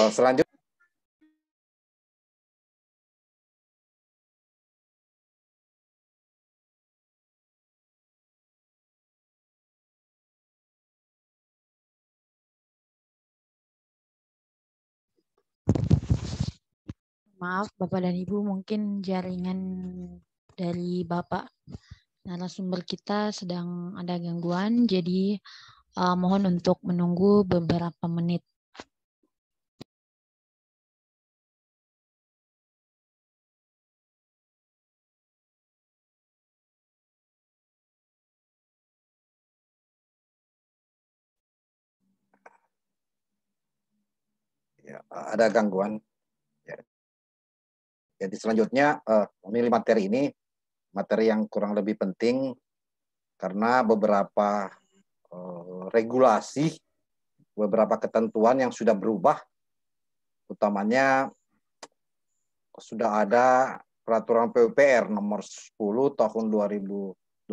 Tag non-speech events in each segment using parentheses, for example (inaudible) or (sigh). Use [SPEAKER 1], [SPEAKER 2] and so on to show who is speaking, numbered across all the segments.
[SPEAKER 1] Oh, selanjutnya Maaf, Bapak dan Ibu, mungkin jaringan
[SPEAKER 2] dari Bapak narasumber kita sedang ada gangguan,
[SPEAKER 1] jadi uh, mohon untuk menunggu beberapa menit.
[SPEAKER 3] Ya, ada gangguan. Ya. Jadi selanjutnya eh, memilih materi ini materi yang kurang lebih penting karena beberapa eh, regulasi, beberapa ketentuan yang sudah berubah, utamanya sudah ada peraturan PUPR nomor 10 tahun 2021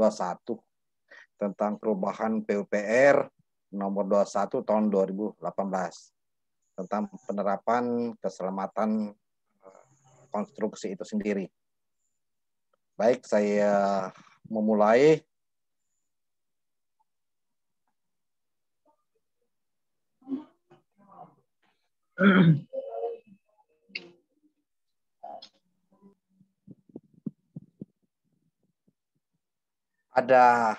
[SPEAKER 3] tentang perubahan PUPR nomor 21 tahun 2018 tentang penerapan keselamatan eh, konstruksi itu sendiri. Baik, saya memulai. Ada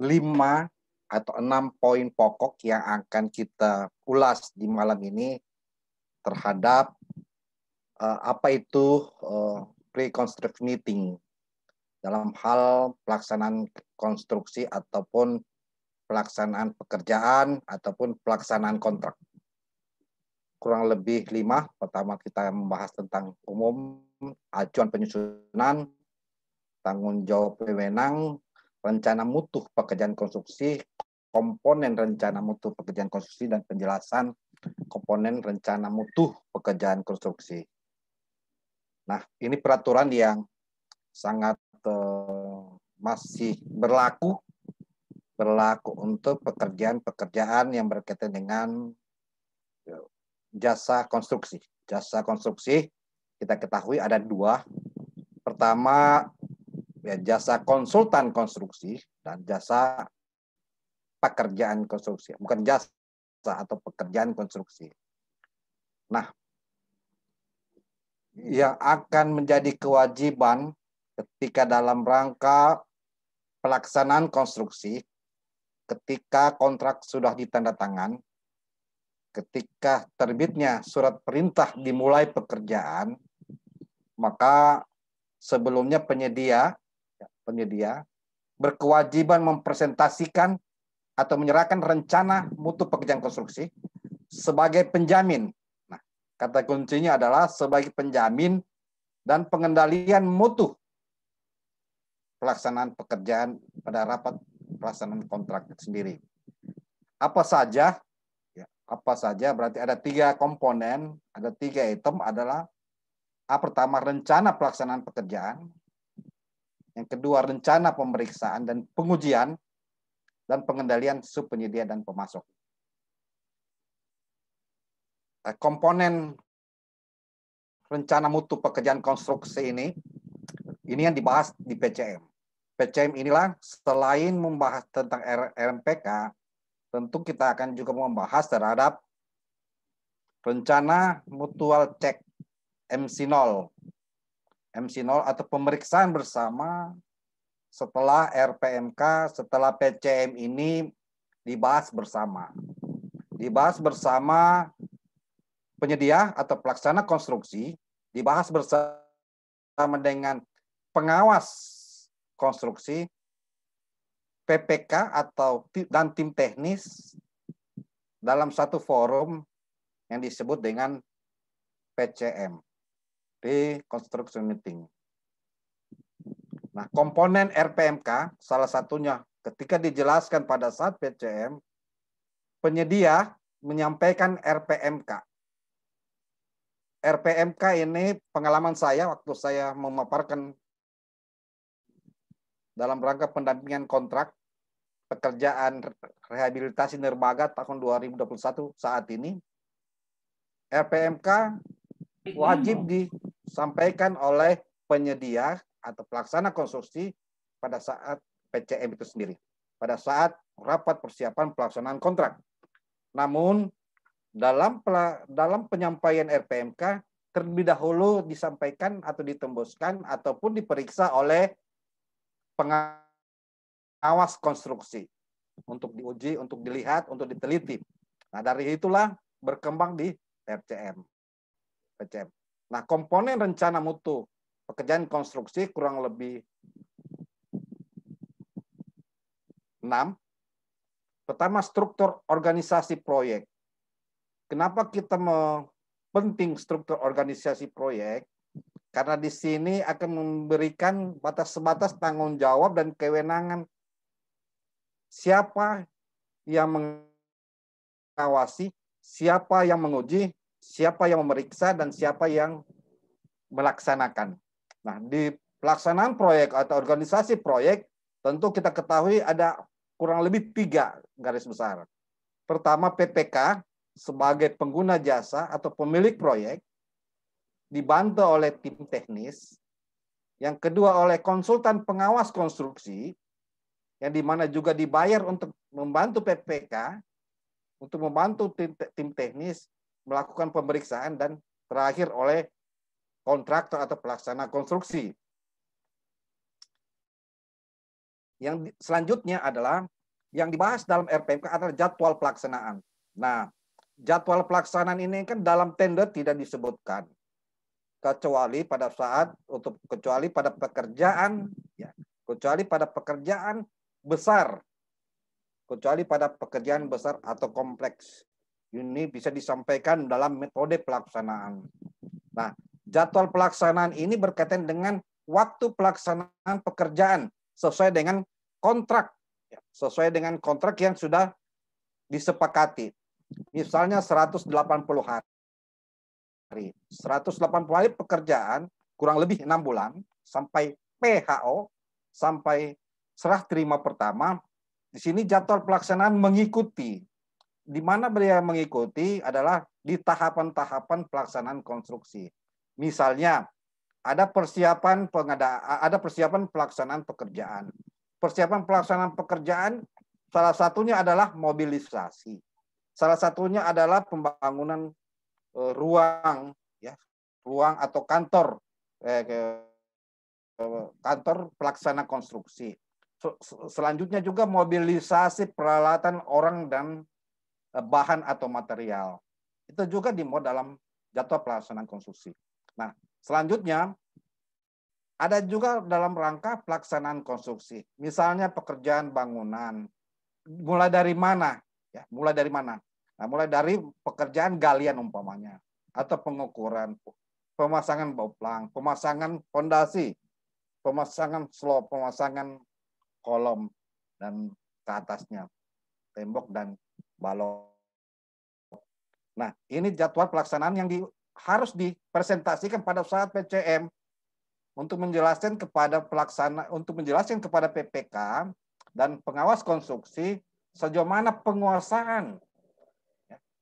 [SPEAKER 3] lima atau enam poin pokok yang akan kita ulas di malam ini terhadap uh, apa itu uh, pre-construct meeting dalam hal pelaksanaan konstruksi ataupun pelaksanaan pekerjaan ataupun pelaksanaan kontrak. Kurang lebih lima, pertama kita membahas tentang umum, acuan penyusunan, tanggung jawab pemenang, rencana mutu pekerjaan konstruksi, komponen rencana mutu pekerjaan konstruksi, dan penjelasan komponen rencana mutu pekerjaan konstruksi. Nah, ini peraturan yang sangat masih berlaku berlaku untuk pekerjaan-pekerjaan yang berkaitan dengan ya, jasa konstruksi. Jasa konstruksi kita ketahui ada dua. Pertama ya jasa konsultan konstruksi dan jasa pekerjaan konstruksi. Bukan jasa atau pekerjaan konstruksi. Nah, yang akan menjadi kewajiban ketika dalam rangka pelaksanaan konstruksi, ketika kontrak sudah ditandatangan, ketika terbitnya surat perintah dimulai pekerjaan, maka sebelumnya penyedia ya, penyedia berkewajiban mempresentasikan atau menyerahkan rencana mutu pekerjaan konstruksi sebagai penjamin. Nah, kata kuncinya adalah sebagai penjamin dan pengendalian mutu pelaksanaan pekerjaan pada rapat pelaksanaan kontrak sendiri. Apa saja? Ya, apa saja? Berarti ada tiga komponen, ada tiga item adalah A pertama rencana pelaksanaan pekerjaan, yang kedua rencana pemeriksaan dan pengujian dan pengendalian sub penyedia dan pemasok. Eh, komponen rencana mutu pekerjaan konstruksi ini ini yang dibahas di PCM. PCM inilah selain membahas tentang RMPK, tentu kita akan juga membahas terhadap rencana mutual check MC0. MC0 atau pemeriksaan bersama setelah RPMK, setelah PCM ini dibahas bersama. Dibahas bersama penyedia atau pelaksana konstruksi, dibahas bersama dengan pengawas konstruksi PPK atau dan tim teknis dalam satu forum yang disebut dengan PCM di construction meeting. Nah, komponen RPMK salah satunya ketika dijelaskan pada saat PCM penyedia menyampaikan RPMK. RPMK ini pengalaman saya waktu saya memaparkan dalam rangka pendampingan kontrak pekerjaan rehabilitasi nirmaga tahun 2021 saat ini RPMK wajib hmm. disampaikan oleh penyedia atau pelaksana konstruksi pada saat PCM itu sendiri pada saat rapat persiapan pelaksanaan kontrak. Namun dalam dalam penyampaian RPMK terlebih dahulu disampaikan atau ditembuskan ataupun diperiksa oleh pengawas konstruksi untuk diuji, untuk dilihat, untuk diteliti. Nah, dari itulah berkembang di RCM. PCM. Nah, komponen rencana mutu pekerjaan konstruksi kurang lebih 6. Pertama, struktur organisasi proyek. Kenapa kita penting struktur organisasi proyek? Karena di sini akan memberikan batas-batas tanggung jawab dan kewenangan siapa yang mengawasi, siapa yang menguji, siapa yang memeriksa, dan siapa yang melaksanakan. Nah, di pelaksanaan proyek atau organisasi proyek, tentu kita ketahui ada kurang lebih tiga garis besar. Pertama, PPK sebagai pengguna jasa atau pemilik proyek dibantu oleh tim teknis, yang kedua oleh konsultan pengawas konstruksi, yang dimana juga dibayar untuk membantu PPK, untuk membantu tim, teknis melakukan pemeriksaan, dan terakhir oleh kontraktor atau pelaksana konstruksi. Yang selanjutnya adalah yang dibahas dalam RPMK adalah jadwal pelaksanaan. Nah, jadwal pelaksanaan ini kan dalam tender tidak disebutkan kecuali pada saat untuk kecuali pada pekerjaan ya kecuali pada pekerjaan besar kecuali pada pekerjaan besar atau kompleks ini bisa disampaikan dalam metode pelaksanaan nah jadwal pelaksanaan ini berkaitan dengan waktu pelaksanaan pekerjaan sesuai dengan kontrak ya, sesuai dengan kontrak yang sudah disepakati misalnya 180 hari hari. 180 hari pekerjaan kurang lebih enam bulan sampai PHO sampai serah terima pertama. Di sini jadwal pelaksanaan mengikuti. Di mana beliau mengikuti adalah di tahapan-tahapan pelaksanaan konstruksi. Misalnya ada persiapan pengadaan, ada persiapan pelaksanaan pekerjaan. Persiapan pelaksanaan pekerjaan salah satunya adalah mobilisasi. Salah satunya adalah pembangunan eh, ruang ya ruang atau kantor eh, eh kantor pelaksana konstruksi. Selanjutnya juga mobilisasi peralatan orang dan eh, bahan atau material. Itu juga dimuat dalam jadwal pelaksanaan konstruksi. Nah, selanjutnya ada juga dalam rangka pelaksanaan konstruksi. Misalnya pekerjaan bangunan. Mulai dari mana? Ya, mulai dari mana? Nah, mulai dari pekerjaan galian umpamanya atau pengukuran, pemasangan boplang, pemasangan fondasi, pemasangan slop, pemasangan kolom dan ke atasnya tembok dan balok. Nah, ini jadwal pelaksanaan yang di, harus dipresentasikan pada saat PCM untuk menjelaskan kepada pelaksana untuk menjelaskan kepada PPK dan pengawas konstruksi sejauh mana penguasaan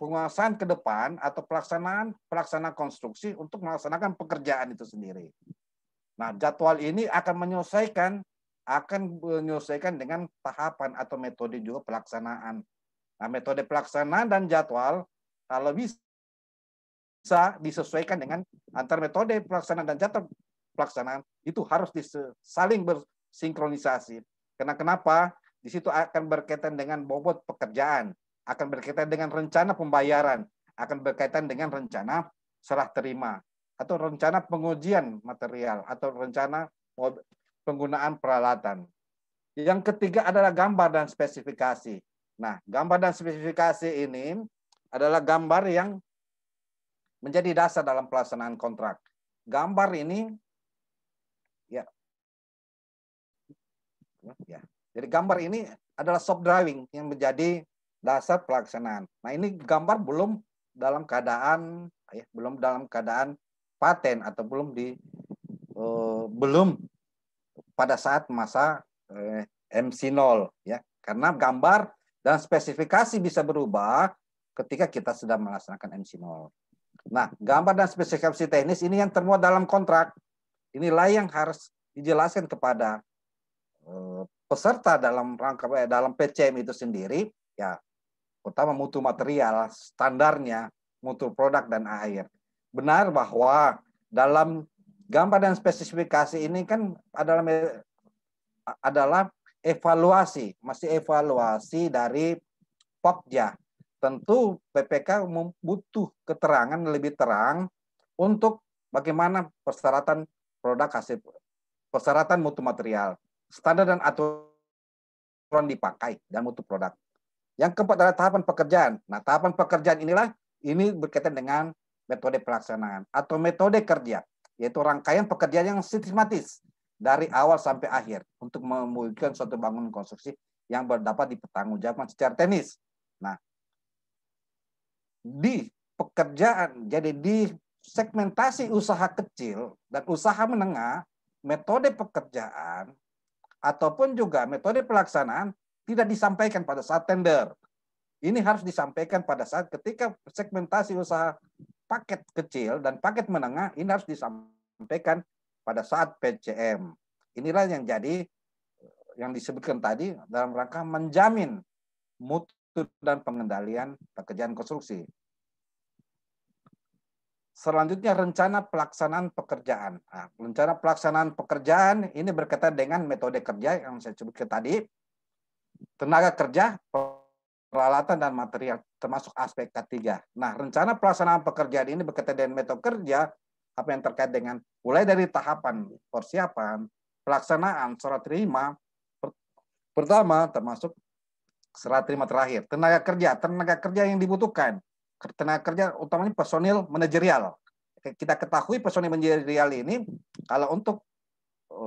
[SPEAKER 3] penguasaan ke depan atau pelaksanaan pelaksana konstruksi untuk melaksanakan pekerjaan itu sendiri. Nah, jadwal ini akan menyelesaikan akan menyelesaikan dengan tahapan atau metode juga pelaksanaan. Nah, metode pelaksanaan dan jadwal kalau bisa disesuaikan dengan antar metode pelaksanaan dan jadwal pelaksanaan itu harus saling bersinkronisasi. Karena kenapa? Di situ akan berkaitan dengan bobot pekerjaan akan berkaitan dengan rencana pembayaran, akan berkaitan dengan rencana serah terima, atau rencana pengujian material, atau rencana penggunaan peralatan. Yang ketiga adalah gambar dan spesifikasi. Nah, gambar dan spesifikasi ini adalah gambar yang menjadi dasar dalam pelaksanaan kontrak. Gambar ini ya. Ya. Jadi gambar ini adalah soft drawing yang menjadi dasar pelaksanaan. Nah, ini gambar belum dalam keadaan ya, belum dalam keadaan paten atau belum di eh, belum pada saat masa eh, MC0 ya. Karena gambar dan spesifikasi bisa berubah ketika kita sedang melaksanakan MC0. Nah, gambar dan spesifikasi teknis ini yang termuat dalam kontrak. Inilah yang harus dijelaskan kepada eh, peserta dalam rangka eh, dalam PCM itu sendiri ya utama mutu material, standarnya mutu produk dan air Benar bahwa dalam gambar dan spesifikasi ini kan adalah adalah evaluasi, masih evaluasi dari POKJA. Tentu PPK butuh keterangan lebih terang untuk bagaimana persyaratan produk hasil persyaratan mutu material, standar dan aturan dipakai dan mutu produk. Yang keempat adalah tahapan pekerjaan. Nah, tahapan pekerjaan inilah ini berkaitan dengan metode pelaksanaan atau metode kerja, yaitu rangkaian pekerjaan yang sistematis dari awal sampai akhir untuk memulihkan suatu bangunan konstruksi yang berdapat dipertanggungjawabkan secara teknis. Nah, di pekerjaan, jadi di segmentasi usaha kecil dan usaha menengah, metode pekerjaan ataupun juga metode pelaksanaan tidak disampaikan pada saat tender. Ini harus disampaikan pada saat ketika segmentasi usaha paket kecil dan paket menengah ini harus disampaikan pada saat PCM. Inilah yang jadi yang disebutkan tadi dalam rangka menjamin mutu dan pengendalian pekerjaan konstruksi. Selanjutnya rencana pelaksanaan pekerjaan. Nah, rencana pelaksanaan pekerjaan ini berkaitan dengan metode kerja yang saya sebutkan tadi tenaga kerja, peralatan dan material termasuk aspek ketiga. Nah, rencana pelaksanaan pekerjaan ini berkaitan dengan metode kerja apa yang terkait dengan mulai dari tahapan persiapan, pelaksanaan, surat terima pertama termasuk surat terima terakhir. Tenaga kerja, tenaga kerja yang dibutuhkan. Tenaga kerja utamanya personil manajerial. Kita ketahui personil manajerial ini kalau untuk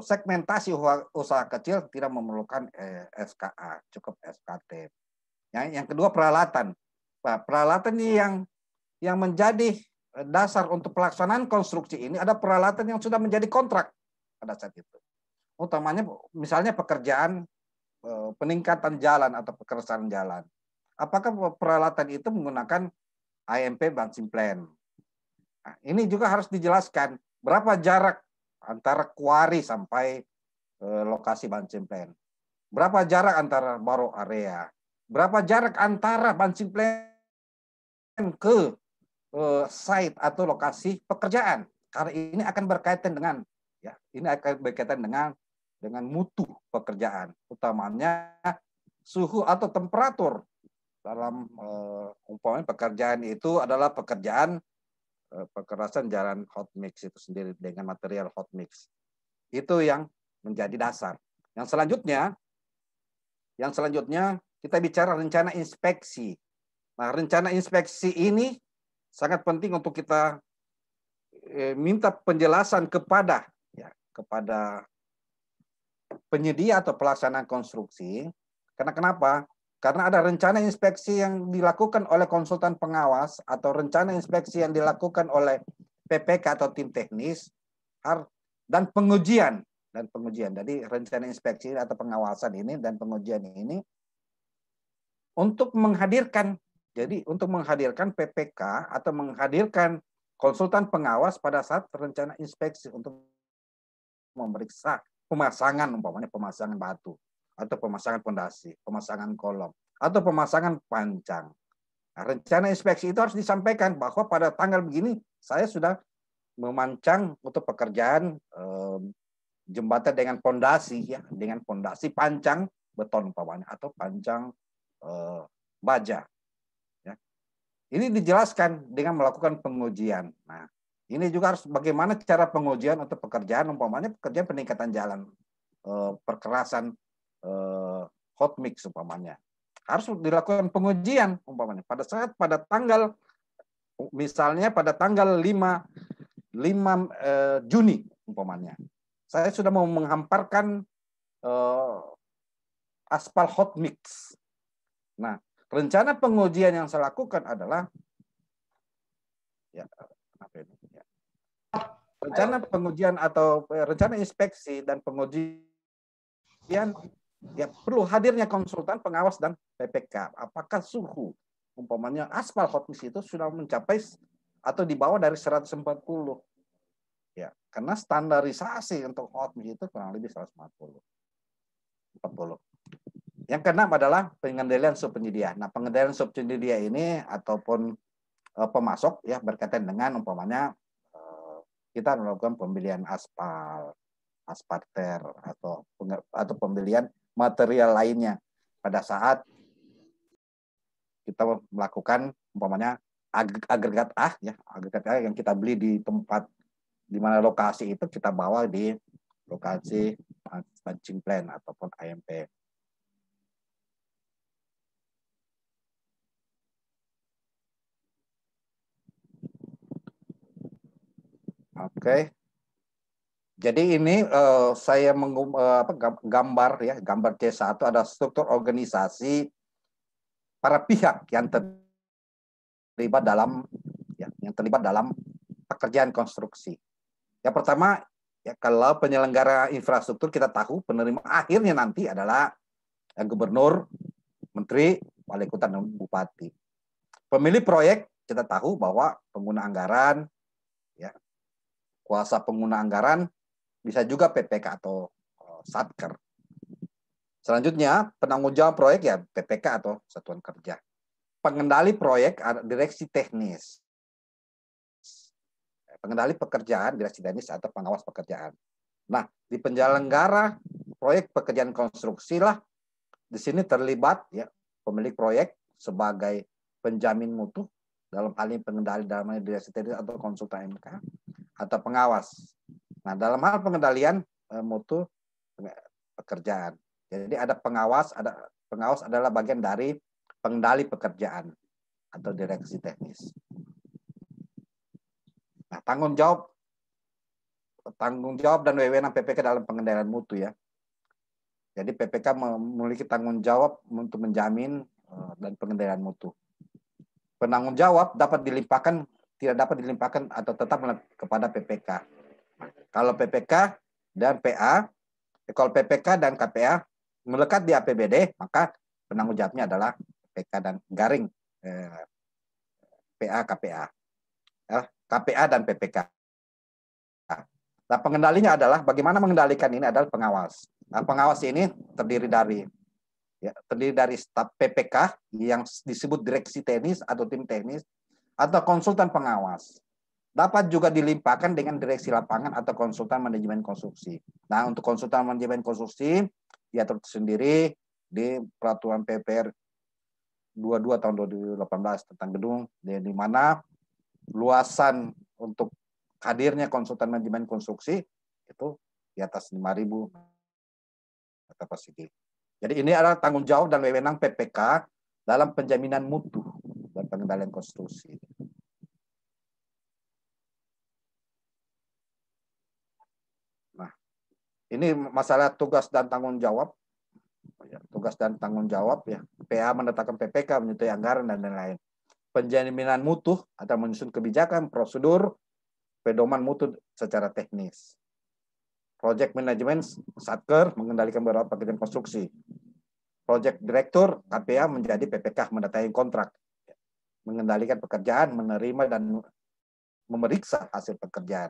[SPEAKER 3] segmentasi usaha kecil tidak memerlukan eh, SKA, cukup SKT. Yang, yang kedua peralatan. Nah, peralatan ini yang yang menjadi eh, dasar untuk pelaksanaan konstruksi ini ada peralatan yang sudah menjadi kontrak pada saat itu. Utamanya misalnya pekerjaan eh, peningkatan jalan atau pekerjaan jalan. Apakah peralatan itu menggunakan IMP Bansim Plan? Nah, ini juga harus dijelaskan berapa jarak antara Kuari sampai eh, lokasi mancing Plan. Berapa jarak antara baro area? Berapa jarak antara mancing Plan ke eh, site atau lokasi pekerjaan? Karena ini akan berkaitan dengan ya, ini akan berkaitan dengan dengan mutu pekerjaan, utamanya suhu atau temperatur dalam uh, umpamanya pekerjaan itu adalah pekerjaan kekerasan eh, jalan hot mix itu sendiri dengan material hot mix. Itu yang menjadi dasar. Yang selanjutnya, yang selanjutnya kita bicara rencana inspeksi. Nah, rencana inspeksi ini sangat penting untuk kita eh, minta penjelasan kepada ya, kepada penyedia atau pelaksana konstruksi. Karena kenapa? Karena ada rencana inspeksi yang dilakukan oleh konsultan pengawas atau rencana inspeksi yang dilakukan oleh PPK atau tim teknis dan pengujian dan pengujian. Jadi rencana inspeksi atau pengawasan ini dan pengujian ini untuk menghadirkan jadi untuk menghadirkan PPK atau menghadirkan konsultan pengawas pada saat rencana inspeksi untuk memeriksa pemasangan umpamanya pemasangan batu atau pemasangan pondasi, pemasangan kolom, atau pemasangan pancang. Nah, rencana inspeksi itu harus disampaikan bahwa pada tanggal begini saya sudah memancang untuk pekerjaan eh, jembatan dengan pondasi ya, dengan pondasi pancang beton umpamanya atau pancang eh, baja. Ya. Ini dijelaskan dengan melakukan pengujian. Nah, ini juga harus bagaimana cara pengujian untuk pekerjaan umpamanya pekerjaan peningkatan jalan eh, perkerasan Eh, hot mix umpamanya. Harus dilakukan pengujian umpamanya. Pada saat pada tanggal misalnya pada tanggal 5 5 eh, Juni umpamanya. Saya sudah mau menghamparkan eh, aspal hot mix. Nah, rencana pengujian yang saya lakukan adalah ya apa ini? Ya. Rencana pengujian atau eh, rencana inspeksi dan pengujian Ya perlu hadirnya konsultan, pengawas dan PPK. Apakah suhu umpamanya aspal hot mix itu sudah mencapai atau di bawah dari 140. Ya, karena standarisasi untuk hot mix itu kurang lebih 140. 40. Yang keenam adalah pengendalian subpenyedia. Nah, pengendalian subpenyedia ini ataupun uh, pemasok ya berkaitan dengan umpamanya uh, kita melakukan pembelian aspal, asparter atau atau pembelian material lainnya pada saat kita melakukan umpamanya agregat A ya agregat A yang kita beli di tempat di mana lokasi itu kita bawa di lokasi mancing plan ataupun imp Oke, okay. Jadi ini uh, saya mengum, uh, apa, gambar ya gambar C1 ada struktur organisasi para pihak yang terlibat dalam ya, yang terlibat dalam pekerjaan konstruksi. Yang pertama ya kalau penyelenggara infrastruktur kita tahu penerima akhirnya nanti adalah ya, gubernur, menteri, wali kota dan bupati. Pemilih proyek kita tahu bahwa pengguna anggaran ya kuasa pengguna anggaran bisa juga PPK atau eh, satker. Selanjutnya, penanggung jawab proyek ya PPK atau satuan kerja. Pengendali proyek direksi teknis. Eh, pengendali pekerjaan direksi teknis atau pengawas pekerjaan. Nah, di penyelenggara proyek pekerjaan konstruksi lah di sini terlibat ya pemilik proyek sebagai penjamin mutu dalam hal ini pengendali dalam hal direksi teknis atau konsultan MK atau pengawas Nah, dalam hal pengendalian eh, mutu eh, pekerjaan. Jadi ada pengawas, ada pengawas adalah bagian dari pengendali pekerjaan atau direksi teknis. Nah, tanggung jawab tanggung jawab dan wewenang PPK dalam pengendalian mutu ya. Jadi PPK memiliki tanggung jawab untuk menjamin eh, dan pengendalian mutu. Penanggung jawab dapat dilimpahkan tidak dapat dilimpahkan atau tetap kepada PPK kalau PPK dan PA, eh, kalau PPK dan KPA melekat di APBD, maka penanggung jawabnya adalah PPK dan garing eh, PA KPA. Eh, ya, KPA dan PPK. Nah, pengendalinya adalah bagaimana mengendalikan ini adalah pengawas. Nah, pengawas ini terdiri dari ya, terdiri dari staf PPK yang disebut direksi teknis atau tim teknis atau konsultan pengawas. Dapat juga dilimpahkan dengan direksi lapangan atau konsultan manajemen konstruksi. Nah, untuk konsultan manajemen konstruksi diatur sendiri di peraturan PPR 22 tahun 2018 tentang gedung di mana luasan untuk hadirnya konsultan manajemen konstruksi itu di atas 5.000 meter persegi. Jadi ini adalah tanggung jawab dan wewenang PPK dalam penjaminan mutu dan pengendalian konstruksi. Ini masalah tugas dan tanggung jawab. Ya, tugas dan tanggung jawab ya. PA menetapkan PPK, menyetujui anggaran dan lain-lain. Penjaminan mutu atau menyusun kebijakan, prosedur, pedoman mutu secara teknis. Project Management Satker mengendalikan beberapa pekerjaan konstruksi. Project Director KPA menjadi PPK mendatangi kontrak, mengendalikan pekerjaan, menerima dan memeriksa hasil pekerjaan.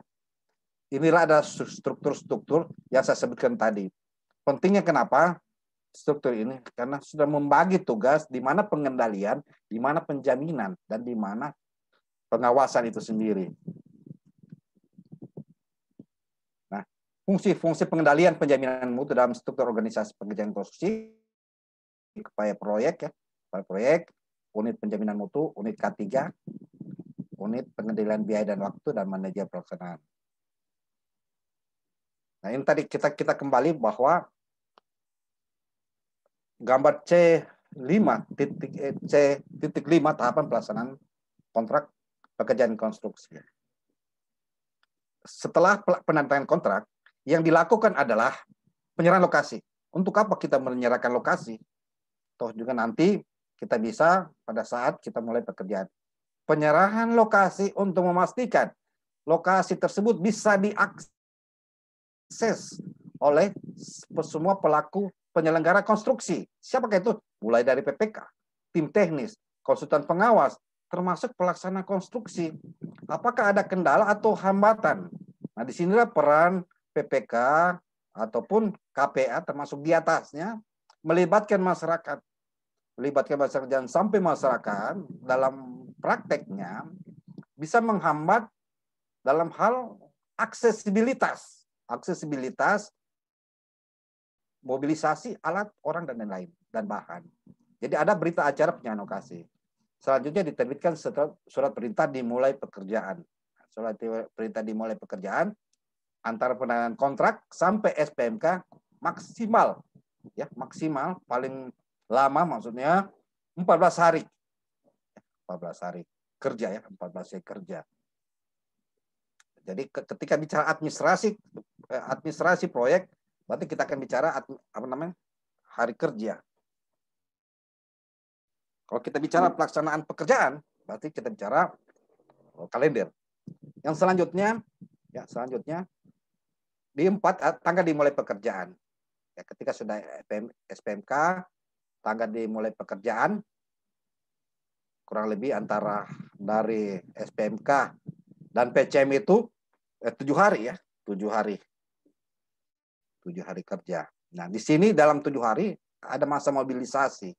[SPEAKER 3] Inilah ada struktur-struktur yang saya sebutkan tadi. Pentingnya kenapa struktur ini? Karena sudah membagi tugas di mana pengendalian, di mana penjaminan, dan di mana pengawasan itu sendiri. Nah, fungsi-fungsi pengendalian penjaminan mutu dalam struktur organisasi pekerjaan konstruksi kepada proyek ya, kepada proyek, unit penjaminan mutu, unit K3, unit pengendalian biaya dan waktu dan manajer pelaksanaan. Nah, ini tadi kita kita kembali bahwa gambar C5 titik eh, C titik 5 tahapan pelaksanaan kontrak pekerjaan konstruksi. Setelah penandatangan kontrak, yang dilakukan adalah penyerahan lokasi. Untuk apa kita menyerahkan lokasi? Toh juga nanti kita bisa pada saat kita mulai pekerjaan. Penyerahan lokasi untuk memastikan lokasi tersebut bisa diakses diakses oleh semua pelaku penyelenggara konstruksi. Siapakah itu? Mulai dari PPK, tim teknis, konsultan pengawas, termasuk pelaksana konstruksi. Apakah ada kendala atau hambatan? Nah, di sinilah peran PPK ataupun KPA termasuk di atasnya melibatkan masyarakat. Melibatkan masyarakat dan sampai masyarakat dalam prakteknya bisa menghambat dalam hal aksesibilitas aksesibilitas, mobilisasi alat orang dan lain-lain dan bahan. Jadi ada berita acara penyerahan lokasi. Selanjutnya diterbitkan surat, surat perintah dimulai pekerjaan. Surat perintah dimulai pekerjaan antara penanganan kontrak sampai SPMK maksimal ya maksimal paling lama maksudnya 14 hari. 14 hari kerja ya, 14 hari kerja. Jadi ketika bicara administrasi Eh, administrasi proyek, berarti kita akan bicara apa namanya hari kerja. Kalau kita bicara hmm. pelaksanaan pekerjaan, berarti kita bicara eh, kalender. Yang selanjutnya, ya selanjutnya di empat eh, tanggal dimulai pekerjaan. Ya, ketika sudah SPMK, tanggal dimulai pekerjaan kurang lebih antara dari SPMK dan PCM itu eh, tujuh hari ya, tujuh hari tujuh hari kerja. Nah, di sini dalam tujuh hari ada masa mobilisasi.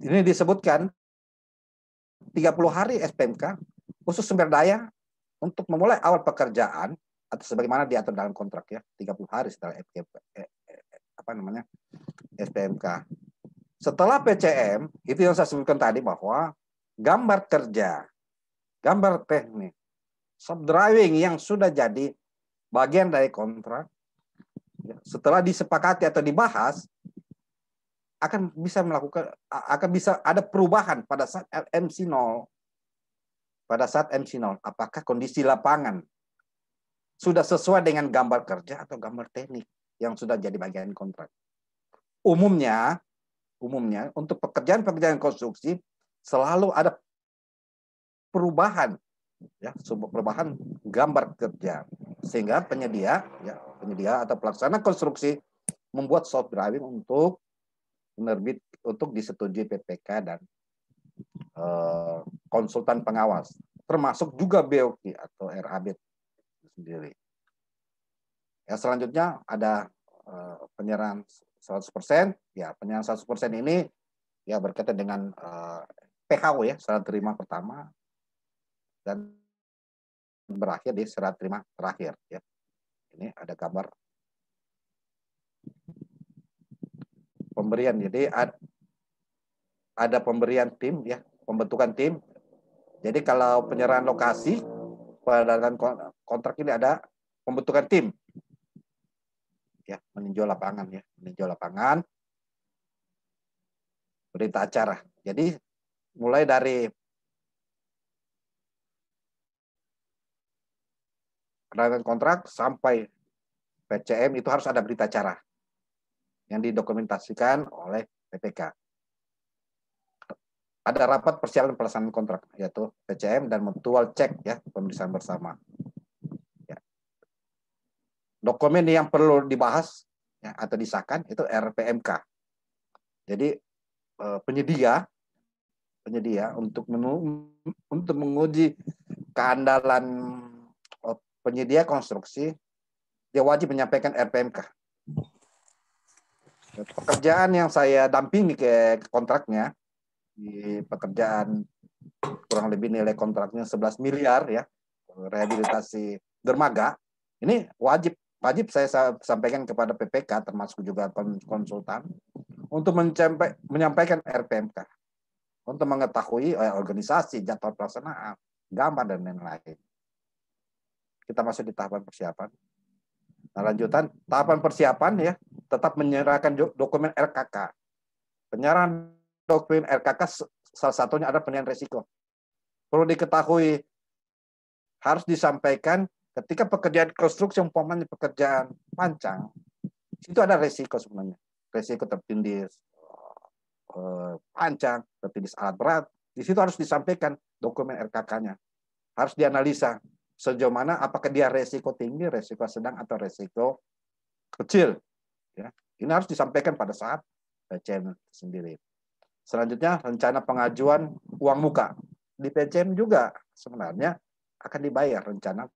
[SPEAKER 3] Ini disebutkan 30 hari SPMK khusus sumber daya untuk memulai awal pekerjaan atau sebagaimana diatur dalam kontrak ya 30 hari setelah FKP, eh, eh, apa namanya SPMK. Setelah PCM itu yang saya sebutkan tadi bahwa gambar kerja, gambar teknik, sub driving yang sudah jadi bagian dari kontrak Iya. setelah disepakati atau dibahas akan bisa melakukan akan bisa ada perubahan pada saat MC0 pada saat MC0 apakah kondisi lapangan sudah sesuai dengan gambar kerja atau gambar teknik yang sudah jadi bagian kontrak umumnya umumnya untuk pekerjaan-pekerjaan konstruksi selalu ada perubahan ya perubahan gambar kerja sehingga penyedia ya penyedia atau pelaksana konstruksi membuat soft driving untuk menerbit untuk disetujui PPK dan uh, konsultan pengawas termasuk juga BOK atau RAB sendiri. Ya selanjutnya ada uh, penyerahan 100%, ya penyerahan 100% ini ya berkaitan dengan uh, eh, PHO ya, saran terima pertama dan berakhir di serat terima terakhir ya. Ini ada gambar pemberian. Jadi ada pemberian tim ya, pembentukan tim. Jadi kalau penyerahan lokasi pada kontrak ini ada pembentukan tim. Ya, meninjau lapangan ya, meninjau lapangan. Berita acara. Jadi mulai dari penandatanganan kontrak sampai PCM itu harus ada berita acara yang didokumentasikan oleh PPK. Ada rapat persiapan pelaksanaan kontrak yaitu PCM dan mutual check ya pemeriksaan bersama. Ya. Dokumen yang perlu dibahas ya, atau disahkan itu RPMK. Jadi eh, penyedia penyedia untuk menu, untuk menguji keandalan penyedia konstruksi dia wajib menyampaikan RPMK. Pekerjaan yang saya dampingi ke kontraknya di pekerjaan kurang lebih nilai kontraknya 11 miliar ya rehabilitasi dermaga ini wajib wajib saya sampaikan kepada PPK termasuk juga konsultan untuk menyampaikan RPMK untuk mengetahui eh, organisasi jadwal pelaksanaan gambar dan lain-lain kita masuk di tahapan persiapan. Nah, lanjutan tahapan persiapan ya tetap menyerahkan dokumen RKK. Penyerahan dokumen RKK salah satunya ada penilaian risiko. Perlu diketahui harus disampaikan ketika pekerjaan konstruksi umpamanya pekerjaan pancang itu ada resiko sebenarnya resiko tertindis eh, panjang, pancang tertindis alat berat di situ harus disampaikan dokumen RKK-nya harus dianalisa sejauh mana apakah dia resiko tinggi, resiko sedang atau resiko kecil. Ya, ini harus disampaikan pada saat PCM sendiri. Selanjutnya rencana pengajuan uang muka di PCM juga sebenarnya akan dibayar rencana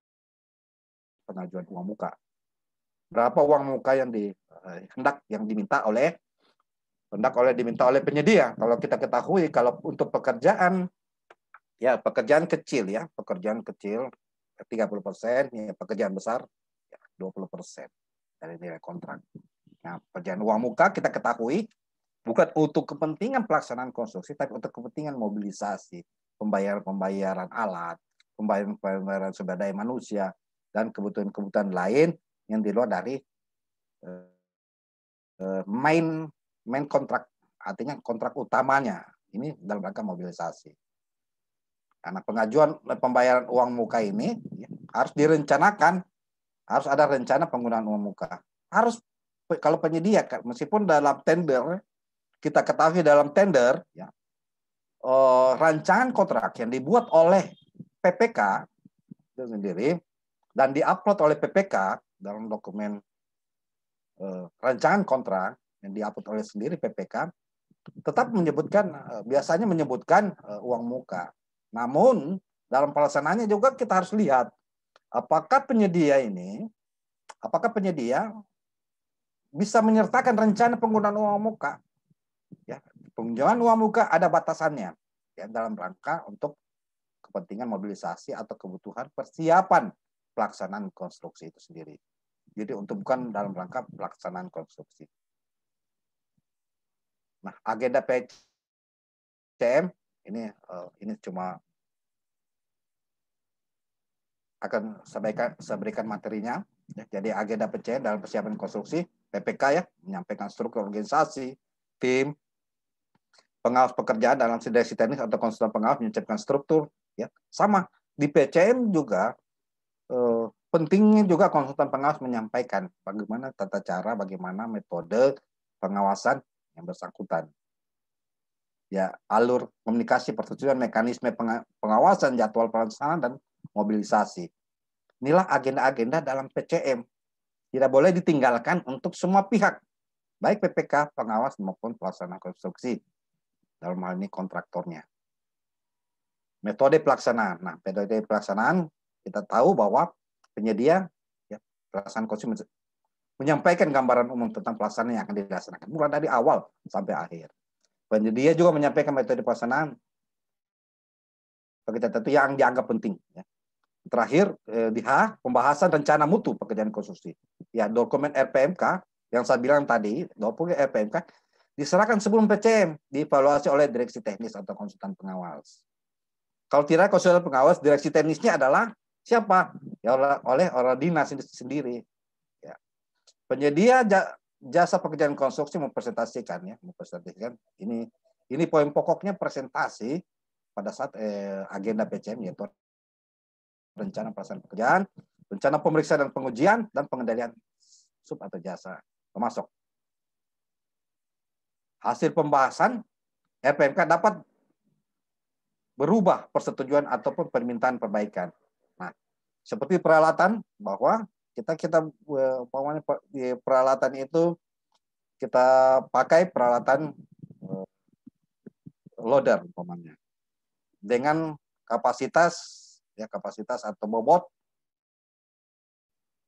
[SPEAKER 3] pengajuan uang muka. Berapa uang muka yang di eh, hendak yang diminta oleh hendak oleh diminta oleh penyedia. Kalau kita ketahui kalau untuk pekerjaan ya pekerjaan kecil ya, pekerjaan kecil 30 persen, ya, pekerjaan besar ya, 20 persen dari nilai kontrak. Nah, pekerjaan uang muka kita ketahui bukan untuk kepentingan pelaksanaan konstruksi, tapi untuk kepentingan mobilisasi, pembayaran-pembayaran alat, pembayaran-pembayaran sumber daya manusia, dan kebutuhan-kebutuhan lain yang di luar dari uh, main main kontrak, artinya kontrak utamanya. Ini dalam rangka mobilisasi. Karena pengajuan pembayaran uang muka ini ya, harus direncanakan, harus ada rencana penggunaan uang muka. Harus kalau penyedia meskipun dalam tender kita ketahui dalam tender ya eh, rancangan kontrak yang dibuat oleh PPK itu sendiri dan diupload oleh PPK dalam dokumen eh, rancangan kontrak yang diupload oleh sendiri PPK tetap menyebutkan eh, biasanya menyebutkan eh, uang muka namun dalam pelaksanaannya juga kita harus lihat apakah penyedia ini apakah penyedia bisa menyertakan rencana penggunaan uang muka. Ya, penggunaan uang muka ada batasannya ya dalam rangka untuk kepentingan mobilisasi atau kebutuhan persiapan pelaksanaan konstruksi itu sendiri. Jadi untuk bukan dalam rangka pelaksanaan konstruksi. Nah, agenda PCM ini uh, ini cuma akan sampaikan berikan, saya berikan materinya. Jadi agenda PCN dalam persiapan konstruksi, PPK ya, menyampaikan struktur organisasi, tim, pengawas pekerjaan dalam sidai teknis atau konsultan pengawas menyiapkan struktur. Ya, sama di PCM juga eh, pentingnya juga konsultan pengawas menyampaikan bagaimana tata cara, bagaimana metode pengawasan yang bersangkutan ya alur komunikasi persetujuan mekanisme pengawasan jadwal pelaksanaan dan mobilisasi. Inilah agenda-agenda dalam PCM. Tidak boleh ditinggalkan untuk semua pihak, baik PPK, pengawas maupun pelaksana konstruksi. Dalam hal ini kontraktornya. Metode pelaksanaan. Nah, metode pelaksanaan kita tahu bahwa penyedia ya, pelaksanaan konstruksi menyampaikan gambaran umum tentang pelaksanaan yang akan dilaksanakan mulai dari awal sampai akhir. Dia juga menyampaikan metode pelaksanaan Kita tertentu yang dianggap penting. Ya. Terakhir eh, di H pembahasan rencana mutu pekerjaan konstruksi. Ya dokumen RPMK yang saya bilang tadi, dokumen RPMK diserahkan sebelum PCM dievaluasi oleh direksi teknis atau konsultan pengawas. Kalau tidak konsultan pengawas, direksi teknisnya adalah siapa? Ya oleh orang dinas sendiri. Ya. Penyedia jasa pekerjaan konstruksi mempresentasikan ya, mempresentasikan ini ini poin pokoknya presentasi pada saat eh, agenda PCM yaitu rencana pelaksanaan pekerjaan, rencana pemeriksaan dan pengujian dan pengendalian sub atau jasa termasuk hasil pembahasan RPMK e dapat berubah persetujuan ataupun permintaan perbaikan. Nah, seperti peralatan bahwa kita kita e, umpamanya peralatan itu kita pakai peralatan e, loader umpamanya dengan kapasitas ya kapasitas atau bobot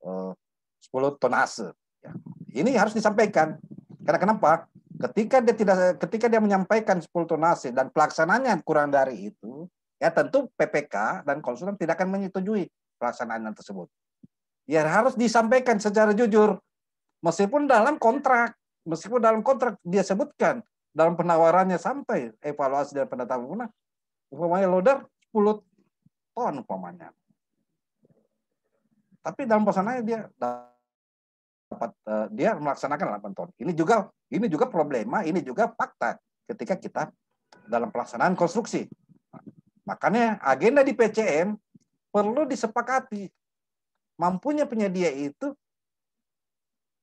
[SPEAKER 3] 10 e, tonase. Ya. Ini harus disampaikan. Karena kenapa? Ketika dia tidak ketika dia menyampaikan 10 tonase dan pelaksanaannya kurang dari itu, ya tentu PPK dan konsultan tidak akan menyetujui pelaksanaan tersebut ya harus disampaikan secara jujur. Meskipun dalam kontrak, meskipun dalam kontrak dia sebutkan dalam penawarannya sampai evaluasi dan penetapan guna, umpamanya loader 10 ton umpamanya. Tapi dalam pesanannya dia dapat eh, dia melaksanakan 8 ton. Ini juga ini juga problema, ini juga fakta ketika kita dalam pelaksanaan konstruksi. Makanya agenda di PCM perlu disepakati mampunya penyedia itu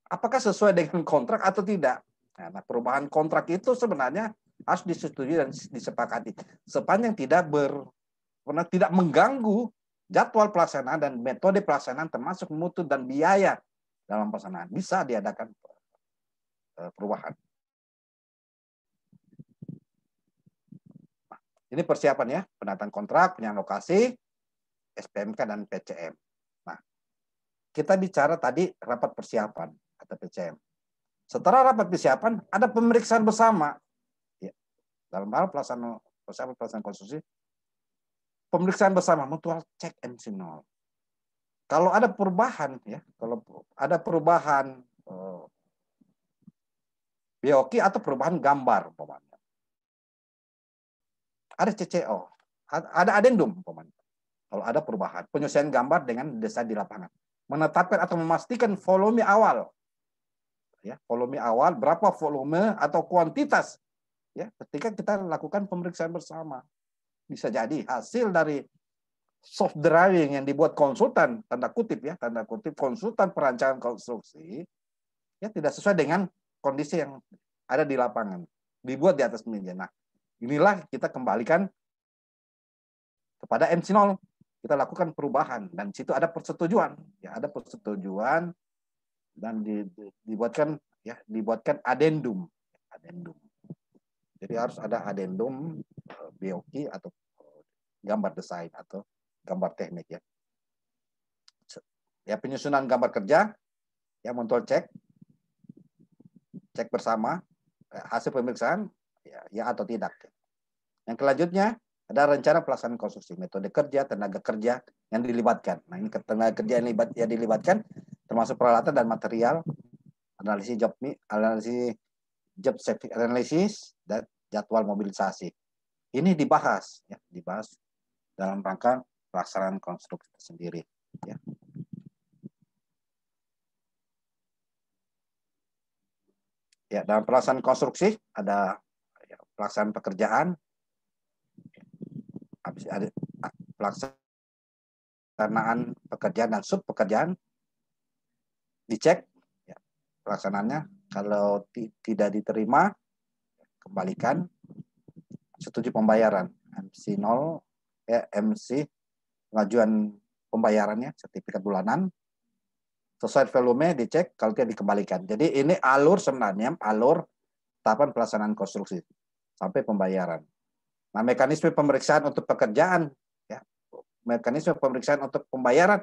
[SPEAKER 3] apakah sesuai dengan (laughs) kontrak atau tidak. Nah, perubahan kontrak itu sebenarnya harus disetujui dan disepakati sepanjang tidak ber tidak mengganggu jadwal pelaksanaan dan metode pelaksanaan termasuk mutu dan biaya dalam pelaksanaan bisa diadakan e, perubahan. ini persiapan ya, penataan kontrak, penyalokasi, SPMK dan PCM kita bicara tadi rapat persiapan atau PCM. Setelah rapat persiapan, ada pemeriksaan bersama. Ya. Dalam hal pelaksanaan persiapan pelaksanaan konstruksi, pemeriksaan bersama mutual check and signal. Kalau ada perubahan ya, kalau ada perubahan eh, bioki atau perubahan gambar umpamanya. Ada CCO, ada adendum umpamanya. Kalau ada perubahan, penyesuaian gambar dengan desain di lapangan menetapkan atau memastikan volume awal. Ya, volume awal berapa volume atau kuantitas ya ketika kita lakukan pemeriksaan bersama. Bisa jadi hasil dari soft drawing yang dibuat konsultan tanda kutip ya, tanda kutip konsultan perancangan konstruksi ya tidak sesuai dengan kondisi yang ada di lapangan. Dibuat di atas meja. Nah, inilah kita kembalikan kepada MC0 kita lakukan perubahan dan situ ada persetujuan ya ada persetujuan dan dibuatkan ya dibuatkan adendum adendum jadi harus ada adendum eh, BOK atau eh, gambar desain atau gambar teknik ya ya penyusunan gambar kerja ya montol cek cek bersama eh, hasil pemeriksaan ya, ya atau tidak yang selanjutnya ada rencana pelaksanaan konstruksi, metode kerja, tenaga kerja yang dilibatkan. Nah, ini tenaga kerja yang, libat, yang dilibatkan termasuk peralatan dan material, analisis job analisis job safety analysis dan jadwal mobilisasi. Ini dibahas ya, dibahas dalam rangka pelaksanaan konstruksi sendiri ya. Ya, dalam pelaksanaan konstruksi ada ya, pelaksanaan pekerjaan, ada ah, pelaksanaan pekerjaan dan sub pekerjaan dicek ya, pelaksanaannya kalau tidak diterima kembalikan setuju pembayaran MC 0 ya eh, MC pengajuan pembayarannya sertifikat bulanan sesuai volume dicek kalau tidak dikembalikan. Jadi ini alur sebenarnya alur tahapan pelaksanaan konstruksi sampai pembayaran. Nah, mekanisme pemeriksaan untuk pekerjaan, ya, mekanisme pemeriksaan untuk pembayaran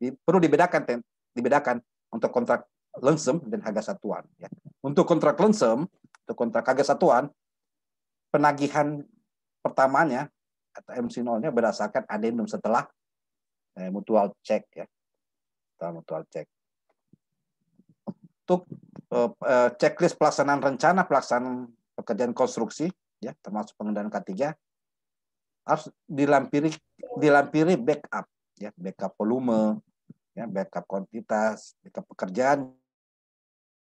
[SPEAKER 3] di, perlu dibedakan, dibedakan untuk kontrak lensem dan harga satuan. Ya. Untuk kontrak lensem, untuk kontrak harga satuan, penagihan pertamanya atau MC0-nya berdasarkan adendum setelah eh, mutual check ya, setelah mutual check. Untuk eh, eh checklist pelaksanaan rencana pelaksanaan pekerjaan konstruksi ya termasuk pengendalian K3 harus dilampiri dilampiri backup ya backup volume ya backup kuantitas backup pekerjaan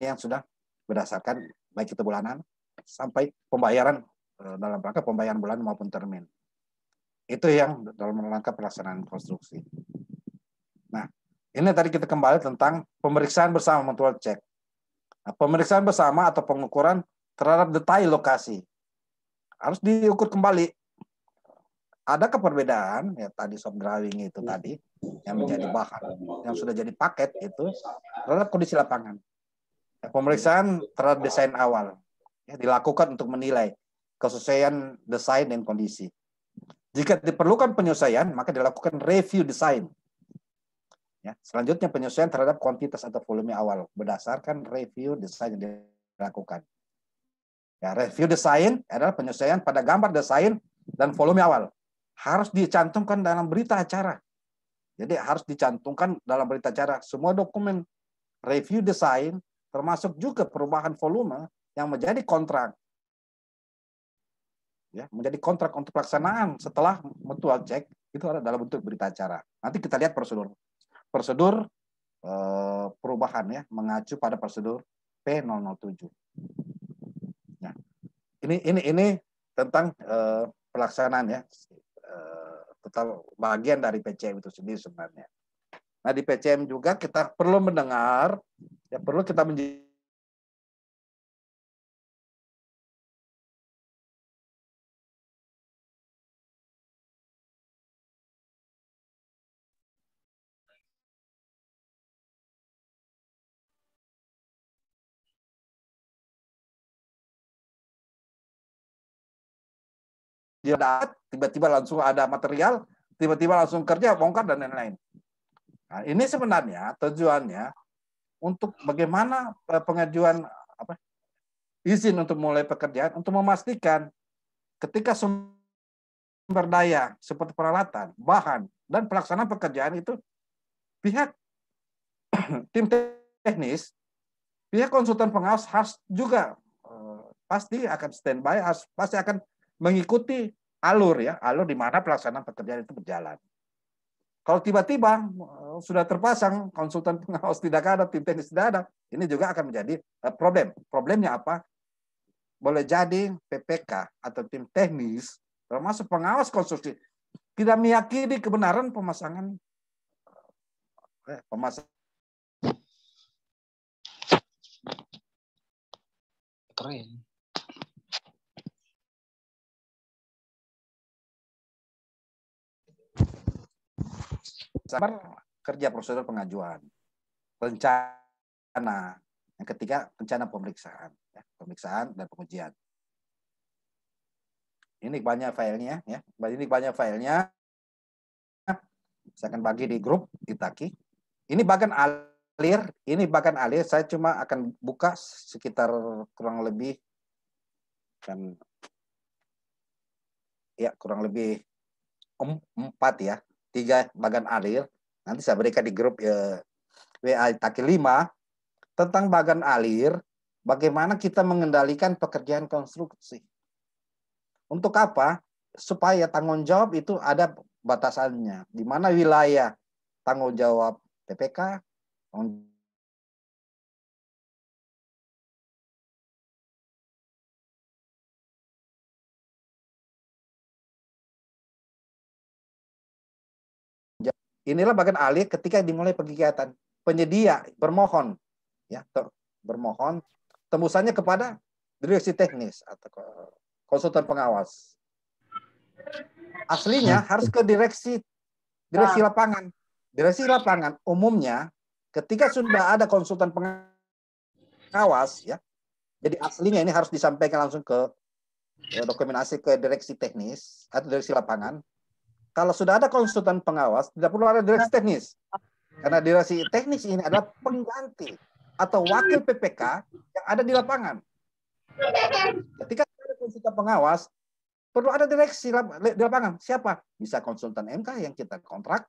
[SPEAKER 3] yang sudah berdasarkan baik itu bulanan sampai pembayaran e, dalam rangka pembayaran bulan maupun termin itu yang dalam rangka pelaksanaan konstruksi nah ini tadi kita kembali tentang pemeriksaan bersama mutual check nah, pemeriksaan bersama atau pengukuran terhadap detail lokasi harus diukur kembali. Ada keperbedaan ya tadi soft drawing itu hmm. tadi yang menjadi bahan yang sudah jadi paket itu terhadap kondisi lapangan. Ya, pemeriksaan terhadap desain awal ya, dilakukan untuk menilai kesesuaian desain dan kondisi. Jika diperlukan penyesuaian, maka dilakukan review desain. Ya, selanjutnya penyesuaian terhadap kuantitas atau volume awal berdasarkan review desain yang dilakukan. Ya, review desain adalah penyesuaian pada gambar desain dan volume awal. Harus dicantumkan dalam berita acara. Jadi harus dicantumkan dalam berita acara semua dokumen review desain termasuk juga perubahan volume yang menjadi kontrak. Ya, menjadi kontrak untuk pelaksanaan setelah mutual check itu ada dalam bentuk berita acara. Nanti kita lihat prosedur. Prosedur eh, perubahan ya mengacu pada prosedur P007 ini ini ini tentang uh, pelaksanaan ya uh, bagian dari PCM itu sendiri sebenarnya. Nah di PCM juga kita perlu mendengar ya perlu kita menjadi dia dapat, tiba-tiba langsung ada material, tiba-tiba langsung kerja, bongkar, dan lain-lain. Nah, ini sebenarnya tujuannya untuk bagaimana eh, pengajuan apa, izin untuk mulai pekerjaan, untuk memastikan ketika sumber daya seperti peralatan, bahan, dan pelaksanaan pekerjaan itu pihak (clears throat) tim teknis, pihak konsultan pengawas harus juga eh, pasti akan standby, harus, pasti akan mengikuti alur ya, alur di mana pelaksanaan pekerjaan itu berjalan. Kalau tiba-tiba eh, sudah terpasang konsultan pengawas (laughs) tidak ada, tim teknis tidak ada, ini juga akan menjadi eh, problem. Problemnya apa? Boleh jadi PPK atau tim teknis termasuk pengawas konstruksi tidak meyakini kebenaran pemasangan eh, pemasangan keren Sabar kerja prosedur pengajuan. Rencana. Yang ketiga, rencana pemeriksaan. Ya, pemeriksaan dan pengujian. Ini banyak filenya. ya. Ini banyak filenya. Saya akan bagi di grup, di taki. Ini bahkan alir, ini bahkan alir. Saya cuma akan buka sekitar kurang lebih kan ya kurang lebih empat ya tiga bagan alir. Nanti saya berikan di grup ya, eh, WA Taki 5 tentang bagan alir, bagaimana kita mengendalikan pekerjaan konstruksi. Untuk apa? Supaya tanggung jawab itu ada batasannya. Di mana wilayah tanggung jawab PPK, tanggung Inilah bagian alih ketika dimulai kegiatan. Penyedia bermohon, ya ter, bermohon tembusannya kepada direksi teknis atau konsultan pengawas. Aslinya hmm. harus ke direksi direksi ah. lapangan. Direksi lapangan umumnya ketika sudah ada konsultan pengawas ya. Jadi aslinya ini harus disampaikan langsung ke ya, dokumentasi ke direksi teknis atau direksi lapangan kalau sudah ada konsultan pengawas, tidak perlu ada direksi nah. teknis. Karena direksi teknis ini adalah pengganti atau wakil PPK yang ada di lapangan. Ketika ada konsultan pengawas, perlu ada direksi di lapangan. Siapa? Bisa konsultan MK yang kita kontrak,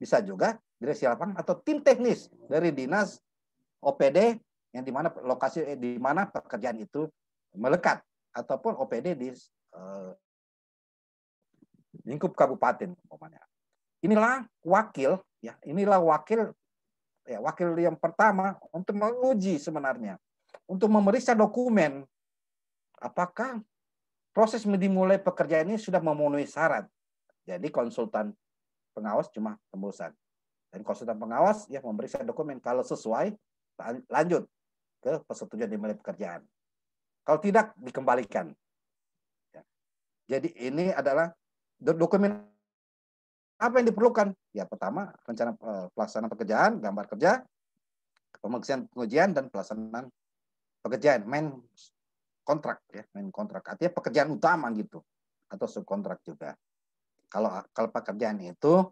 [SPEAKER 3] bisa juga direksi lapangan atau tim teknis dari dinas OPD yang di mana lokasi eh, di mana pekerjaan itu melekat ataupun OPD di eh, lingkup kabupaten umpamanya. Inilah wakil ya, inilah wakil ya wakil yang pertama untuk menguji sebenarnya, untuk memeriksa dokumen apakah proses dimulai pekerjaan ini sudah memenuhi syarat. Jadi konsultan pengawas cuma tembusan. Dan konsultan pengawas ya memeriksa dokumen kalau sesuai lanjut ke persetujuan dimulai pekerjaan. Kalau tidak dikembalikan. Ya. Jadi ini adalah dokumen apa yang diperlukan? Ya pertama rencana eh, pelaksanaan pekerjaan, gambar kerja, pemeriksaan pengujian dan pelaksanaan pekerjaan, main kontrak ya, main kontrak. Artinya pekerjaan utama gitu atau subkontrak juga. Kalau kalau pekerjaan itu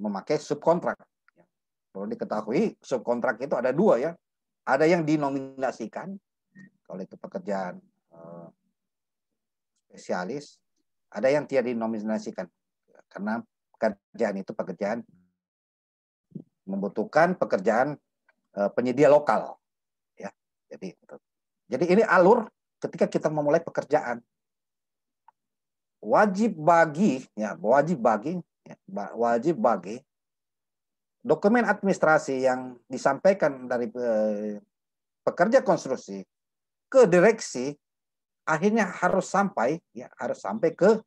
[SPEAKER 3] memakai subkontrak. Ya. Perlu diketahui subkontrak itu ada dua ya. Ada yang dinominasikan kalau itu pekerjaan eh, spesialis ada yang tidak dinominasikan karena pekerjaan itu pekerjaan membutuhkan pekerjaan eh, penyedia lokal ya jadi jadi ini alur ketika kita memulai pekerjaan wajib bagi ya wajib bagi ya, wajib bagi dokumen administrasi yang disampaikan dari eh, pekerja konstruksi ke direksi akhirnya harus sampai ya harus sampai ke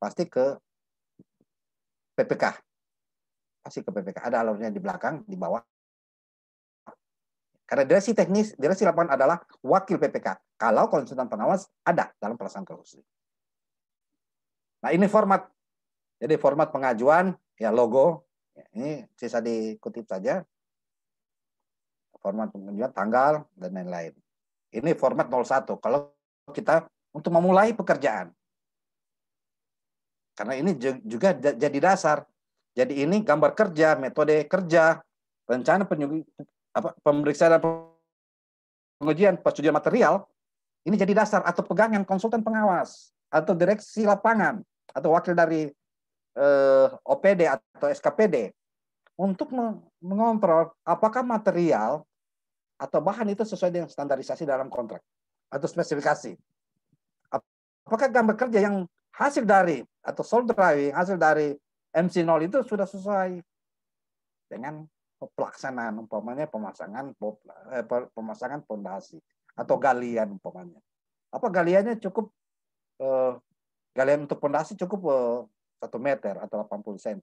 [SPEAKER 3] pasti ke PPK pasti ke PPK ada alurnya di belakang di bawah karena direksi teknis direksi lapangan adalah wakil PPK kalau konsultan pengawas ada dalam pelaksanaan korupsi nah ini format jadi format pengajuan ya logo ya, ini sisa dikutip saja format pengajuan tanggal dan lain-lain ini format 01 kalau kita untuk memulai pekerjaan. Karena ini juga jadi dasar. Jadi ini gambar kerja, metode kerja, rencana apa, pemeriksaan dan pengujian persetujuan material, ini jadi dasar atau pegangan konsultan pengawas atau direksi lapangan atau wakil dari eh, OPD atau SKPD untuk mengontrol apakah material atau bahan itu sesuai dengan standarisasi dalam kontrak atau spesifikasi. Apakah gambar kerja yang hasil dari atau soul driving hasil dari MC0 itu sudah sesuai dengan pelaksanaan umpamanya pemasangan eh, pemasangan pondasi atau galian umpamanya. Apa galiannya cukup eh, galian untuk pondasi cukup eh, 1 meter atau 80 cm.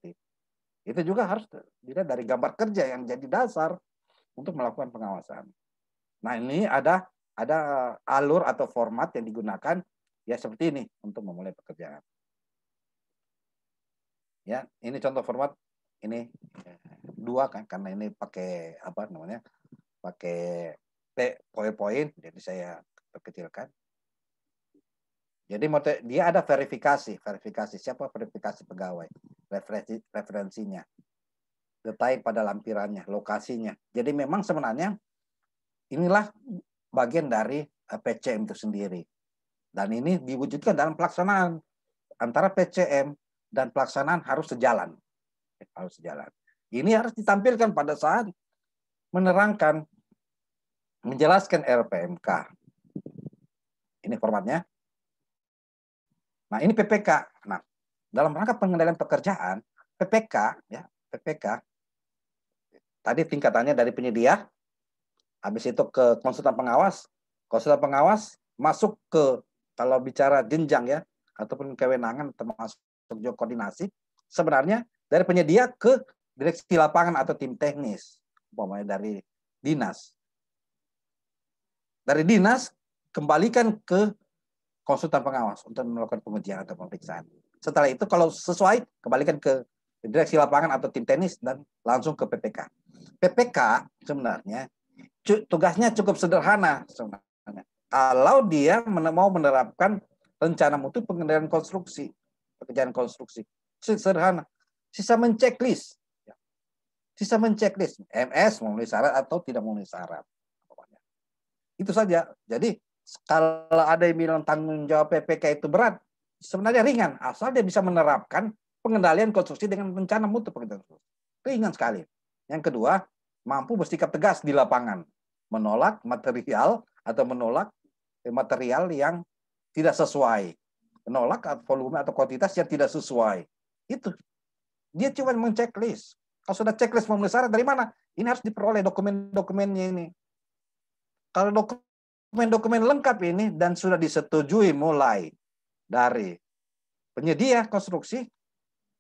[SPEAKER 3] Itu juga harus dilihat dari gambar kerja yang jadi dasar untuk melakukan pengawasan. Nah, ini ada ada alur atau format yang digunakan ya seperti ini untuk memulai pekerjaan. Ya, ini contoh format ini dua kan karena ini pakai apa namanya? pakai poin-poin jadi saya perkecilkan. Jadi dia ada verifikasi, verifikasi siapa verifikasi pegawai, referensi referensinya, detail pada lampirannya, lokasinya. Jadi memang sebenarnya inilah bagian dari eh, PCM itu sendiri. Dan ini diwujudkan dalam pelaksanaan antara PCM dan pelaksanaan harus sejalan. Harus sejalan. Ini harus ditampilkan pada saat menerangkan, menjelaskan RPMK. Ini formatnya. Nah, ini PPK. Nah, dalam rangka pengendalian pekerjaan, PPK ya, PPK tadi tingkatannya dari penyedia, habis itu ke konsultan pengawas, konsultan pengawas masuk ke kalau bicara jenjang ya ataupun kewenangan termasuk juga koordinasi sebenarnya dari penyedia ke direksi lapangan atau tim teknis umpamanya dari dinas. Dari dinas kembalikan ke konsultan pengawas untuk melakukan pengujian atau pemeriksaan. Setelah itu kalau sesuai kembalikan ke direksi lapangan atau tim teknis dan langsung ke PPK. PPK sebenarnya tugasnya cukup sederhana sebenarnya. Kalau dia mau menerapkan rencana mutu pengendalian konstruksi, pekerjaan konstruksi, sederhana. Sisa menceklis, ya. sisa menceklis MS memenuhi syarat atau tidak memenuhi syarat. Itu saja. Jadi kalau ada yang bilang tanggung jawab PPK itu berat, sebenarnya ringan asal dia bisa menerapkan pengendalian konstruksi dengan rencana mutu pekerjaan konstruksi. Ringan sekali. Yang kedua, mampu bersikap tegas di lapangan, menolak material atau menolak material yang tidak sesuai, menolak volume atau kuantitas yang tidak sesuai. Itu. Dia cuma mengceklis Kalau sudah checklist memenuhi syarat dari mana? Ini harus diperoleh dokumen-dokumennya ini. Kalau dokumen-dokumen lengkap ini dan sudah disetujui mulai dari penyedia konstruksi,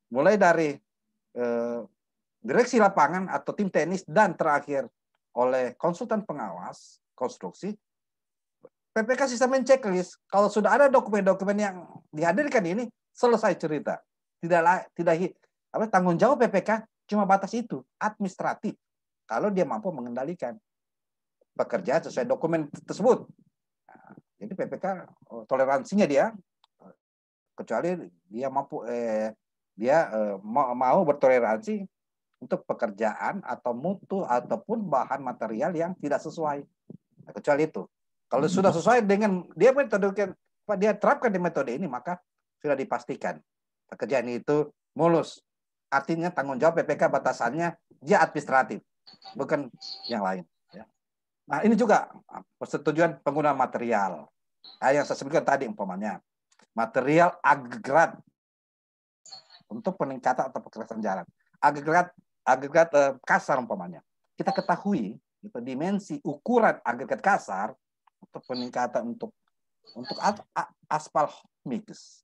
[SPEAKER 3] mulai dari eh, direksi lapangan atau tim teknis dan terakhir oleh konsultan pengawas konstruksi PPK sistem checklist kalau sudah ada dokumen-dokumen yang dihadirkan ini selesai cerita tidak tidak apa tanggung jawab PPK cuma batas itu administratif kalau dia mampu mengendalikan bekerja sesuai dokumen tersebut nah, jadi PPK oh, toleransinya dia kecuali dia mampu eh, dia eh, mau, mau bertoleransi untuk pekerjaan atau mutu ataupun bahan material yang tidak sesuai. Nah, kecuali itu. Kalau sudah hmm. sesuai dengan dia metode dia terapkan di metode ini maka sudah dipastikan pekerjaan itu mulus. Artinya tanggung jawab PPK batasannya dia administratif, bukan yang lain. Ya. Nah ini juga ah, persetujuan pengguna material. Nah, yang saya sebutkan tadi umpamanya material agregat untuk peningkatan atau pekerjaan jalan. Agregat agregat eh, kasar umpamanya. Kita ketahui itu dimensi ukuran agregat kasar untuk peningkatan untuk untuk aspal mix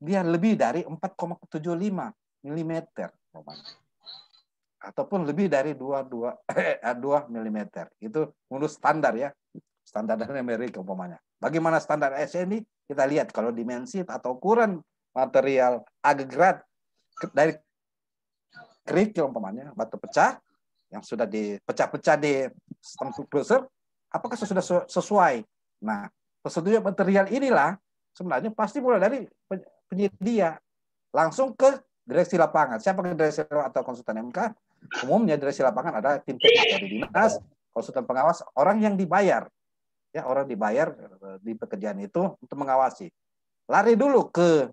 [SPEAKER 3] dia lebih dari 4,75 mm ataupun lebih dari 22 2 mm. Itu menurut standar ya. Standar dari Amerika umpamanya. Bagaimana standar SNI? ini? Kita lihat kalau dimensi atau ukuran material agregat dari kerikil umpamanya, batu pecah yang sudah dipecah-pecah di sistem supervisor, apakah sudah sesuai? Nah, persetujuan material inilah sebenarnya pasti mulai dari penyedia langsung ke direksi lapangan. Siapa ke direksi atau konsultan MK? Umumnya direksi lapangan ada tim teknis dari dinas, konsultan pengawas, orang yang dibayar. Ya, orang dibayar eh, di pekerjaan itu untuk mengawasi. Lari dulu ke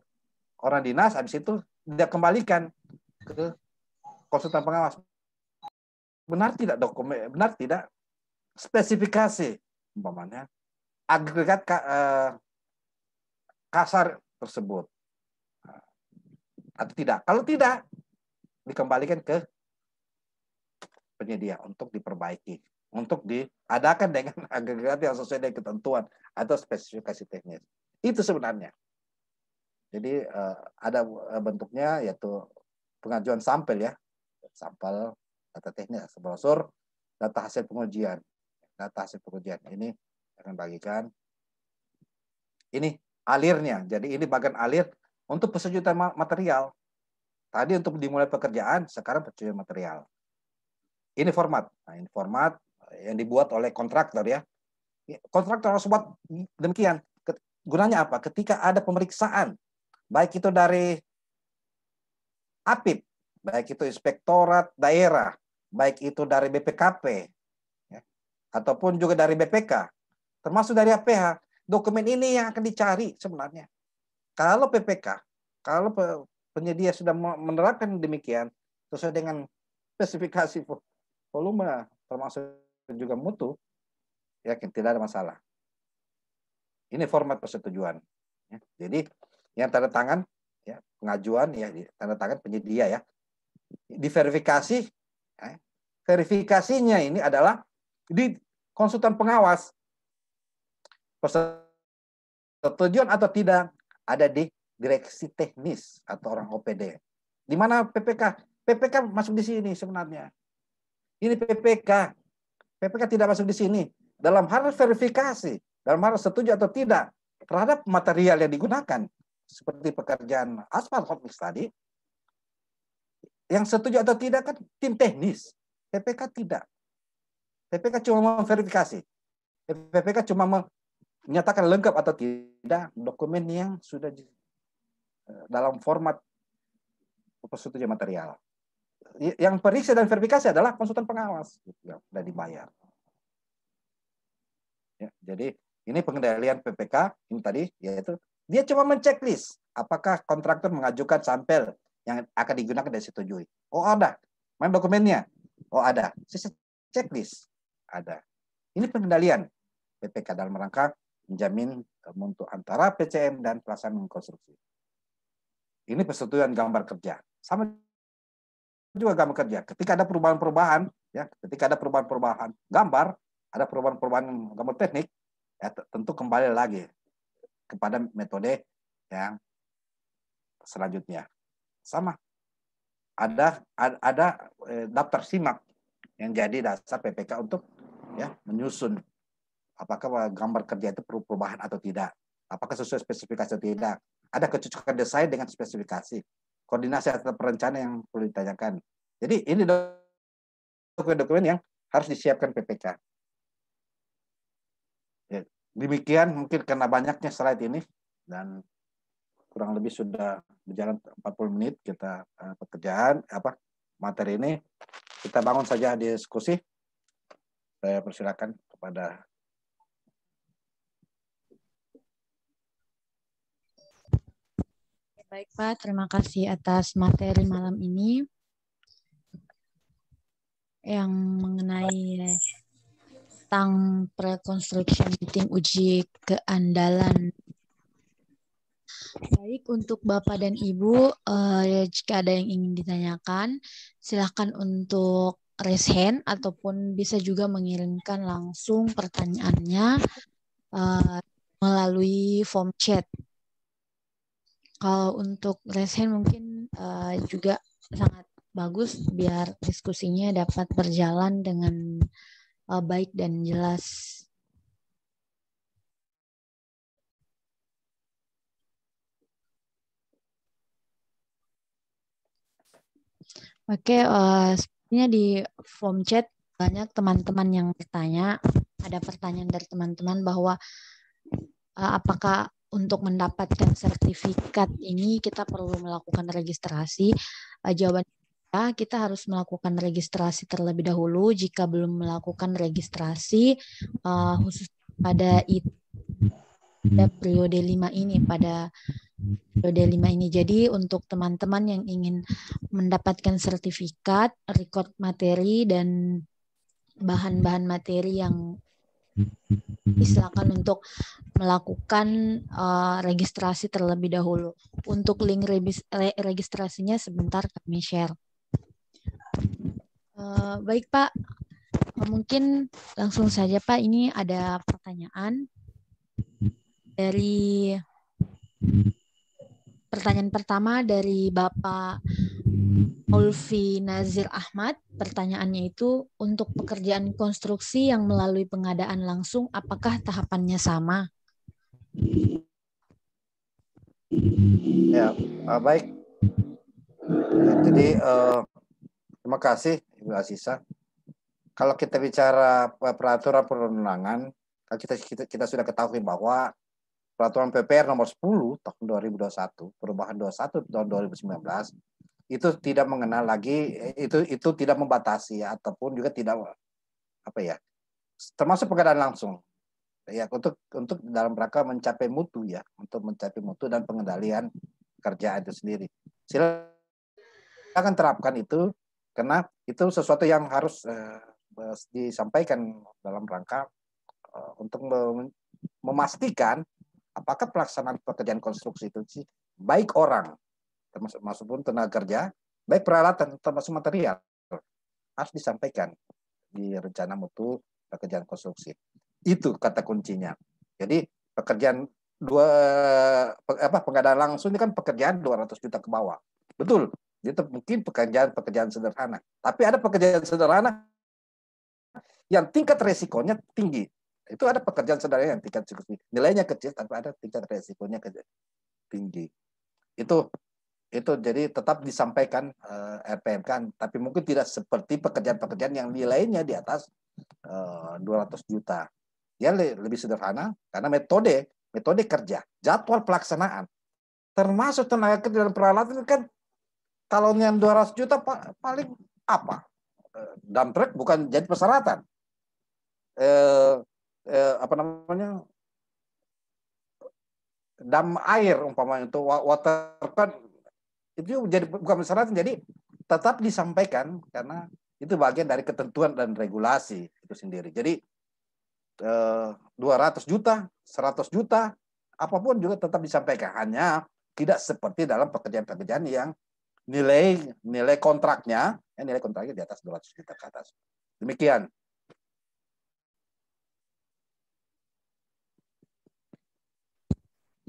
[SPEAKER 3] orang dinas, habis itu dia kembalikan ke konsultan pengawas. Benar tidak dokumen? Benar tidak spesifikasi umpamanya agregat eh, kasar tersebut nah, atau tidak? Kalau tidak dikembalikan ke penyedia untuk diperbaiki, untuk diadakan dengan (laughs) agregat yang sesuai dengan ketentuan atau spesifikasi teknis. Itu sebenarnya. Jadi eh, ada eh, bentuknya yaitu pengajuan sampel ya sampel, data teknis, brosur, data hasil pengujian. Data hasil pengujian ini akan bagikan. Ini alirnya. Jadi ini bagian alir untuk persetujuan material. Tadi untuk dimulai pekerjaan, sekarang persetujuan material. Ini format. Nah, ini format yang dibuat oleh kontraktor ya. ya kontraktor harus buat demikian. Gunanya apa? Ketika ada pemeriksaan, baik itu dari APIP baik itu inspektorat daerah, baik itu dari BPKP, ya, ataupun juga dari BPK, termasuk dari APH. Dokumen ini yang akan dicari sebenarnya. Kalau PPK, kalau penyedia sudah menerapkan demikian, sesuai dengan spesifikasi volume, termasuk juga mutu, yakin tidak ada masalah. Ini format persetujuan. Ya. jadi yang tanda tangan ya, pengajuan ya tanda tangan penyedia ya diverifikasi eh, verifikasinya ini adalah di konsultan pengawas persetujuan atau tidak ada di direksi teknis atau orang OPD di mana PPK PPK masuk di sini sebenarnya ini PPK PPK tidak masuk di sini dalam hal verifikasi dalam hal setuju atau tidak terhadap material yang digunakan seperti pekerjaan aspal kompleks tadi yang setuju atau tidak kan tim teknis. PPK tidak. PPK cuma memverifikasi. PPK cuma menyatakan lengkap atau tidak dokumen yang sudah eh, dalam format persetujuan material. Yang periksa dan verifikasi adalah konsultan pengawas gitu, yang sudah dibayar. Ya, jadi ini pengendalian PPK ini tadi yaitu dia cuma menceklis apakah kontraktor mengajukan sampel yang akan digunakan dan disetujui. Oh ada, main dokumennya? Oh ada, sisa checklist ada. Ini pengendalian PPK dalam rangka menjamin untuk antara PCM dan pelaksanaan konstruksi. Ini persetujuan gambar kerja. Sama juga gambar kerja. Ketika ada perubahan-perubahan, ya, ketika ada perubahan-perubahan gambar, ada perubahan-perubahan gambar teknik, ya, tentu kembali lagi kepada metode yang selanjutnya sama. Ada ada eh, daftar simak yang jadi dasar PPK untuk ya menyusun apakah gambar kerja itu perlu perubahan atau tidak, apakah sesuai spesifikasi atau tidak, ada kecocokan desain dengan spesifikasi, koordinasi atau perencana yang perlu ditanyakan. Jadi ini dokumen-dokumen yang harus disiapkan PPK. Ya, demikian mungkin karena banyaknya slide ini dan kurang lebih sudah berjalan 40 menit kita eh, pekerjaan apa materi ini kita bangun saja diskusi. Saya persilakan kepada
[SPEAKER 2] Baik Pak, terima kasih atas materi malam ini yang mengenai tentang pre-construction meeting uji keandalan Baik, untuk Bapak dan Ibu, eh, ya, jika ada yang ingin ditanyakan, silakan untuk raise hand ataupun bisa juga mengirimkan langsung pertanyaannya eh, melalui form chat. Kalau untuk raise hand mungkin eh, juga sangat bagus biar diskusinya dapat berjalan dengan eh, baik dan jelas.
[SPEAKER 1] Oke, uh,
[SPEAKER 2] sepertinya di form chat banyak teman-teman yang bertanya. Ada pertanyaan dari teman-teman bahwa uh, apakah untuk mendapatkan sertifikat ini kita perlu melakukan registrasi? Uh, jawaban kita harus melakukan registrasi terlebih dahulu. Jika belum melakukan registrasi, uh, khusus pada itu pada hmm. periode 5 ini pada periode 5 ini. Jadi untuk teman-teman yang ingin mendapatkan sertifikat, record materi dan bahan-bahan materi yang silakan untuk melakukan uh, registrasi terlebih dahulu. Untuk link re registrasinya sebentar kami share. Uh, baik Pak, mungkin langsung saja Pak, ini ada pertanyaan dari pertanyaan pertama dari Bapak Ulfi Nazir Ahmad, pertanyaannya itu untuk pekerjaan konstruksi yang melalui pengadaan langsung, apakah tahapannya sama?
[SPEAKER 3] Ya, ah, baik. Jadi eh, terima kasih Ibu Asisa. Kalau kita bicara eh, peraturan perundangan, kan kita, kita kita sudah ketahui bahwa Peraturan PPR nomor 10 tahun 2021, perubahan 21 tahun 2019 itu tidak mengenal lagi itu itu tidak membatasi ataupun juga tidak apa ya termasuk pengadaan langsung ya untuk untuk dalam rangka mencapai mutu ya untuk mencapai mutu dan pengendalian kerja itu sendiri silakan terapkan itu karena itu sesuatu yang harus eh, disampaikan dalam rangka eh, untuk memastikan apakah pelaksanaan pekerjaan konstruksi itu sih baik orang termasuk masuk pun tenaga kerja, baik peralatan termasuk material harus disampaikan di rencana mutu pekerjaan konstruksi. Itu kata kuncinya. Jadi pekerjaan dua apa pengadaan langsung ini kan pekerjaan 200 juta ke bawah. Betul. Itu mungkin pekerjaan-pekerjaan sederhana. Tapi ada pekerjaan sederhana yang tingkat resikonya tinggi. Itu ada pekerjaan saudara yang tingkat cukup tinggi. Nilainya kecil tapi ada tingkat resikonya tinggi. Itu itu jadi tetap disampaikan uh, eh, RPMK tapi mungkin tidak seperti pekerjaan-pekerjaan yang nilainya di atas uh, eh, 200 juta. Ya lebih sederhana karena metode metode kerja, jadwal pelaksanaan termasuk tenaga kerja dan peralatan kan kalau yang 200 juta paling apa? Eh, dump truck bukan jadi persyaratan. Eh, eh, apa namanya dam air umpamanya itu water kan itu jadi bukan masalah jadi tetap disampaikan karena itu bagian dari ketentuan dan regulasi itu sendiri. Jadi eh, 200 juta, 100 juta, apapun juga tetap disampaikan. Hanya tidak seperti dalam pekerjaan-pekerjaan yang nilai nilai kontraknya, ya nilai kontraknya di atas 200 juta ke atas. Demikian.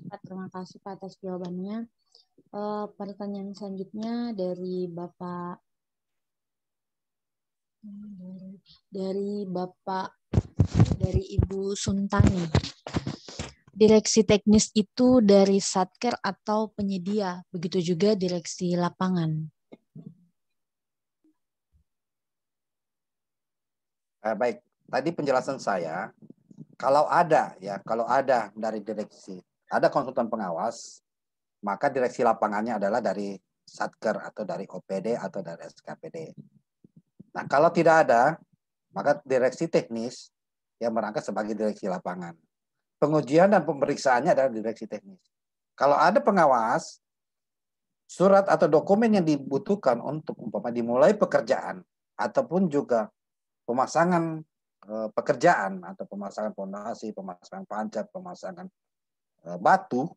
[SPEAKER 4] Pak. Terima kasih Pak atas jawabannya.
[SPEAKER 2] Uh, pertanyaan selanjutnya dari Bapak dari, Bapak dari Ibu Suntani. Direksi teknis itu dari satker atau penyedia, begitu juga direksi lapangan.
[SPEAKER 3] Eh, baik, tadi penjelasan saya, kalau ada ya, kalau ada dari direksi ada konsultan pengawas, maka direksi lapangannya adalah dari Satker atau dari OPD atau dari SKPD. Nah, kalau tidak ada, maka direksi teknis yang merangkap sebagai direksi lapangan. Pengujian dan pemeriksaannya adalah direksi teknis. Kalau ada pengawas, surat atau dokumen yang dibutuhkan untuk umpama dimulai pekerjaan ataupun juga pemasangan eh, pekerjaan atau pemasangan fondasi, pemasangan panjat, pemasangan E, batu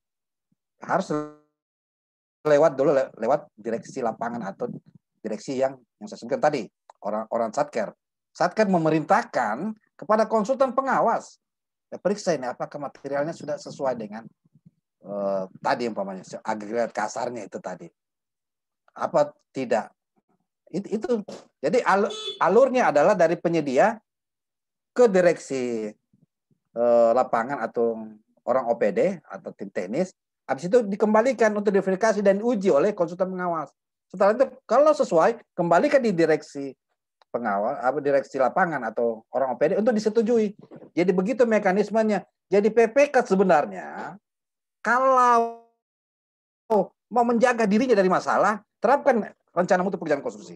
[SPEAKER 3] harus lewat dulu lewat direksi lapangan atau direksi yang yang saya sebutkan tadi orang-orang satker. Satker memerintahkan kepada konsultan pengawas ya, periksa ini apakah materialnya sudah sesuai dengan yang e, tadi umpamanya agregat kasarnya itu tadi apa tidak itu, itu. jadi al, alurnya adalah dari penyedia ke direksi uh, lapangan atau orang OPD atau tim teknis, habis itu dikembalikan untuk diverifikasi dan diuji oleh konsultan pengawas. Setelah itu kalau sesuai kembalikan di direksi pengawal apa direksi lapangan atau orang OPD untuk disetujui. Jadi begitu mekanismenya. Jadi PPK sebenarnya kalau mau menjaga dirinya dari masalah, terapkan rencana mutu pekerjaan konstruksi.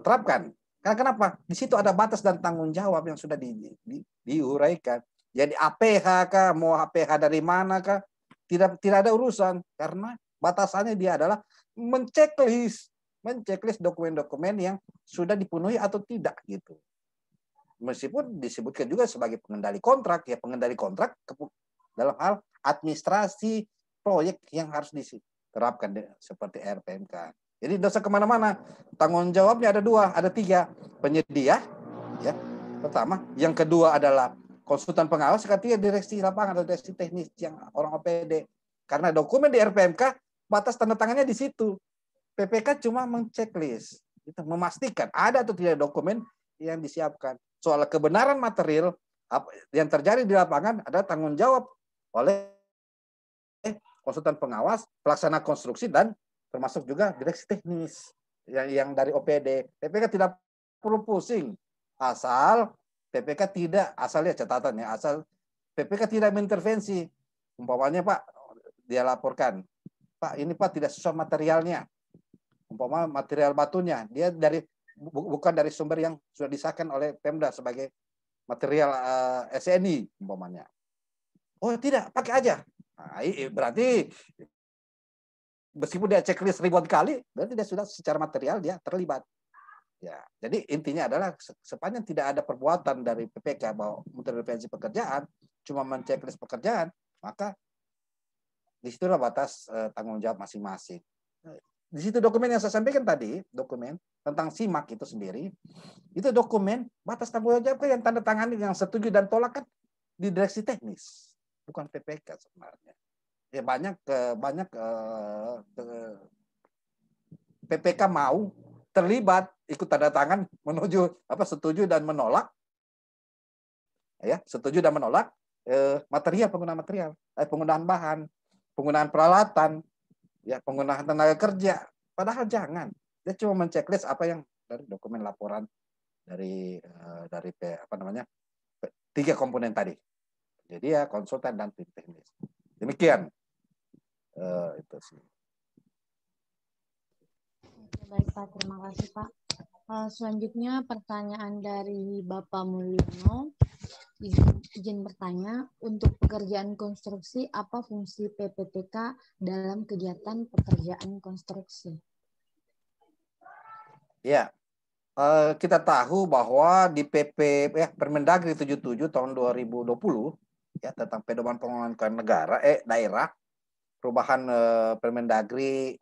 [SPEAKER 3] Terapkan. Karena kenapa? Di situ ada batas dan tanggung jawab yang sudah di, di, diuraikan. Jadi APH kah, mau APH dari mana kah, tidak tidak ada urusan karena batasannya dia adalah menceklis menceklis dokumen-dokumen yang sudah dipenuhi atau tidak gitu. Meskipun disebutkan juga sebagai pengendali kontrak ya pengendali kontrak dalam hal administrasi proyek yang harus diterapkan seperti RPMK. Jadi dosa kemana-mana. Tanggung jawabnya ada dua, ada tiga. Penyedia, ya pertama. Yang kedua adalah konsultan pengawas sekarang direksi lapangan atau direksi teknis yang orang OPD. Karena dokumen di RPMK batas tanda tangannya di situ. PPK cuma mengceklis, itu memastikan ada atau tidak dokumen yang disiapkan. Soal kebenaran material yang terjadi di lapangan ada tanggung jawab oleh konsultan pengawas, pelaksana konstruksi dan termasuk juga direksi teknis yang dari OPD. PPK tidak perlu pusing asal PPK tidak asal asalnya ya asal PPK tidak mengintervensi. Umpamanya Pak dia laporkan, Pak ini Pak tidak sesuai materialnya. Umpama material batunya dia dari bukan dari sumber yang sudah disahkan oleh Pemda sebagai material uh, eh, SNI umpamanya. Oh tidak, pakai aja. Nah, berarti meskipun dia checklist ribuan kali, berarti dia sudah secara material dia terlibat. Ya, jadi intinya adalah sepanjang tidak ada perbuatan dari PPK bahwa intervensi pekerjaan cuma menceklis pekerjaan, maka di disitulah batas eh, tanggung jawab masing-masing. Di situ dokumen yang saya sampaikan tadi, dokumen tentang simak itu sendiri, itu dokumen batas tanggung jawab yang tanda tangan yang setuju dan tolak kan di direksi teknis, bukan PPK sebenarnya. Ya banyak eh, banyak eh, eh PPK mau terlibat ikut tanda tangan menuju apa setuju dan menolak ya setuju dan menolak eh, material penggunaan material eh, penggunaan bahan penggunaan peralatan ya penggunaan tenaga kerja padahal jangan dia cuma menceklis apa yang dari dokumen laporan dari eh, dari apa namanya tiga komponen tadi jadi ya konsultan dan tim teknis demikian eh, itu sih
[SPEAKER 2] baik Pak, terima kasih Pak. Uh, selanjutnya pertanyaan dari Bapak Mulyono. Izin, izin bertanya, untuk pekerjaan konstruksi, apa fungsi PPTK dalam kegiatan pekerjaan konstruksi?
[SPEAKER 3] Ya, eh, kita tahu bahwa di PP ya, Permendagri 77 tahun 2020 ya tentang pedoman pengelolaan negara eh daerah perubahan eh, Permendagri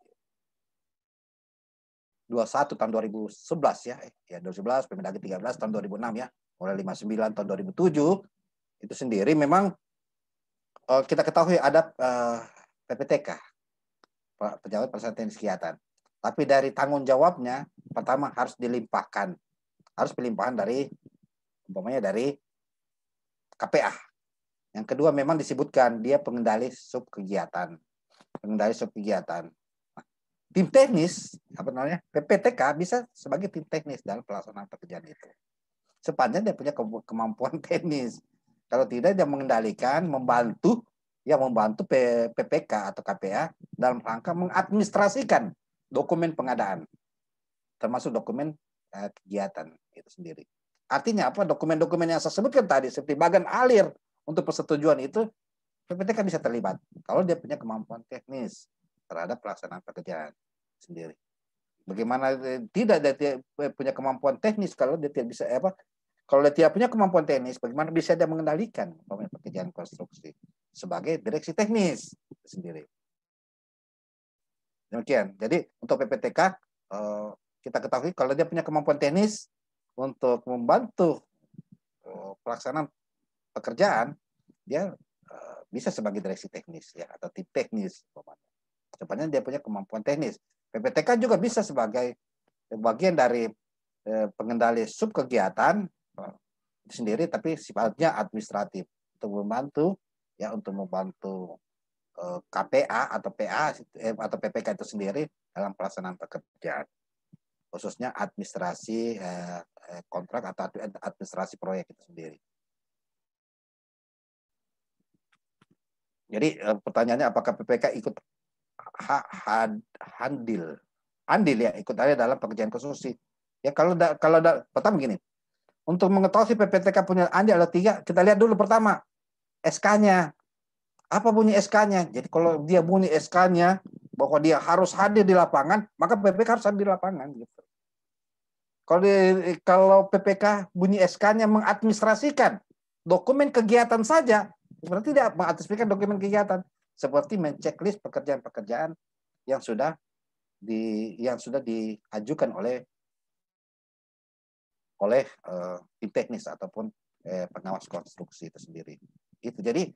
[SPEAKER 3] 21 tahun 2011 ya, eh, ya 2011, Permendagri 13 tahun 2006 ya, mulai 59 tahun 2007 itu sendiri memang uh, kita ketahui ada uh, eh, PPTK, pejabat persatuan kesehatan. kegiatan. Tapi dari tanggung jawabnya pertama harus dilimpahkan, harus pelimpahan dari umpamanya dari KPA. Yang kedua memang disebutkan dia pengendali sub kegiatan, pengendali sub kegiatan tim teknis apa namanya PPTK bisa sebagai tim teknis dalam pelaksanaan pekerjaan itu sepanjang dia punya kemampuan (laughs) teknis kalau tidak dia mengendalikan membantu ya membantu PPK atau KPA dalam rangka mengadministrasikan dokumen pengadaan termasuk dokumen eh, kegiatan itu sendiri artinya apa dokumen-dokumen yang saya sebutkan tadi seperti bagan alir untuk persetujuan itu PPTK bisa terlibat kalau dia punya kemampuan teknis terhadap pelaksanaan pekerjaan sendiri. Bagaimana tidak dia punya kemampuan teknis kalau dia tidak bisa eh, apa kalau dia tidak punya kemampuan teknis, bagaimana bisa dia mengendalikan pekerjaan konstruksi sebagai direksi teknis sendiri. Demikian. Jadi untuk PPTK eh, kita ketahui kalau dia punya kemampuan teknis untuk membantu eh, pelaksanaan pekerjaan, dia bisa sebagai direksi teknis ya atau tim teknis. Umpamanya. Depannya dia punya kemampuan teknis. PPTK juga bisa sebagai bagian dari eh, pengendali subkegiatan eh, itu sendiri, tapi sifatnya administratif untuk membantu ya untuk membantu eh, KPA atau PA atau PPK itu sendiri dalam pelaksanaan pekerjaan khususnya administrasi kontrak atau administrasi proyek itu sendiri. Jadi pertanyaannya apakah PPK ikut had, handil. Andil ya, ikut ada dalam pekerjaan konstruksi. Ya kalau da, kalau da, pertama begini, untuk mengetahui PPTK punya andil ada tiga, kita lihat dulu pertama SK-nya. Apa bunyi SK-nya? Jadi kalau dia bunyi SK-nya bahwa dia harus hadir di lapangan, maka PPK harus hadir di lapangan gitu. Kalau di, kalau PPK bunyi SK-nya mengadministrasikan dokumen kegiatan saja, berarti tidak mengadministrasikan dokumen kegiatan seperti menceklis pekerjaan-pekerjaan yang sudah di yang sudah diajukan oleh oleh uh, tim teknis ataupun eh, pengawas konstruksi itu sendiri. Itu jadi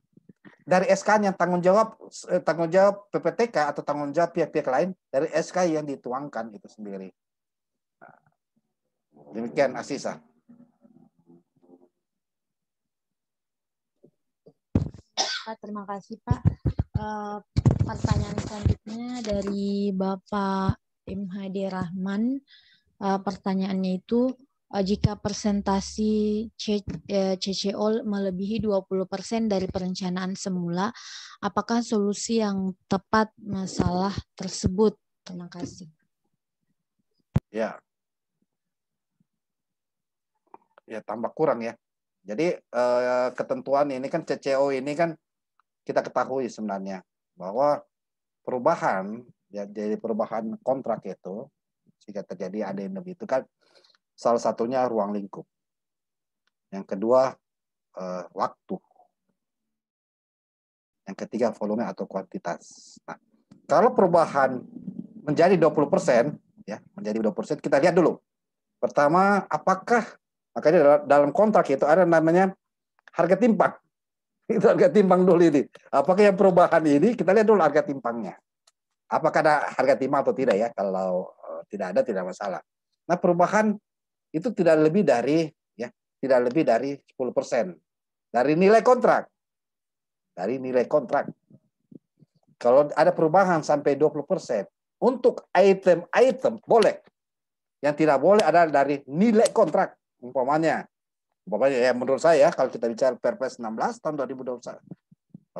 [SPEAKER 3] dari SK yang tanggung jawab eh, tanggung jawab PPTK atau tanggung jawab pihak-pihak lain dari SK yang dituangkan itu sendiri. Nah, demikian Asisa.
[SPEAKER 2] Pak, terima kasih Pak. Eh, pertanyaan selanjutnya dari Bapak MHD Rahman. Uh, pertanyaannya itu, uh, jika presentasi uh, CCO melebihi 20% dari perencanaan semula, apakah solusi yang tepat masalah tersebut? Terima kasih.
[SPEAKER 3] Ya. Ya, tambah kurang ya. Jadi uh, ketentuan ini kan CCO ini kan kita ketahui sebenarnya bahwa perubahan ya dari perubahan kontrak itu jika terjadi ada yang lebih itu kan salah satunya ruang lingkup. Yang kedua eh, waktu. Yang ketiga volume atau kuantitas. Nah, kalau perubahan menjadi 20% ya, menjadi 20% kita lihat dulu. Pertama, apakah makanya dalam kontrak itu ada namanya harga timpang itu harga timbang dulu ini. Apakah yang perubahan ini kita lihat dulu harga timbangnya. Apakah ada harga timbang atau tidak ya? Kalau eh, tidak ada tidak masalah. Nah perubahan itu tidak lebih dari ya tidak lebih dari 10 persen dari nilai kontrak dari nilai kontrak. Kalau ada perubahan sampai 20 persen untuk item-item boleh. Yang tidak boleh adalah dari nilai kontrak umpamanya Umpamanya ya menurut saya kalau kita bicara Perpres 16 tahun 2018, 18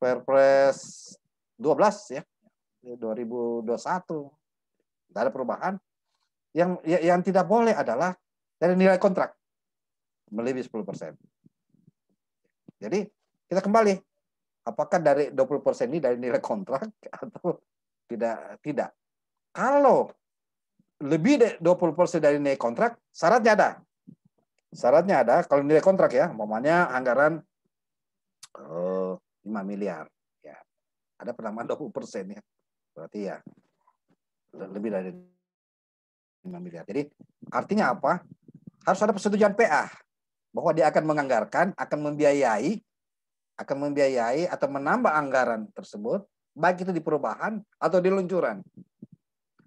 [SPEAKER 3] Perpres 12 ya 2021 ya, tidak ada perubahan yang ya, yang tidak boleh adalah dari nilai kontrak melebihi 10%. Jadi kita kembali apakah dari 20% ini dari nilai kontrak (laughs) atau tidak tidak. Kalau lebih dari 20% dari nilai kontrak syaratnya ada Syaratnya ada kalau nilai kontrak ya, umpamanya anggaran eh, 5 miliar ya. Ada penambahan 20% ya. Berarti ya lebih dari 5 miliar. Jadi artinya apa? Harus ada persetujuan PA bahwa dia akan menganggarkan, akan membiayai, akan membiayai atau menambah anggaran tersebut, baik itu di perubahan atau di luncuran.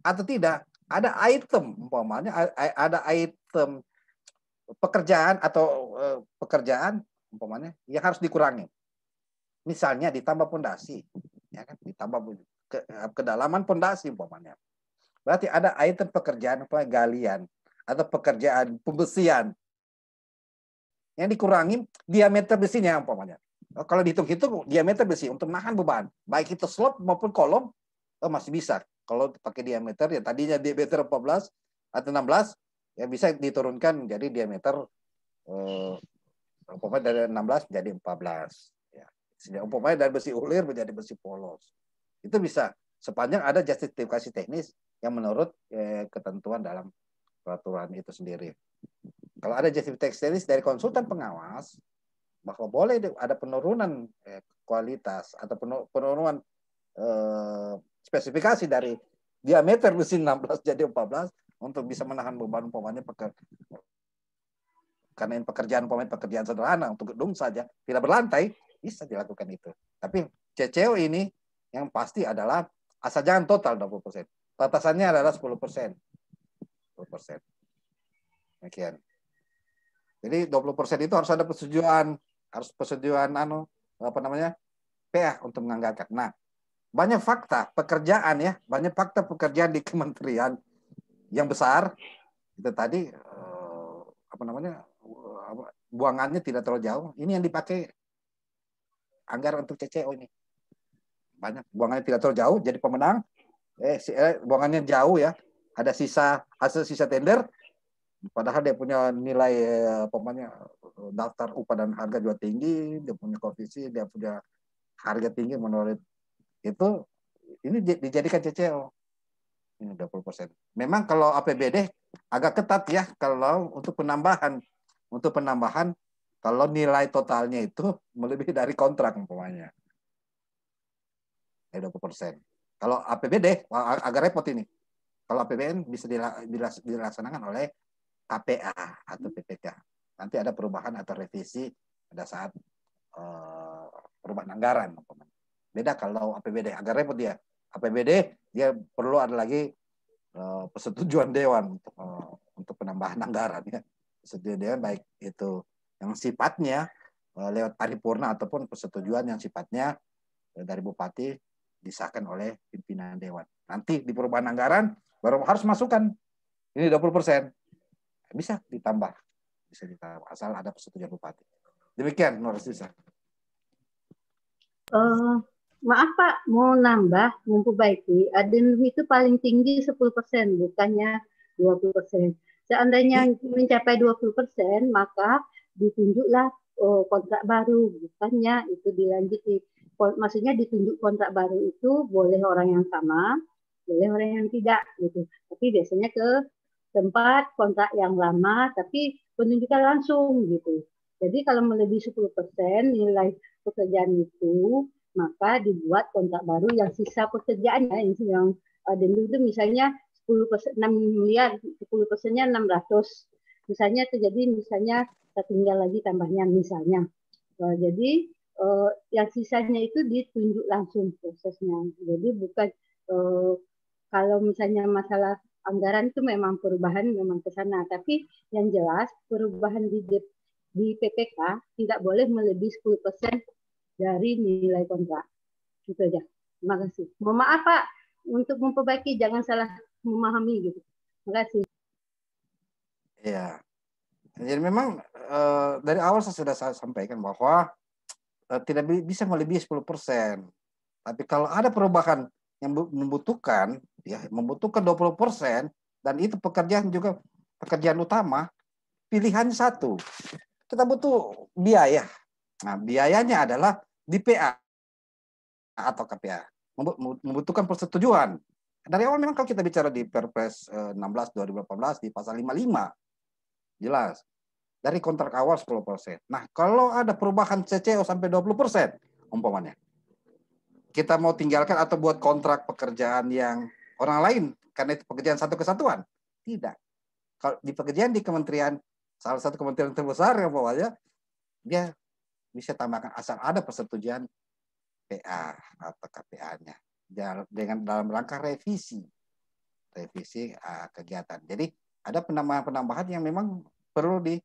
[SPEAKER 3] Atau tidak, ada item umpamanya ada item pekerjaan atau eh, pekerjaan umpamanya yang harus dikurangi. Misalnya ditambah pondasi, ya kan? Ditambah ke, kedalaman pondasi umpamanya. Berarti ada item pekerjaan umpamanya galian atau pekerjaan pembesian yang dikurangi diameter besinya umpamanya. Oh, kalau dihitung-hitung diameter besi untuk menahan beban, baik itu slot maupun kolom oh, masih bisa. Kalau pakai diameter ya tadinya diameter 14 atau 16 ya bisa diturunkan jadi diameter eh, umpamanya dari 16 menjadi 14 ya umpamanya dari besi ulir menjadi besi polos itu bisa sepanjang ada justifikasi teknis yang menurut eh, ketentuan dalam peraturan itu sendiri kalau ada justifikasi teknis dari konsultan pengawas bahwa boleh ada penurunan eh, kualitas atau penurunan eh, spesifikasi dari diameter mesin 16 jadi 14 untuk bisa menahan beban umpamanya peker karena pekerjaan pemain pekerjaan sederhana untuk gedung saja tidak berlantai bisa dilakukan itu. Tapi CCO ini yang pasti adalah asal jangan total 20%. Batasannya adalah 10%. 10%. Demikian. Jadi 20% itu harus ada persetujuan, harus persetujuan anu apa namanya? PA untuk menganggarkan. Nah, banyak fakta pekerjaan ya, banyak fakta pekerjaan di (laughs) kementerian yang besar itu tadi eh, apa namanya eh, buangannya tidak terlalu jauh. Ini yang dipakai anggaran untuk CCO oh ini banyak buangannya tidak terlalu jauh jadi pemenang. Eh, eh, buangannya jauh ya. Ada sisa hasil sisa tender padahal dia punya nilai pokoknya daftar upah dan harga juga tinggi, dia punya koefisien, dia punya harga tinggi menurut itu ini dijadikan CCO ini hmm, 20 persen. Memang kalau APBD agak ketat ya kalau untuk penambahan untuk penambahan kalau nilai totalnya itu melebihi dari kontrak umpamanya. Ya, 20 persen. Kalau APBD agak repot ini. Kalau APBN bisa dilaksanakan oleh KPA atau PPK. Nanti ada perubahan atau revisi pada saat eh, perubahan anggaran Beda kalau APBD agak repot dia APBD dia perlu ada lagi eh, persetujuan dewan untuk eh, untuk penambahan anggaran ya. Persetujuan dewan baik itu yang sifatnya eh, lewat paripurna ataupun persetujuan yang sifatnya dari bupati disahkan oleh pimpinan dewan. Nanti di perubahan anggaran baru harus masukkan ini 20 persen bisa ditambah bisa ditambah asal ada persetujuan bupati. Demikian Nur Sisa.
[SPEAKER 4] Uh, Maaf Pak, mau nambah, mumpu memperbaiki. Adenovirus itu paling tinggi 10%, bukannya 20%. Seandainya iya. mencapai 20%, maka ditunjuklah oh, kontrak baru, bukannya itu dilanjuti. Maksudnya ditunjuk kontrak baru itu boleh orang yang sama, boleh orang yang tidak gitu. Tapi biasanya ke tempat kontrak yang lama, tapi penunjukan langsung gitu. Jadi kalau melebihi 10% nilai pekerjaan itu maka dibuat kontrak baru yang sisa pekerjaannya yang, yang uh, itu misalnya 10 persen, 6 miliar, 10 persennya 600. Misalnya terjadi misalnya tertinggal lagi tambahnya misalnya. Uh, jadi uh, yang sisanya itu ditunjuk langsung prosesnya. Jadi bukan uh, kalau misalnya masalah anggaran itu memang perubahan memang ke sana, tapi yang jelas perubahan di di PPK tidak boleh melebihi 10% persen dari nilai kontrak. Gitu aja. Terima kasih. Mohon maaf Pak untuk memperbaiki jangan salah memahami gitu. Terima kasih.
[SPEAKER 3] Iya. Jadi memang uh, dari awal saya sudah saya sampaikan bahwa uh, tidak bisa melebihi 10%. Tapi kalau ada perubahan yang membutuhkan ya membutuhkan 20% dan itu pekerjaan juga pekerjaan utama pilihan satu kita butuh biaya nah biayanya adalah di PA atau KPA membutuhkan persetujuan. Dari awal memang kalau kita bicara di Perpres 16 eh, 2018 di pasal 55 jelas dari kontrak awal 10%. Nah, kalau ada perubahan CCO sampai 20% umpamanya. Kita mau tinggalkan atau buat kontrak pekerjaan yang orang lain karena itu pekerjaan satu kesatuan. Tidak. Kalau di pekerjaan di kementerian salah satu kementerian terbesar yang bawahnya dia bisa tambahkan asal ada persetujuan PA atau KPA-nya dengan dalam rangka revisi revisi uh, kegiatan. Jadi ada penambahan-penambahan yang memang perlu di,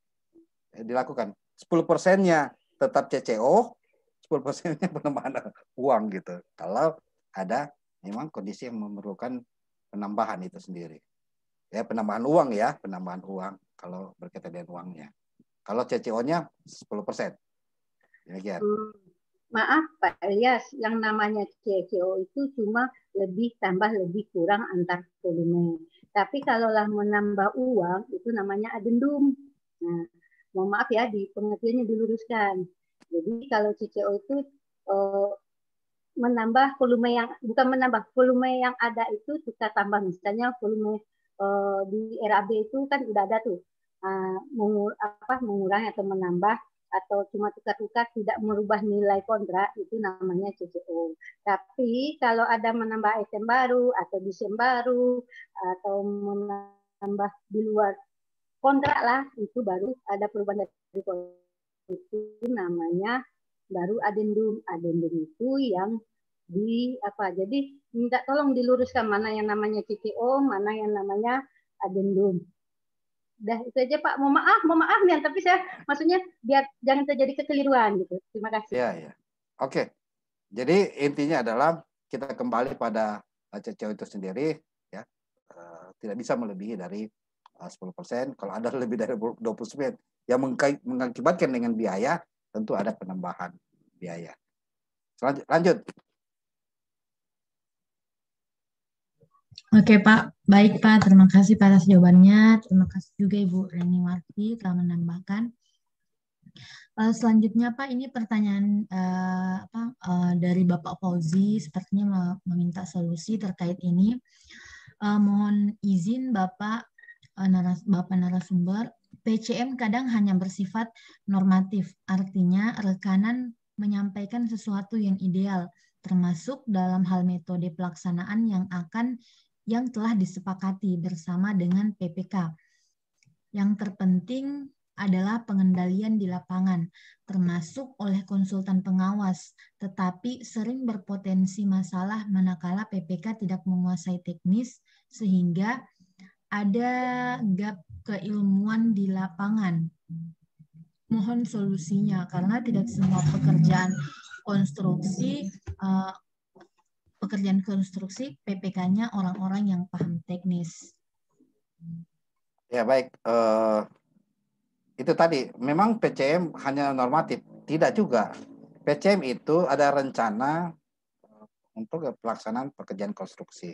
[SPEAKER 3] eh, dilakukan. 10 persennya tetap CCO, 10 persennya (laughs) penambahan uang gitu. Kalau ada memang kondisi yang memerlukan penambahan itu sendiri. Ya penambahan uang ya, penambahan uang kalau berkaitan dengan uangnya. Kalau CCO-nya 10 persen, Demikian. Hmm.
[SPEAKER 4] Maaf Pak Elias, yang namanya CCO itu cuma lebih tambah lebih kurang antar volume. Tapi kalaulah menambah uang itu namanya adendum. Nah, mohon maaf ya di pengertiannya diluruskan. Jadi kalau CCO itu eh, menambah volume yang bukan menambah volume yang ada itu kita tambah misalnya volume eh, di RAB itu kan udah ada tuh Uh, mengur apa mengurangi atau menambah atau cuma tukar-tukar tidak merubah nilai kontrak itu namanya CCO. Tapi kalau ada menambah item baru atau desain baru atau menambah di luar kontrak lah itu baru ada perubahan dari kontrak itu namanya baru adendum. Adendum itu yang di apa? Jadi minta tolong diluruskan mana yang namanya CCO, mana yang namanya adendum. Dah itu aja Pak. Mau maaf, mau maaf nih, tapi saya maksudnya biar jangan terjadi kekeliruan gitu. Terima kasih. Iya,
[SPEAKER 3] iya. Oke. Jadi intinya adalah kita kembali pada eh, cecau itu sendiri ya. Eh, tidak bisa melebihi dari 10%. Eh, Kalau ada (laughs) lebih dari 20% yang mengakibatkan dengan biaya, tentu ada penambahan biaya. Lanjut.
[SPEAKER 2] Oke Pak, baik Pak. Terima kasih Pak atas jawabannya. Terima kasih juga Ibu Reni Warti telah menambahkan. Uh, selanjutnya Pak, ini pertanyaan uh, apa uh, dari Bapak Fauzi sepertinya meminta solusi terkait ini. Uh, mohon izin Bapak uh, naras Bapak narasumber, PCM kadang hanya bersifat normatif, artinya rekanan menyampaikan sesuatu yang ideal, termasuk dalam hal metode pelaksanaan yang akan yang telah disepakati bersama dengan PPK. Yang terpenting adalah pengendalian di lapangan, termasuk oleh konsultan pengawas, tetapi sering berpotensi masalah manakala PPK tidak menguasai teknis, sehingga ada gap keilmuan di lapangan. Mohon solusinya, karena tidak semua pekerjaan konstruksi uh, pekerjaan konstruksi PPK-nya orang-orang yang paham teknis.
[SPEAKER 3] Ya baik, uh, itu tadi memang PCM hanya normatif, tidak juga. PCM itu ada rencana eh, untuk pelaksanaan pekerjaan konstruksi.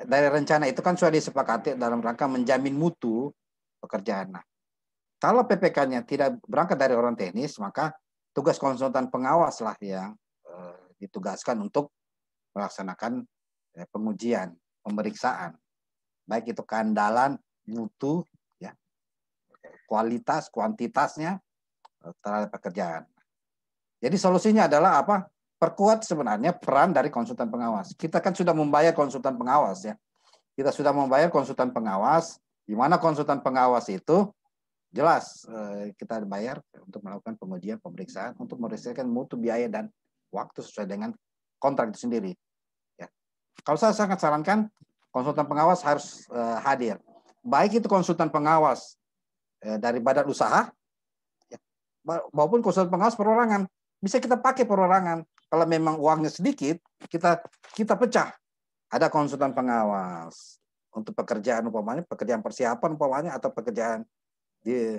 [SPEAKER 3] Dari rencana itu kan sudah disepakati dalam rangka menjamin mutu pekerjaan. Nah, kalau PPK-nya tidak berangkat dari orang teknis, maka tugas konsultan pengawaslah yang e, ditugaskan untuk melaksanakan eh, pengujian, pemeriksaan, baik itu keandalan, mutu, ya, kualitas, kuantitasnya eh, terhadap pekerjaan. Jadi solusinya adalah apa? Perkuat sebenarnya peran dari konsultan pengawas. Kita kan sudah membayar konsultan pengawas ya. Kita sudah membayar konsultan pengawas. Di mana konsultan pengawas itu jelas eh, kita bayar untuk melakukan pengujian pemeriksaan untuk memeriksakan mutu biaya dan waktu sesuai dengan kontrak itu sendiri. Ya. Kalau saya sangat sarankan konsultan pengawas harus uh, hadir. Baik itu konsultan pengawas uh, dari badan usaha ya, maupun konsultan pengawas perorangan. Bisa kita pakai perorangan. Kalau memang uangnya sedikit, kita kita pecah. Ada konsultan pengawas untuk pekerjaan umpamanya pekerjaan persiapan umpamanya atau pekerjaan di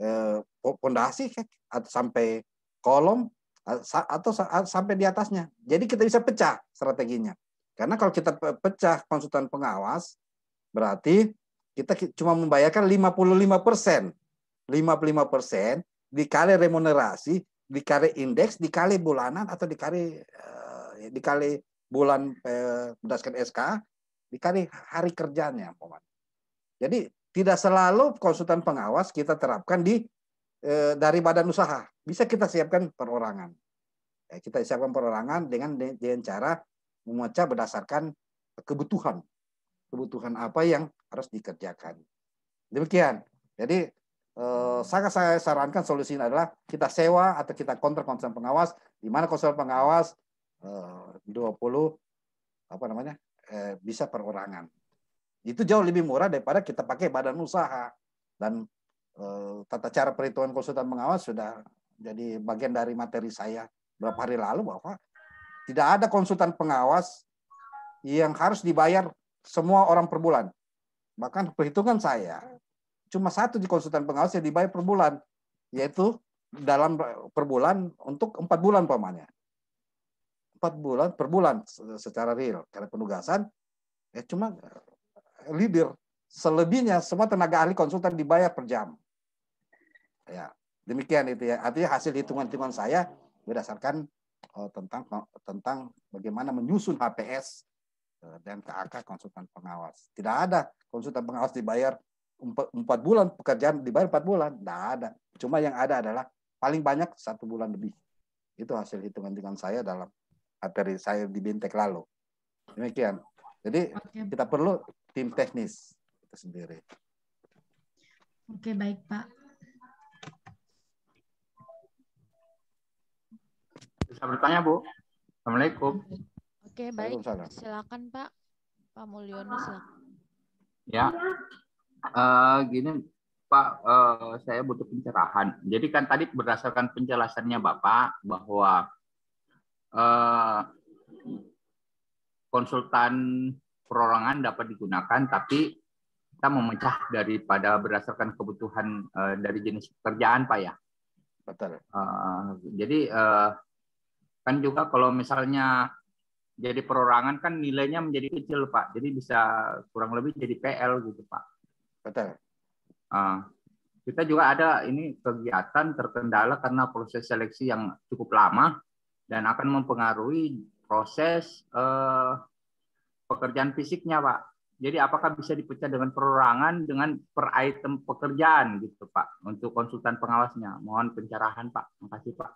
[SPEAKER 3] pondasi eh, fondasi kan, atau sampai kolom atau sampai di atasnya. Jadi kita bisa pecah strateginya. Karena kalau kita pecah konsultan pengawas, berarti kita cuma membayarkan 55 persen. 55 persen dikali remunerasi, dikali indeks, dikali bulanan, atau dikali eh, dikali bulan eh, berdasarkan SK, dikali hari kerjanya. Jadi tidak selalu konsultan pengawas kita terapkan di Eh, dari badan usaha. Bisa kita siapkan perorangan. Eh, kita siapkan perorangan dengan dengan cara memecah berdasarkan kebutuhan. Kebutuhan apa yang harus dikerjakan. Demikian. Jadi eh, sangat saya sarankan solusinya adalah kita sewa atau kita kontrak konsultan pengawas di mana konsultan pengawas 20 apa namanya bisa perorangan. Itu jauh lebih murah daripada kita pakai badan usaha dan Eh, tata cara perhitungan konsultan pengawas sudah jadi bagian dari materi saya beberapa hari lalu bahwa Tidak ada konsultan pengawas yang harus dibayar semua orang per bulan. Bahkan perhitungan saya cuma satu di konsultan pengawas yang dibayar per bulan, yaitu dalam per bulan untuk empat bulan pamannya. Empat bulan per bulan secara real karena penugasan ya cuma eh, leader selebihnya semua tenaga ahli konsultan dibayar per jam. Ya, demikian itu ya. Artinya hasil hitungan-hitungan saya berdasarkan uh, tentang tentang bagaimana menyusun HPS uh, eh, dan KAK konsultan pengawas. Tidak ada konsultan pengawas dibayar empat bulan pekerjaan dibayar empat bulan, tidak ada. Cuma yang ada adalah paling banyak satu bulan lebih. Itu hasil hitungan-hitungan saya dalam materi saya di Bintek lalu. Demikian. Jadi Oke. kita perlu tim teknis itu sendiri.
[SPEAKER 2] Oke, baik Pak.
[SPEAKER 5] Bisa bertanya, Bu. Assalamualaikum.
[SPEAKER 2] Oke, baik. Silakan, Pak. Pak Mulyono, silakan.
[SPEAKER 5] Ya. Uh, gini, Pak, uh, saya butuh pencerahan. Jadi kan tadi berdasarkan penjelasannya Bapak bahwa uh, konsultan perorangan dapat digunakan, tapi kita memecah daripada berdasarkan kebutuhan uh, dari jenis pekerjaan, Pak ya. Betul. Uh, jadi uh, Kan juga kalau misalnya jadi perorangan kan nilainya menjadi kecil Pak. Jadi bisa kurang lebih jadi PL gitu Pak. Betul. Uh, kita juga ada ini kegiatan terkendala karena proses seleksi yang cukup lama dan akan mempengaruhi proses uh, pekerjaan fisiknya Pak. Jadi apakah bisa dipecah dengan perorangan dengan per item pekerjaan gitu Pak untuk konsultan pengawasnya. Mohon pencerahan Pak. Makasih Pak.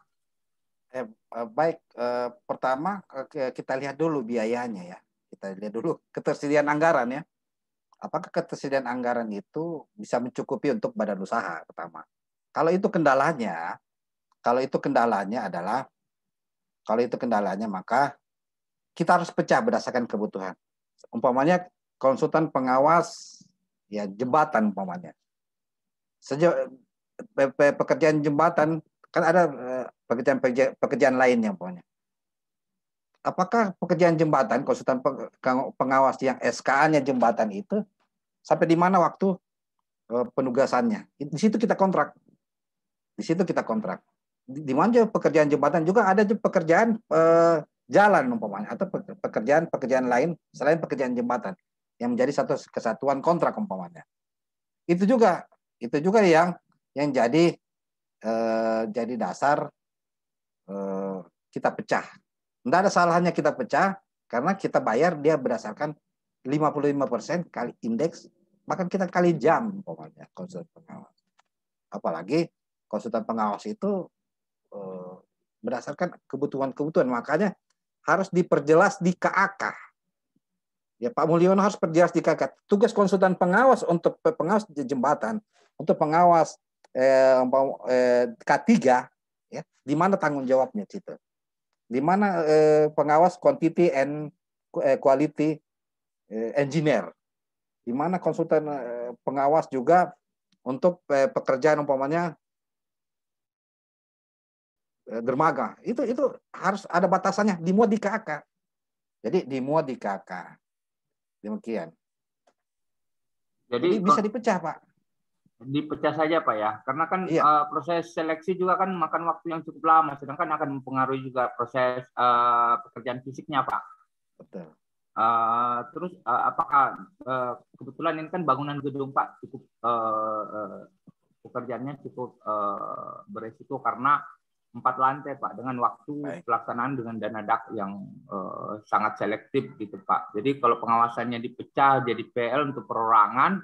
[SPEAKER 3] Eh, eh, baik, eh, pertama eh, kita lihat dulu biayanya ya. Kita lihat dulu ketersediaan anggaran ya. Apakah ketersediaan anggaran itu bisa mencukupi untuk badan usaha pertama? Kalau itu kendalanya, kalau itu kendalanya adalah kalau itu kendalanya maka kita harus pecah berdasarkan kebutuhan. Umpamanya konsultan pengawas ya jembatan umpamanya. Sejauh pekerjaan jembatan kan ada eh, pekerjaan-pekerjaan yang pokoknya. Apakah pekerjaan jembatan, konsultan pengawas yang sk nya jembatan itu sampai di mana waktu eh, penugasannya? Di situ kita kontrak. Di situ kita kontrak. Di mana pekerjaan jembatan juga ada pekerjaan eh, jalan umpamanya atau pekerjaan-pekerjaan lain selain pekerjaan jembatan yang menjadi satu kesatuan kontrak umpamanya. Itu juga itu juga yang yang jadi eh, jadi dasar Eh, kita pecah. Tidak ada salahnya kita pecah karena kita bayar dia berdasarkan 55% kali indeks bahkan kita kali jam pokoknya konsultan pengawas. Apalagi konsultan pengawas itu eh, berdasarkan kebutuhan-kebutuhan makanya harus diperjelas di KAK. Ya Pak Mulyono harus perjelas di KAK. Tugas konsultan pengawas untuk pengawas jembatan, untuk pengawas eh, eh K3 ya di mana tanggung jawabnya situ di mana eh, pengawas quantity and eh, quality eh, engineer di mana konsultan eh, pengawas juga untuk eh, pekerjaan umpamanya eh, dermaga itu itu harus ada batasannya dimuat di KAK jadi dimuat di KAK demikian jadi, jadi bisa dipecah pak
[SPEAKER 5] dipecah saja pak ya karena kan iya. uh, proses seleksi juga kan makan waktu yang cukup lama sedangkan akan mempengaruhi juga proses uh, pekerjaan fisiknya pak betul uh, terus uh, apakah uh, kebetulan ini kan bangunan gedung pak cukup uh, uh, pekerjaannya cukup uh, beresiko karena empat lantai pak dengan waktu Baik. pelaksanaan dengan dana dak yang uh, sangat selektif gitu pak jadi kalau pengawasannya dipecah jadi PL untuk perorangan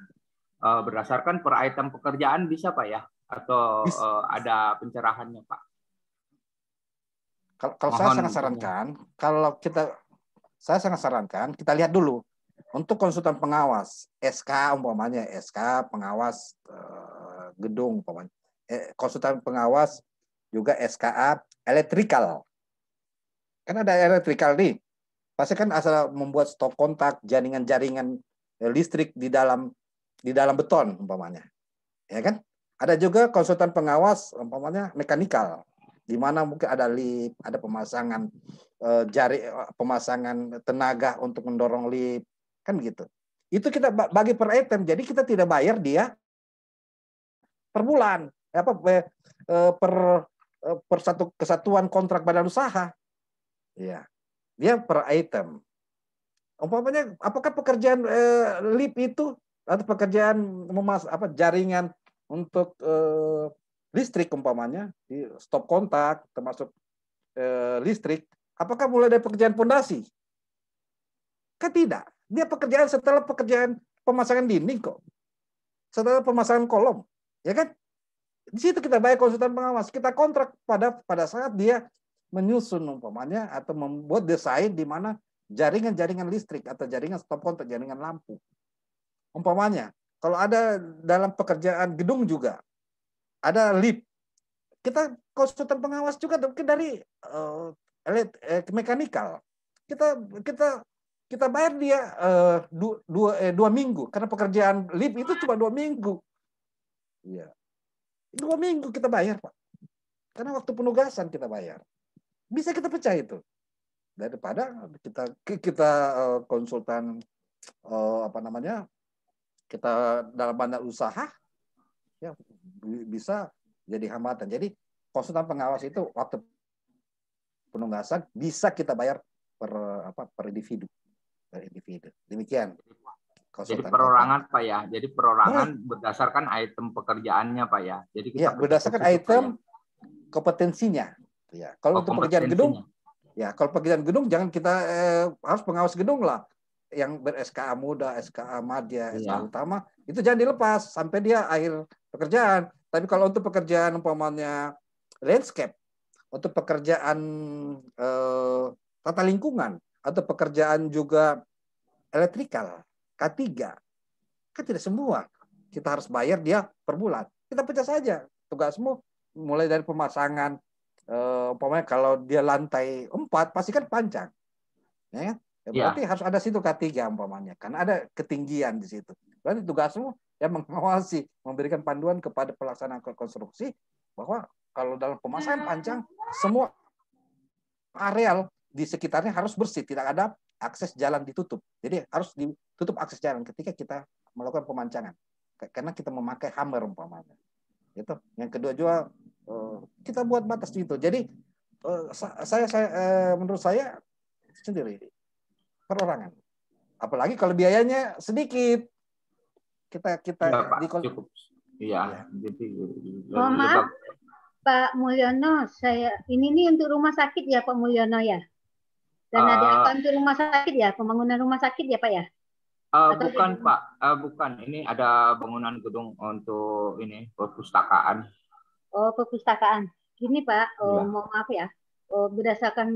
[SPEAKER 5] uh, berdasarkan per item pekerjaan
[SPEAKER 3] bisa Pak ya? Atau
[SPEAKER 5] Uh, ada pencerahannya Pak?
[SPEAKER 3] Kalau, kalau saya sangat sarankan, kalau kita saya sangat sarankan kita lihat dulu untuk konsultan pengawas SK umpamanya SK pengawas uh, gedung umpamanya eh, konsultan pengawas juga SKA elektrikal kan ada elektrikal nih pasti kan asal membuat stok kontak jaringan-jaringan listrik di dalam di dalam beton umpamanya. Ya kan? Ada juga konsultan pengawas umpamanya mekanikal di mana mungkin ada lip, ada pemasangan e, jari eh, pemasangan tenaga untuk mendorong lip, kan gitu. Itu kita bagi per item. Jadi kita tidak bayar dia per bulan, apa eh, per per satu kesatuan kontrak badan usaha. Ya. Dia per item. Umpamanya apakah pekerjaan e, lip itu atau pekerjaan memas apa jaringan untuk eh, listrik umpamanya di stop kontak termasuk eh, listrik apakah mulai dari pekerjaan pondasi kan tidak dia pekerjaan setelah pekerjaan pemasangan dinding kok setelah pemasangan kolom ya kan di situ kita bayar konsultan pengawas kita kontrak pada pada saat dia menyusun umpamanya atau membuat desain di mana jaringan-jaringan listrik atau jaringan stop kontak jaringan lampu Umpamanya, kalau ada dalam pekerjaan gedung juga, ada lift. Kita konsultan pengawas juga mungkin dari uh, mekanikal. Kita kita kita bayar dia uh, eh, dua, dua, eh, dua minggu karena pekerjaan lift itu cuma dua minggu. Iya. Dua minggu kita bayar, Pak. Karena waktu penugasan kita bayar. Bisa kita pecah itu. Daripada kita kita konsultan apa namanya? kita dalam bandar usaha ya bisa jadi hambatan. Jadi konsultan pengawas itu waktu penugasan bisa kita bayar per apa per individu per individu. Demikian. jadi perorangan
[SPEAKER 5] Pak ya. Jadi perorangan ya. berdasarkan item pekerjaannya Pak ya. Jadi kita ya,
[SPEAKER 3] berdasarkan item ya. kompetensinya.
[SPEAKER 5] Ya, kalau oh, untuk pekerjaan gedung
[SPEAKER 3] ya kalau pekerjaan gedung jangan kita eh, harus pengawas gedung lah yang ber SKA muda, SKA madya, SKA iya. utama itu jangan dilepas sampai dia akhir pekerjaan. Tapi kalau untuk pekerjaan umpamanya landscape, untuk pekerjaan eh, tata lingkungan atau pekerjaan juga elektrikal K3 kan tidak semua kita harus bayar dia per bulan. Kita pecah saja tugasmu mulai dari pemasangan eh, umpamanya kalau dia lantai 4 pasti kan panjang. Ya kan? Ya, iya. berarti ya. harus ada situ K3 umpamanya, karena ada ketinggian di situ. Berarti tugasmu ya mengawasi, memberikan panduan kepada pelaksanaan konstruksi bahwa kalau dalam pemasangan hmm. panjang semua areal di sekitarnya harus bersih, tidak ada akses jalan ditutup. Jadi harus ditutup akses jalan ketika kita melakukan pemancangan karena kita memakai hammer umpamanya. Itu. Yang kedua juga eh, kita buat batas itu. Jadi eh, saya saya eh, menurut saya sendiri perorangan. Apalagi kalau biayanya sedikit. Kita kita ya, Pak, cukup. Iya, iya. jadi oh,
[SPEAKER 4] Pak Mulyono, saya ini nih untuk rumah sakit ya Pak Mulyono ya. Dan uh, ada eh. apa untuk rumah sakit ya, pembangunan rumah sakit ya Pak ya? Uh, bukan bukan Pak,
[SPEAKER 5] uh, bukan. Ini ada bangunan gedung untuk ini perpustakaan.
[SPEAKER 4] Oh perpustakaan. Gini Pak, oh, ya. mau maaf ya. Oh, berdasarkan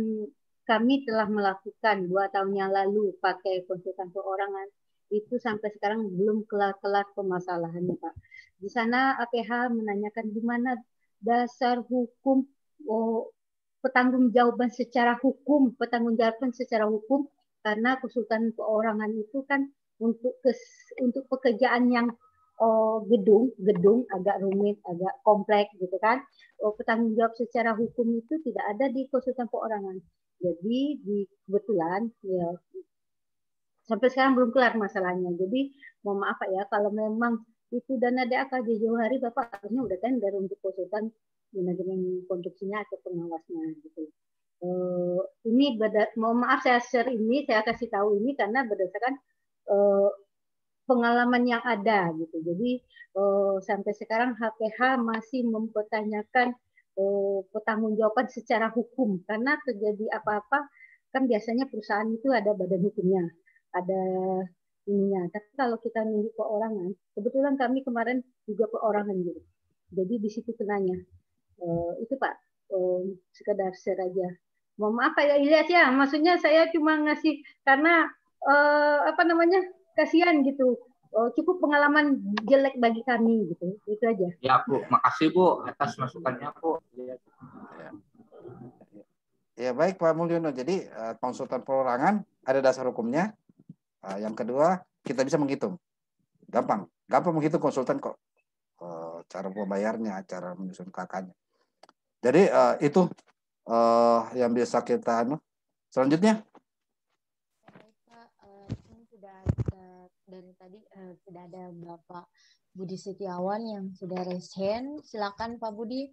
[SPEAKER 4] kami telah melakukan dua tahun yang lalu pakai konsultan perorangan itu sampai sekarang belum kelar-kelar permasalahannya Pak. Di sana APH menanyakan di mana dasar hukum oh, petanggung jawaban secara hukum, petanggung jawaban secara hukum karena konsultan perorangan itu kan untuk kes, untuk pekerjaan yang oh, gedung, gedung agak rumit, agak kompleks gitu kan. Oh, petanggung jawab secara hukum itu tidak ada di konsultan perorangan. Jadi di kebetulan ya sampai sekarang belum kelar masalahnya. Jadi mohon maaf ya kalau memang itu dana di jauh hari Bapak harusnya udah tender kan untuk konsultan manajemen konstruksinya atau pengawasnya gitu. Uh, ini beda, mohon maaf saya share ini, saya kasih tahu ini karena berdasarkan uh, pengalaman yang ada gitu. Jadi uh, sampai sekarang HPH masih mempertanyakan Gitu, pertanggungjawaban secara hukum karena terjadi apa-apa kan biasanya perusahaan itu ada badan hukumnya, ada ininya. Tapi kalau kita nunggu orang kebetulan kami kemarin juga peorangan gitu. Jadi di situ kenanya. E, itu Pak, e, sekedar share aja. Mohon maaf Pak ya Ilyas ya, iya. maksudnya saya cuma ngasih karena e, apa namanya kasihan gitu uh, cukup pengalaman jelek bagi kami gitu itu aja
[SPEAKER 5] ya bu makasih bu atas masukannya bu ya,
[SPEAKER 3] ya baik pak Mulyono jadi uh, konsultan perorangan ada dasar hukumnya uh, yang kedua kita bisa menghitung gampang gampang menghitung konsultan kok uh, cara membayarnya cara menyusun kakaknya jadi uh, itu uh, yang bisa kita anu. selanjutnya
[SPEAKER 2] tadi uh, eh, sudah ada Bapak Budi Setiawan yang sudah raise hand. Silakan Pak Budi.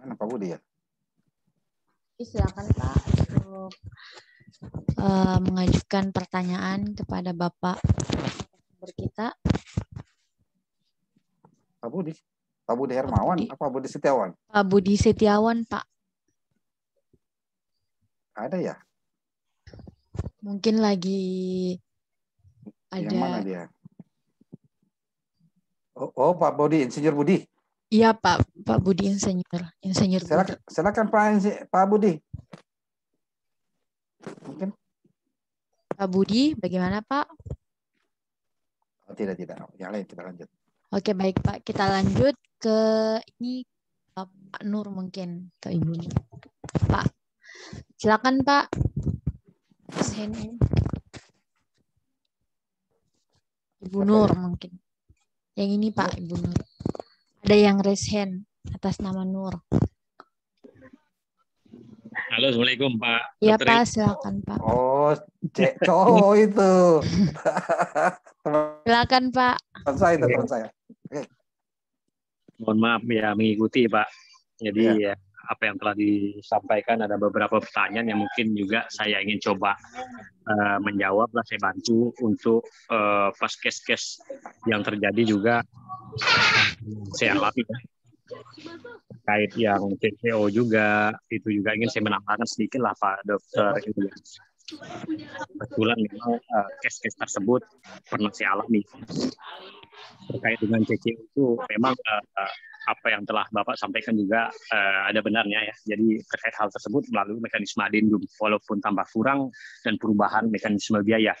[SPEAKER 3] Mana Pak Budi ya?
[SPEAKER 2] Silakan Pak untuk uh, mengajukan pertanyaan kepada Bapak kita.
[SPEAKER 3] Pak Budi. Pak Budi Hermawan Pak Budi. apa Budi Setiawan?
[SPEAKER 2] Pak Budi Setiawan, Pak. Ada ya? Mungkin lagi
[SPEAKER 3] ada. Yang mana dia? Oh, oh Pak Budi, Insinyur Budi. Iya Pak, Pak Budi Insinyur, Insinyur. Silakan, silakan Pak Insi, Pak Budi.
[SPEAKER 2] Mungkin. Pak Budi, bagaimana Pak?
[SPEAKER 3] Oh, tidak tidak, yang lain kita lanjut.
[SPEAKER 2] Oke baik Pak, kita lanjut ke ini Pak Nur mungkin atau Ibu Pak. Silakan Pak. SNN. Ibu Nur ya? mungkin. Yang ini Pak ya. Ibu Nur. Ada yang raise hand atas nama Nur.
[SPEAKER 1] Halo, Assalamualaikum Pak. Iya Pak, silakan
[SPEAKER 6] Pak. Oh,
[SPEAKER 3] cek cowok (laughs) itu.
[SPEAKER 2] silakan Pak. Teman
[SPEAKER 3] saya Tuan teman saya.
[SPEAKER 6] Mohon maaf ya mengikuti Pak. Jadi iya. ya, ya apa yang telah disampaikan ada beberapa pertanyaan yang mungkin juga saya ingin coba uh, menjawab lah saya bantu untuk uh, pas kes-kes yang terjadi juga saya alami ya. terkait yang TPO juga itu juga ingin saya menambahkan sedikit lah Pak Dokter Ilya kebetulan memang uh, eh, kes tersebut pernah saya alami terkait dengan CCO itu memang uh, apa yang telah Bapak sampaikan juga uh, ada benarnya ya. Jadi terkait hal tersebut melalui mekanisme adendum walaupun tambah kurang dan perubahan mekanisme biaya.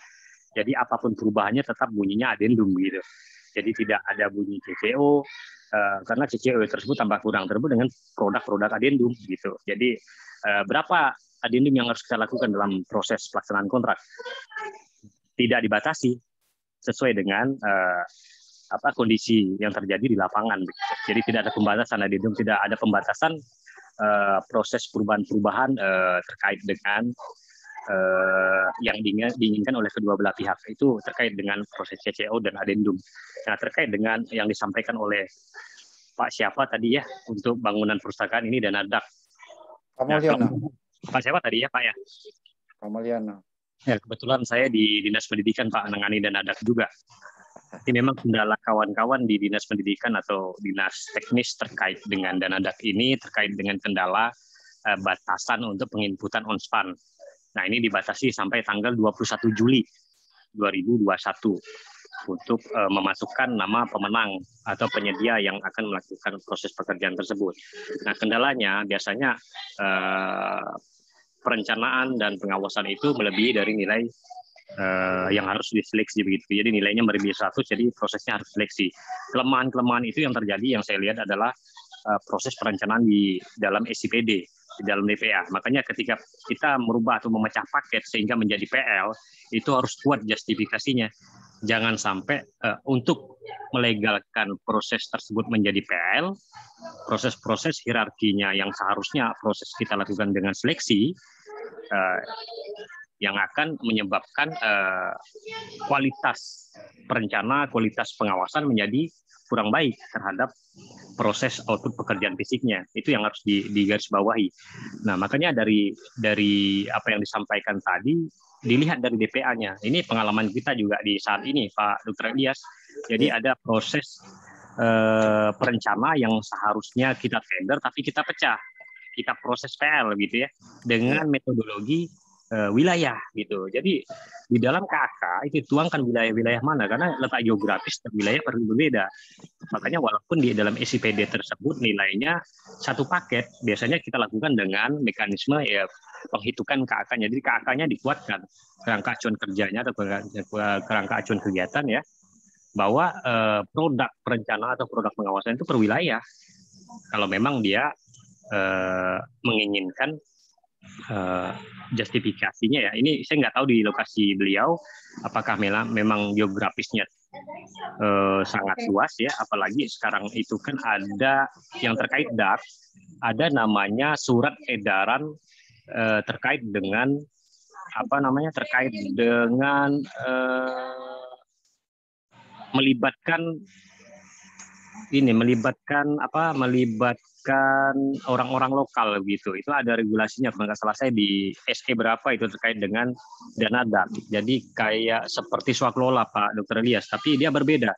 [SPEAKER 6] Jadi apapun perubahannya tetap bunyinya adendum gitu. Jadi tidak ada bunyi CCO uh, eh, karena CCO tersebut tambah kurang tersebut dengan produk-produk adendum gitu. Jadi uh, berapa adendum yang harus kita lakukan dalam proses pelaksanaan kontrak? Tidak dibatasi sesuai dengan uh, apa kondisi yang terjadi di lapangan. Jadi tidak ada pembatasan, Adidum tidak ada pembatasan uh, proses perubahan-perubahan uh, terkait dengan uh, yang diinginkan oleh kedua belah pihak itu terkait dengan proses CCO dan adendum. Nah, terkait dengan yang disampaikan oleh Pak siapa tadi ya untuk bangunan perpustakaan ini dan adak. Kamuliana. Nah, Pak siapa tadi ya Pak ya? Kamuliana. Ya kebetulan saya di dinas pendidikan Pak nengani dan adak juga. Tapi memang kendala kawan-kawan di dinas pendidikan atau dinas teknis terkait dengan dana dak ini terkait dengan kendala eh, batasan untuk penginputan onspan. Nah ini dibatasi sampai tanggal 21 Juli 2021 untuk eh, memasukkan nama pemenang atau penyedia yang akan melakukan proses pekerjaan tersebut. Nah, kendalanya biasanya eh, perencanaan dan pengawasan itu melebihi dari nilai uh, yang harus diseleksi begitu. Jadi nilainya melebihi 100 jadi prosesnya harus seleksi. Kelemahan-kelemahan itu yang terjadi yang saya lihat adalah uh, proses perencanaan di dalam SIPD di dalam DPA. Makanya ketika kita merubah atau memecah paket sehingga menjadi PL itu harus kuat justifikasinya. Jangan sampai uh, untuk melegalkan proses tersebut menjadi PL, proses-proses hierarkinya yang seharusnya proses kita lakukan dengan seleksi yang akan menyebabkan eh, kualitas perencana, kualitas pengawasan menjadi kurang baik terhadap proses output pekerjaan fisiknya. Itu yang harus digarisbawahi. Nah, makanya dari dari apa yang disampaikan tadi dilihat dari DPA-nya. Ini pengalaman kita juga di saat ini, Pak Dr. Elias. Jadi ada proses eh, perencana yang seharusnya kita tender tapi kita pecah kita proses PL gitu ya dengan metodologi uh, wilayah gitu. Jadi di dalam KAK itu tuangkan wilayah-wilayah mana karena letak geografis dan wilayah berbeda. Makanya walaupun di dalam SIPD tersebut nilainya satu paket, biasanya kita lakukan dengan mekanisme ya penghitungan KAK-nya. Jadi KAK-nya dikuatkan kerangka acuan kerjanya atau kerangka acuan kegiatan ya bahwa eh, produk perencana atau produk pengawasan itu perwilayah Kalau memang dia eh, menginginkan Eh, justifikasinya ya. Ini saya nggak tahu di lokasi beliau apakah memang geografisnya eh, sangat luas ya. Apalagi sekarang itu kan ada yang terkait dak, ada namanya surat edaran eh, terkait dengan apa namanya terkait dengan melibatkan ini melibatkan apa melibat melibatkan orang-orang lokal gitu. Itu ada regulasinya kalau nggak salah saya di SK berapa itu terkait dengan dana dan. Jadi kayak seperti swaklola Pak Dokter Elias, tapi dia berbeda.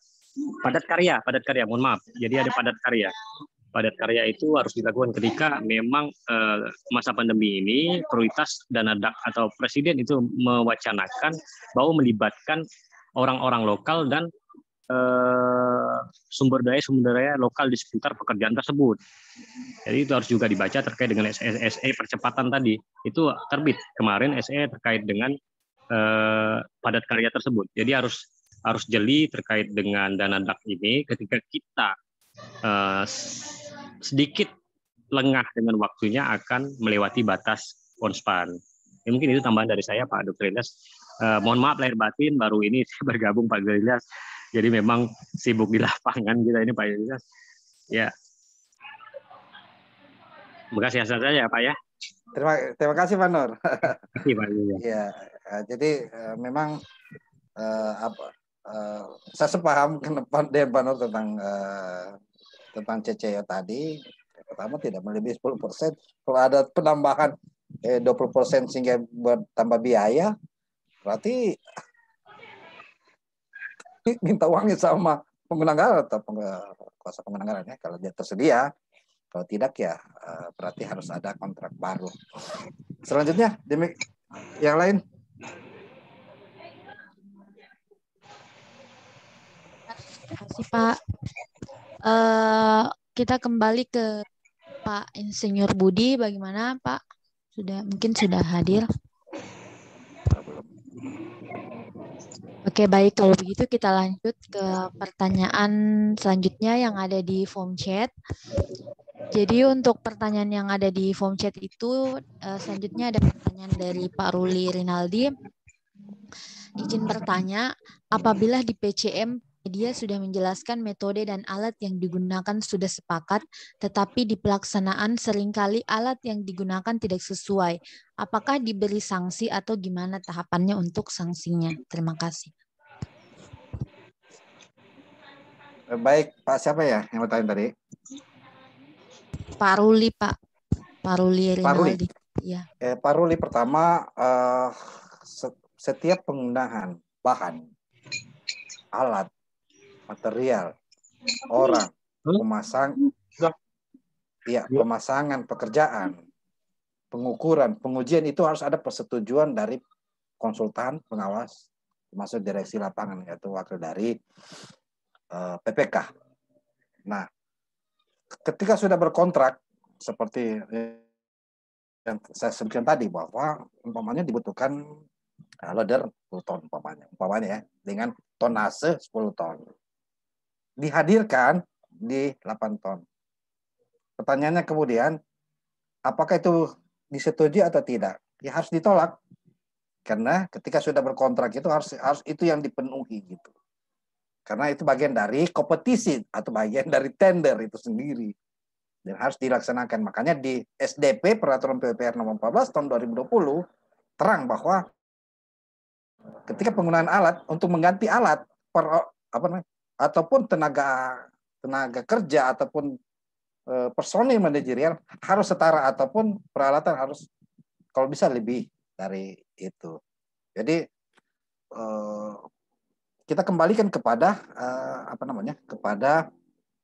[SPEAKER 6] Padat karya, padat karya, mohon maaf. Jadi ada padat karya. Padat karya itu harus dilakukan ketika memang eh, masa pandemi ini prioritas dana dak atau presiden itu mewacanakan bahwa melibatkan orang-orang lokal dan Eh, sumber daya sumber daya lokal di sekitar pekerjaan tersebut. Jadi itu harus juga dibaca terkait dengan SE e percepatan tadi. Itu terbit kemarin SE terkait dengan eh, padat karya tersebut. Jadi harus harus jeli terkait dengan dana dak ini ketika kita eh, sedikit lengah dengan waktunya akan melewati batas konspan. Ya, mungkin itu tambahan dari saya Pak Dr. Eh, mohon maaf lahir batin baru ini (laughs) bergabung Pak Dr. Jadi memang sibuk di lapangan kita ini Pak Yudhisa. Ya. Makasih asal saja ya Pak ya. Terima,
[SPEAKER 3] terima kasih Pak Nur. Terima kasih Pak Ya, iya, eh, jadi eh, memang uh, apa, uh, saya sepaham kenapa (laughs) dengan Pak Nur tentang uh, tentang CCO e tadi. Pertama tidak melebihi 10 persen. Kalau ada penambahan eh, 20 persen sehingga buat tambah biaya, berarti (laughs) minta uangnya sama pemenanggara atau kuasa penyelenggara ya, kalau dia tersedia kalau tidak ya eh, berarti harus ada kontrak baru selanjutnya demi yang lain
[SPEAKER 2] terima kasih Pak uh, kita kembali ke Pak Insinyur Budi bagaimana Pak sudah mungkin sudah hadir Oke, baik. Kalau begitu kita lanjut ke pertanyaan selanjutnya yang ada di form chat. Jadi untuk pertanyaan yang ada di form chat itu eh, selanjutnya ada pertanyaan dari Pak Ruli Rinaldi. Izin bertanya, apabila di PCM dia sudah menjelaskan metode dan alat yang digunakan sudah sepakat, tetapi di pelaksanaan seringkali alat yang digunakan tidak sesuai. Apakah diberi sanksi atau gimana tahapannya untuk sanksinya? Terima kasih.
[SPEAKER 3] Eh, baik, Pak siapa ya yang bertanya tadi?
[SPEAKER 2] Pak Ruli, Pak. Pak Ruli Rinaldi.
[SPEAKER 3] Ya. Eh, Pak Ruli pertama, uh, setiap penggunaan bahan, alat, material, orang, pemasang, ya pemasangan pekerjaan, pengukuran, pengujian itu harus ada persetujuan dari konsultan, pengawas, termasuk direksi lapangan yaitu wakil dari uh, eh, PPK. Nah, ketika sudah berkontrak seperti yang saya sebutkan tadi bahwa umpamanya dibutuhkan loader 10 ton umpamanya, umpamanya ya dengan tonase 10 ton dihadirkan di 8 ton. Pertanyaannya kemudian, apakah itu disetujui atau tidak? Ya harus ditolak. Karena ketika sudah berkontrak itu harus harus itu yang dipenuhi gitu. Karena itu bagian dari kompetisi atau bagian dari tender itu sendiri dan harus dilaksanakan. Makanya di SDP Peraturan PUPR Nomor 14 Tahun 2020 terang bahwa ketika penggunaan alat untuk mengganti alat per apa namanya ataupun tenaga tenaga kerja ataupun eh, personil manajerial harus setara ataupun peralatan harus kalau bisa lebih dari itu. Jadi eh, kita kembalikan kepada eh, apa namanya kepada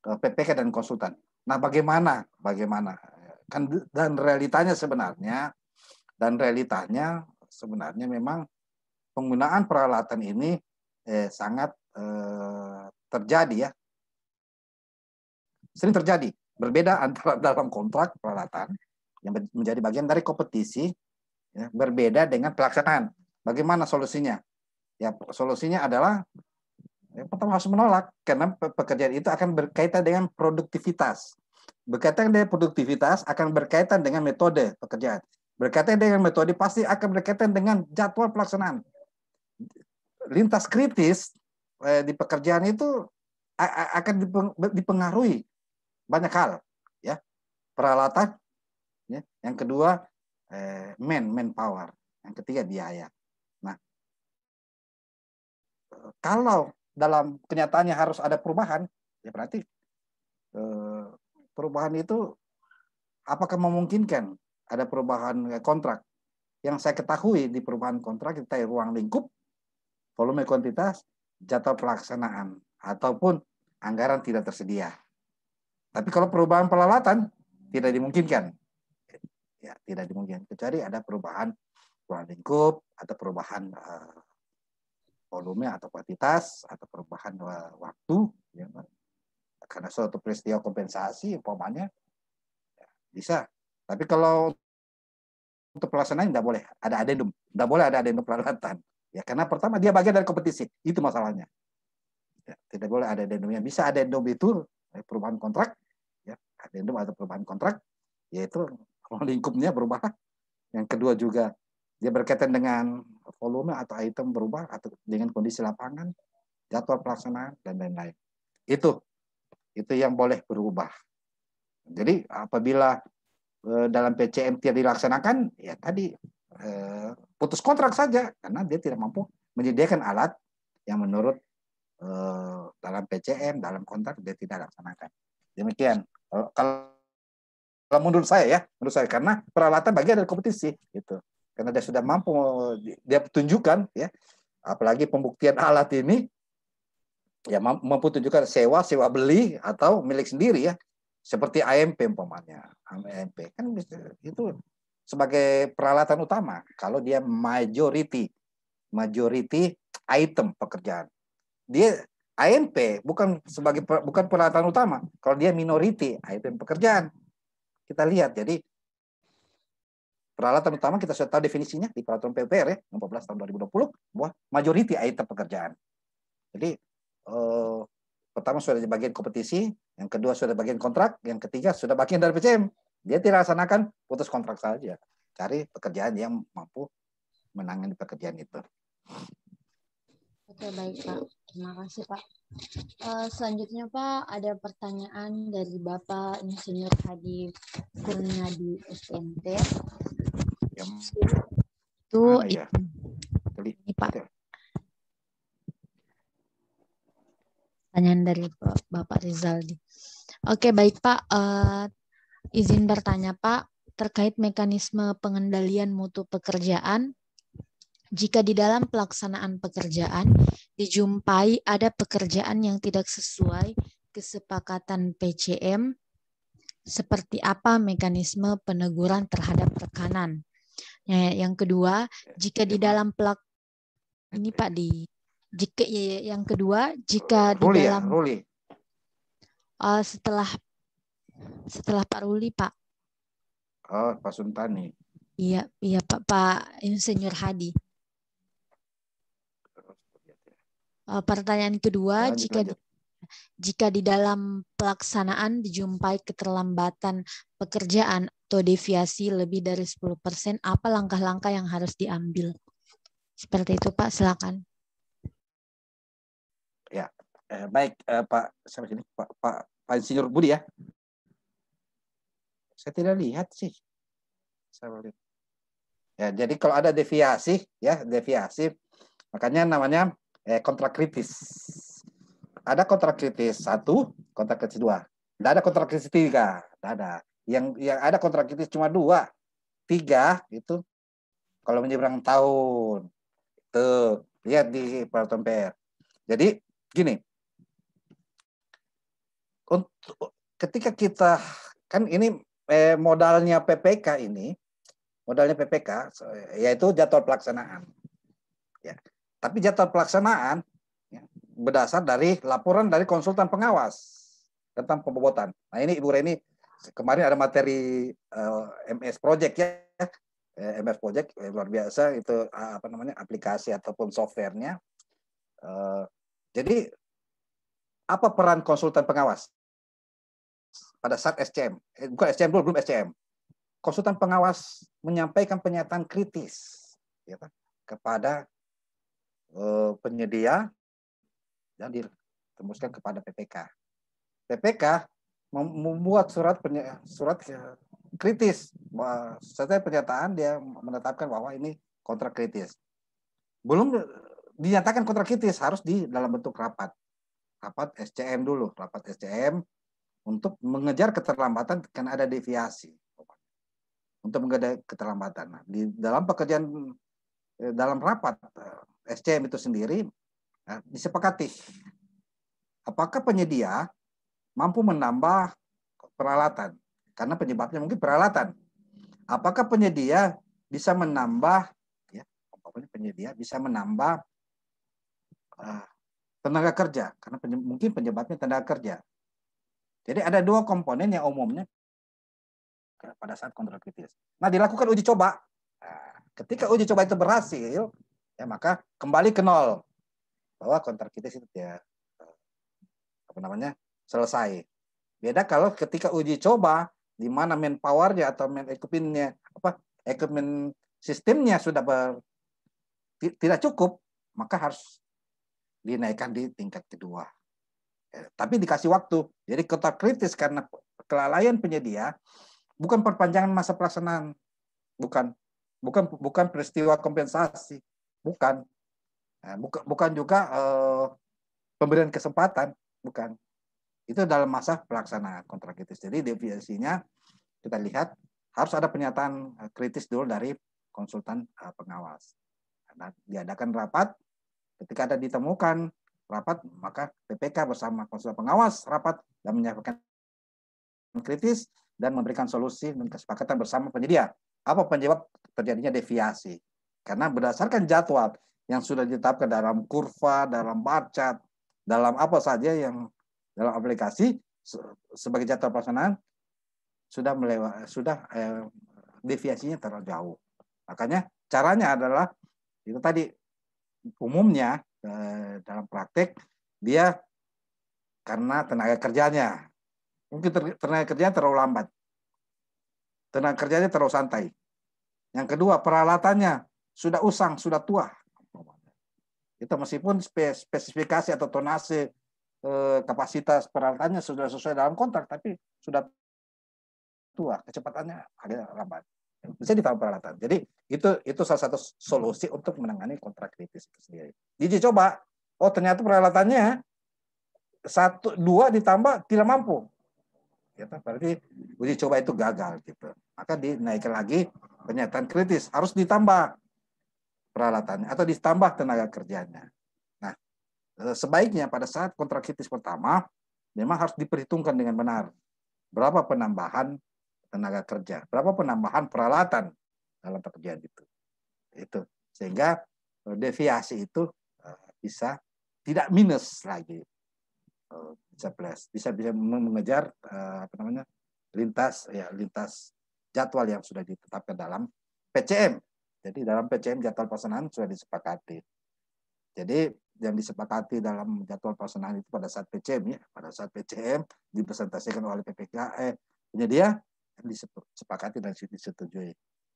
[SPEAKER 3] PPK dan konsultan. Nah bagaimana bagaimana kan dan realitanya sebenarnya dan realitanya sebenarnya memang penggunaan peralatan ini eh, sangat eh, terjadi ya. Sering terjadi. Berbeda antara (laughs) dalam kontrak peralatan yang menjadi bagian dari kompetisi ya, berbeda dengan pelaksanaan. Bagaimana solusinya? Ya, solusinya adalah yang pertama harus menolak karena pekerjaan itu akan berkaitan dengan produktivitas. Berkaitan dengan produktivitas akan berkaitan dengan metode pekerjaan. Berkaitan dengan metode pasti akan berkaitan dengan jadwal pelaksanaan. Lintas kritis Eh, di pekerjaan itu akan dipengaruhi banyak hal ya peralatan ya yang kedua eh, man manpower yang ketiga biaya nah kalau dalam kenyataannya harus ada perubahan ya berarti eh, perubahan itu apakah memungkinkan ada perubahan eh, kontrak yang saya ketahui di perubahan kontrak kita ruang lingkup volume kuantitas jatuh pelaksanaan ataupun anggaran tidak tersedia. Tapi kalau perubahan peralatan tidak dimungkinkan. Ya, tidak dimungkinkan kecuali ada perubahan ruang lingkup atau perubahan uh, volume atau kuantitas atau perubahan uh, waktu ya, karena suatu peristiwa kompensasi umpamanya ya, bisa. Tapi kalau untuk pelaksanaan tidak boleh ada adendum, tidak boleh ada adendum peralatan. Ya, karena pertama dia bagian dari kompetisi, itu masalahnya. Ya, tidak boleh ada adendum ya, Bisa ada adendum itu ya, perubahan kontrak, ya, adendum atau perubahan kontrak, yaitu lingkupnya berubah. Yang kedua juga dia berkaitan dengan volume atau item berubah atau dengan kondisi lapangan, jadwal pelaksanaan dan lain-lain. Itu itu yang boleh berubah. Jadi apabila eh, dalam PCM tidak dilaksanakan, ya tadi Eh, putus kontrak saja karena dia tidak mampu menyediakan alat yang menurut eh, dalam PCM, dalam kontrak dia tidak laksanakan. Demikian. Kalau, eh, kalau menurut saya ya, menurut saya karena peralatan bagian dari kompetisi itu Karena dia sudah mampu dia tunjukkan ya, apalagi pembuktian alat ini ya mampu tunjukkan sewa, sewa beli atau milik sendiri ya. Seperti AMP umpamanya, AMP kan itu sebagai peralatan utama kalau dia majority majority item pekerjaan. Dia ANP bukan sebagai bukan peralatan utama. Kalau dia minority item pekerjaan. Kita lihat jadi peralatan utama kita sudah tahu definisinya di peraturan ppr ya 14 tahun 2020 buah majority item pekerjaan. Jadi eh, pertama sudah di bagian kompetisi, yang kedua sudah bagian kontrak, yang ketiga sudah bagian dari PCM. Dia tidak putus kontrak saja. Cari pekerjaan yang mampu menangani pekerjaan itu.
[SPEAKER 2] Oke, baik Pak. Terima kasih Pak. Uh, selanjutnya Pak, ada pertanyaan dari Bapak Insinyur Hadi Kurniadi SMT. Ya.
[SPEAKER 1] Itu ah, ya. ini Pak.
[SPEAKER 2] Pertanyaan dari Bapak Rizaldi. Oke, baik Pak. Uh, Izin bertanya Pak, terkait mekanisme pengendalian mutu pekerjaan, jika di dalam pelaksanaan pekerjaan dijumpai ada pekerjaan yang tidak sesuai kesepakatan PCM, seperti apa mekanisme peneguran terhadap rekanan? Ya, yang kedua, jika di dalam pelak ini Pak di jika ya, ya, yang kedua jika di dalam Ruli. Uh, setelah setelah Pak Ruli, Pak.
[SPEAKER 3] Oh, Pak Suntani.
[SPEAKER 2] Iya, iya Pak Pak Insinyur Hadi. Eh, pertanyaan kedua, jika di, jika di dalam pelaksanaan dijumpai keterlambatan pekerjaan atau deviasi lebih dari 10%, apa langkah-langkah yang harus diambil? Seperti itu, Pak. Silakan.
[SPEAKER 3] Ya, eh, baik eh, Pak, sampai sini Pak Pak Pak Insinyur Budi ya. Saya tidak lihat sih. Saya lihat. Ya, jadi kalau ada deviasi, ya deviasi, makanya namanya eh, kontrak kritis. Ada kontrak kritis satu, kontrak kritis dua. Tidak ada kontrak kritis tiga, tidak ada. Yang yang ada kontrak kritis cuma dua, tiga itu kalau menyeberang tahun. Tuh, lihat di peraturan PR. Jadi gini, untuk ketika kita kan ini eh, modalnya PPK ini, modalnya PPK yaitu jadwal pelaksanaan. Ya. Tapi jadwal pelaksanaan ya, berdasar dari laporan dari konsultan pengawas tentang pembobotan. Nah ini Ibu Reni kemarin ada materi uh, eh, MS Project ya, eh, MS Project eh, luar biasa itu eh, apa namanya aplikasi ataupun softwarenya. Uh, jadi apa peran konsultan pengawas? pada saat SCM, eh, bukan SCM dulu, belum SCM, konsultan pengawas menyampaikan pernyataan kritis ya kan, kepada eh, penyedia dan ditembuskan kepada PPK. PPK membuat surat surat ya, kritis setelah pernyataan dia menetapkan bahwa ini kontrak kritis. Belum dinyatakan kontrak kritis harus di dalam bentuk rapat. Rapat SCM dulu, rapat SCM untuk mengejar keterlambatan karena ada deviasi untuk mengejar keterlambatan. Nah, di dalam pekerjaan eh, dalam rapat eh, SCM itu sendiri nah, disepakati apakah penyedia mampu menambah peralatan karena penyebabnya mungkin peralatan. Apakah penyedia bisa menambah ya apapun penyedia bisa menambah uh, tenaga kerja karena penye, mungkin penyebabnya tenaga kerja jadi ada dua komponen yang umumnya pada saat kontrol kritis. Nah dilakukan uji coba. Nah, ketika uji coba itu berhasil, ya maka kembali ke nol bahwa kontrol kritis itu ya apa namanya selesai. Beda kalau ketika uji coba di mana manpowernya atau main equipmentnya apa equipment sistemnya sudah ber, tidak cukup maka harus dinaikkan di tingkat kedua tapi dikasih waktu. Jadi kota kritis karena kelalaian penyedia bukan perpanjangan masa pelaksanaan, bukan, bukan, bukan peristiwa kompensasi, bukan, nah, bukan, bukan juga uh, pemberian kesempatan, bukan. Itu dalam masa pelaksanaan kontrak kritis. Jadi deviasinya kita lihat harus ada pernyataan eh, kritis dulu dari konsultan eh, pengawas. Nah, diadakan rapat ketika ada ditemukan rapat, maka PPK bersama konsultan pengawas rapat dan menyampaikan kritis dan memberikan solusi dan kesepakatan bersama penyedia. Apa penyebab terjadinya deviasi? Karena berdasarkan jadwal yang sudah ditetapkan dalam kurva, dalam barcat, dalam apa saja yang dalam aplikasi sebagai jadwal pelaksanaan sudah melewat sudah eh, deviasinya terlalu jauh. Makanya caranya adalah itu tadi umumnya Eh, dalam praktek dia karena tenaga kerjanya mungkin tenaga kerjanya terlalu lambat tenaga kerjanya terlalu santai yang kedua peralatannya sudah usang sudah tua itu meskipun spesifikasi atau tonase eh, kapasitas peralatannya sudah sesuai dalam kontrak tapi sudah tua kecepatannya agak lambat bisa ditambah peralatan. Jadi itu itu salah satu solusi untuk menangani kontrak kritis itu sendiri. Jadi coba, oh ternyata peralatannya satu dua ditambah tidak mampu, ya berarti uji coba itu gagal gitu. Maka dinaikkan lagi pernyataan kritis harus ditambah peralatannya atau ditambah tenaga kerjanya. Nah, eh, sebaiknya pada saat kontrak kritis pertama memang harus diperhitungkan dengan benar berapa penambahan tenaga kerja, berapa penambahan peralatan dalam pekerjaan itu. Itu sehingga eh, deviasi itu eh, bisa tidak minus lagi eh, bisa plus bisa bisa mengejar apa namanya lintas ya lintas jadwal yang sudah ditetapkan dalam PCM jadi dalam PCM jadwal pelaksanaan sudah disepakati jadi yang disepakati dalam jadwal pelaksanaan itu pada saat PCM ya pada saat PCM dipresentasikan oleh PPKM penyedia Kan disepakati dan disetujui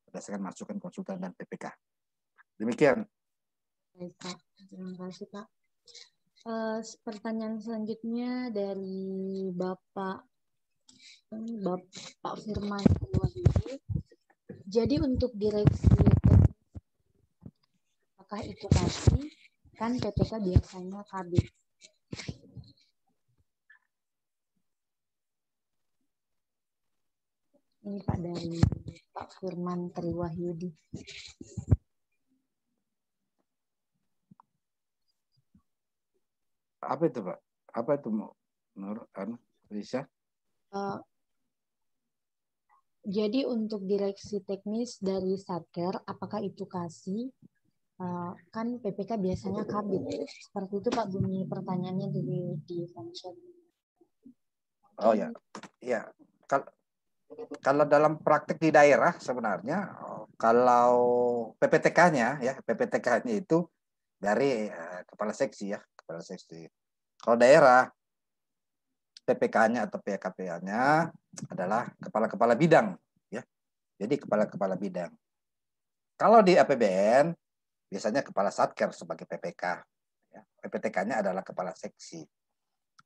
[SPEAKER 3] berdasarkan masukan konsultan dan PPK. Demikian. Baik, Pak. Terima kasih, Pak.
[SPEAKER 2] Uh, pertanyaan selanjutnya dari Bapak hmm, Bapak Firman Jadi untuk direksi apakah itu pasti kan PPK biasanya kabit. Ini Pak dari Pak Firman Triwahyudi.
[SPEAKER 3] Apa itu Pak? Apa itu Nur An Risa?
[SPEAKER 1] Uh,
[SPEAKER 2] jadi untuk direksi teknis dari Satker, apakah itu kasih? Eh, uh, kan PPK biasanya kabit. Seperti itu Pak Bumi pertanyaannya dari di function.
[SPEAKER 6] Oh ya,
[SPEAKER 3] ya. Kalau kalau dalam praktik di daerah sebenarnya oh, kalau PPTK-nya ya PPTK-nya itu dari uh, kepala seksi ya kepala seksi. Kalau daerah PPK-nya atau PKPA-nya adalah kepala-kepala bidang ya. Jadi kepala-kepala bidang. Kalau di APBN biasanya kepala satker sebagai PPK. Ya. PPTK-nya adalah kepala seksi.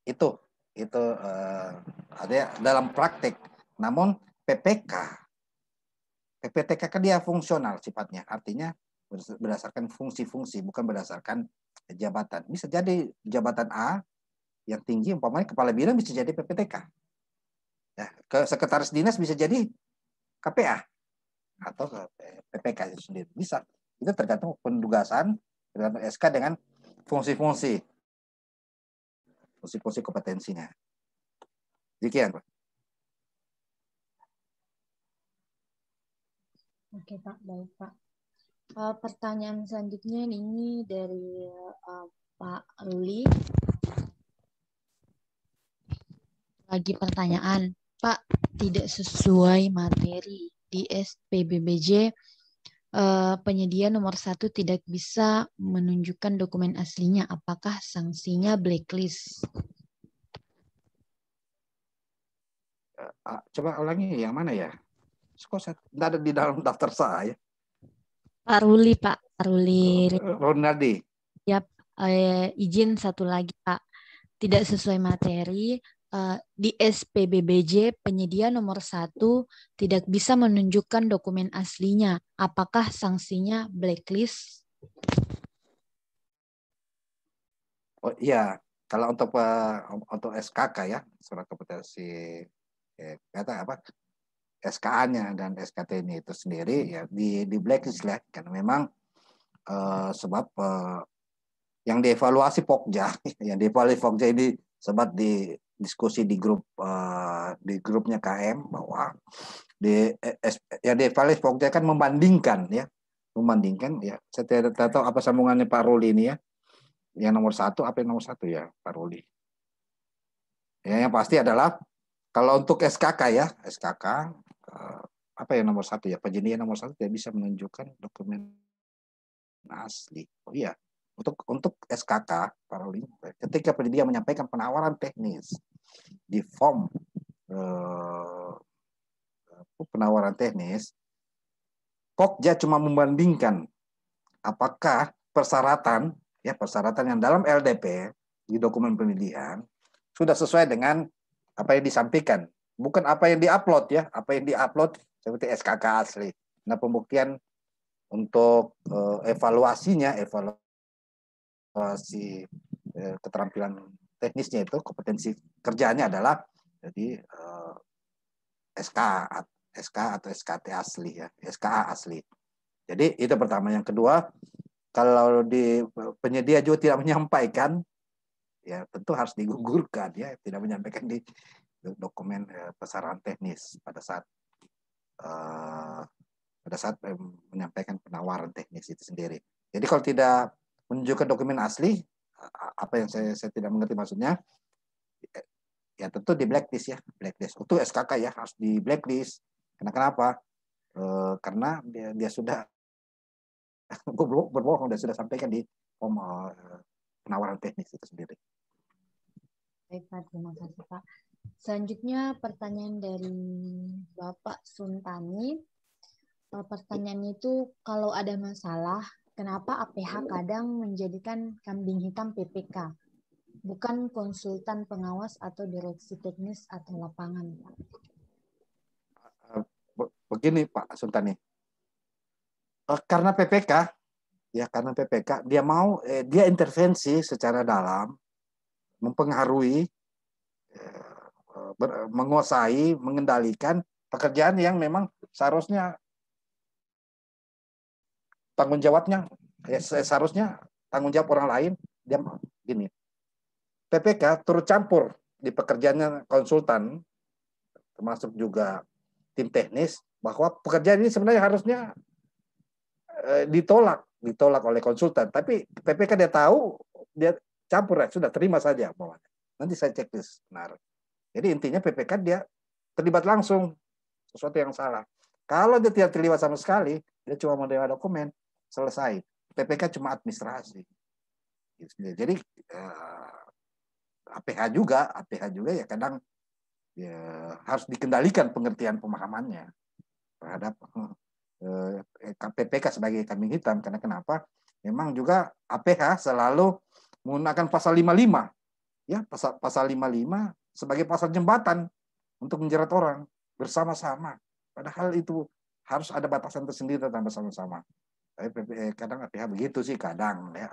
[SPEAKER 3] Itu itu uh, eh, ada dalam praktik namun PPK, PPTK kan dia fungsional sifatnya, artinya berdasarkan fungsi-fungsi, bukan berdasarkan jabatan. Bisa jadi jabatan A yang tinggi, umpamanya kepala bidang bisa jadi PPTK. Ya, ke sekretaris dinas bisa jadi KPA atau PPK itu sendiri bisa. Itu tergantung pendugasan, tergantung SK dengan fungsi-fungsi, fungsi-fungsi kompetensinya. Demikian,
[SPEAKER 2] Oke Pak, baik Pak. Uh, pertanyaan selanjutnya ini dari uh, Pak Luli. Lagi pertanyaan, Pak, tidak sesuai materi di SPBBJ uh, eh, penyedia nomor satu tidak bisa menunjukkan dokumen aslinya. Apakah sanksinya blacklist?
[SPEAKER 3] Ah, coba ulangi yang mana ya? Skoset nggak ada di dalam daftar saya.
[SPEAKER 2] Pak Ruli, Pak Ruli.
[SPEAKER 3] Ronaldi.
[SPEAKER 2] Ya, eh, izin satu lagi Pak. Tidak sesuai materi, eh, di SPBBJ penyedia nomor satu tidak bisa menunjukkan dokumen aslinya. Apakah sanksinya blacklist?
[SPEAKER 3] Oh iya, kalau untuk uh, untuk SKK ya surat kompetensi eh, kata apa SKA-nya dan SKT-nya itu sendiri ya di di blacklist lah karena memang uh, sebab uh, yang dievaluasi Pokja (laughs) yang dievaluasi Pokja ini sebab di diskusi di grup uh, di grupnya KM bahwa di eh, ya dievaluasi Pokja kan membandingkan ya membandingkan ya saya tidak tahu apa sambungannya Pak Ruli ini ya yang nomor satu apa yang nomor satu ya Pak Ruli ya yang pasti adalah kalau untuk SKK ya SKK Eh, apa ya nomor satu ya perjanjian nomor satu tidak bisa menunjukkan dokumen asli. Oh iya, untuk untuk SKK para Paralimpik, ketika penyedia menyampaikan penawaran teknis di form eh, penawaran teknis, Pokja cuma membandingkan apakah persyaratan ya persyaratan yang dalam LDP di dokumen penelitian sudah sesuai dengan apa yang disampaikan bukan apa yang diupload ya, apa yang diupload seperti SKK asli. Nah pembuktian untuk uh, evaluasinya, evaluasi uh, keterampilan teknisnya itu kompetensi kerjanya adalah jadi uh, eh, SK SK atau SKT asli ya, SKA asli. Jadi itu pertama. Yang kedua, kalau di penyedia juga tidak menyampaikan, ya tentu harus digugurkan ya, tidak menyampaikan di dokumen eh, persyaratan teknis pada saat eh, pada saat eh, menyampaikan penawaran teknis itu sendiri. Jadi kalau tidak menunjukkan dokumen asli, apa yang saya, saya tidak mengerti maksudnya, ya tentu di blacklist ya, blacklist. untuk SKK ya harus di blacklist. Karena kenapa? E, karena dia, dia sudah (laughs) berbohong dan sudah sampaikan di form eh, penawaran teknis itu sendiri.
[SPEAKER 4] Baik,
[SPEAKER 2] Terima kasih, Pak. Selanjutnya pertanyaan dari Bapak Suntani. Eh, pertanyaan itu kalau ada masalah, kenapa APH kadang menjadikan kambing hitam PPK, bukan konsultan pengawas atau direksi teknis atau lapangan?
[SPEAKER 3] Eh, begini Pak Suntani, eh, karena PPK, ya karena PPK dia mau dia intervensi secara dalam, mempengaruhi ber, menguasai, mengendalikan pekerjaan yang memang seharusnya tanggung jawabnya ya, seharusnya tanggung jawab orang lain dia gini. PPK turut campur di pekerjaannya konsultan termasuk juga tim teknis bahwa pekerjaan ini sebenarnya harusnya e, ditolak ditolak oleh konsultan tapi PPK dia tahu dia campur ya sudah terima saja bahwa nanti saya cek menarik jadi intinya PPK dia terlibat langsung sesuatu yang salah. Kalau dia tidak terlibat sama sekali, dia cuma menerima dokumen, selesai. PPK cuma administrasi. Jadi APH eh, juga, APH juga ya kadang ya harus dikendalikan pengertian pemahamannya terhadap eh, eh PPK sebagai kambing hitam. Karena kenapa? Memang juga APH selalu menggunakan pasal 55. Ya, pasal pasal 55 sebagai pasar jembatan untuk menjerat orang bersama-sama. Padahal itu harus ada batasan tersendiri tentang bersama-sama. Eh, kadang APH begitu sih, kadang ya.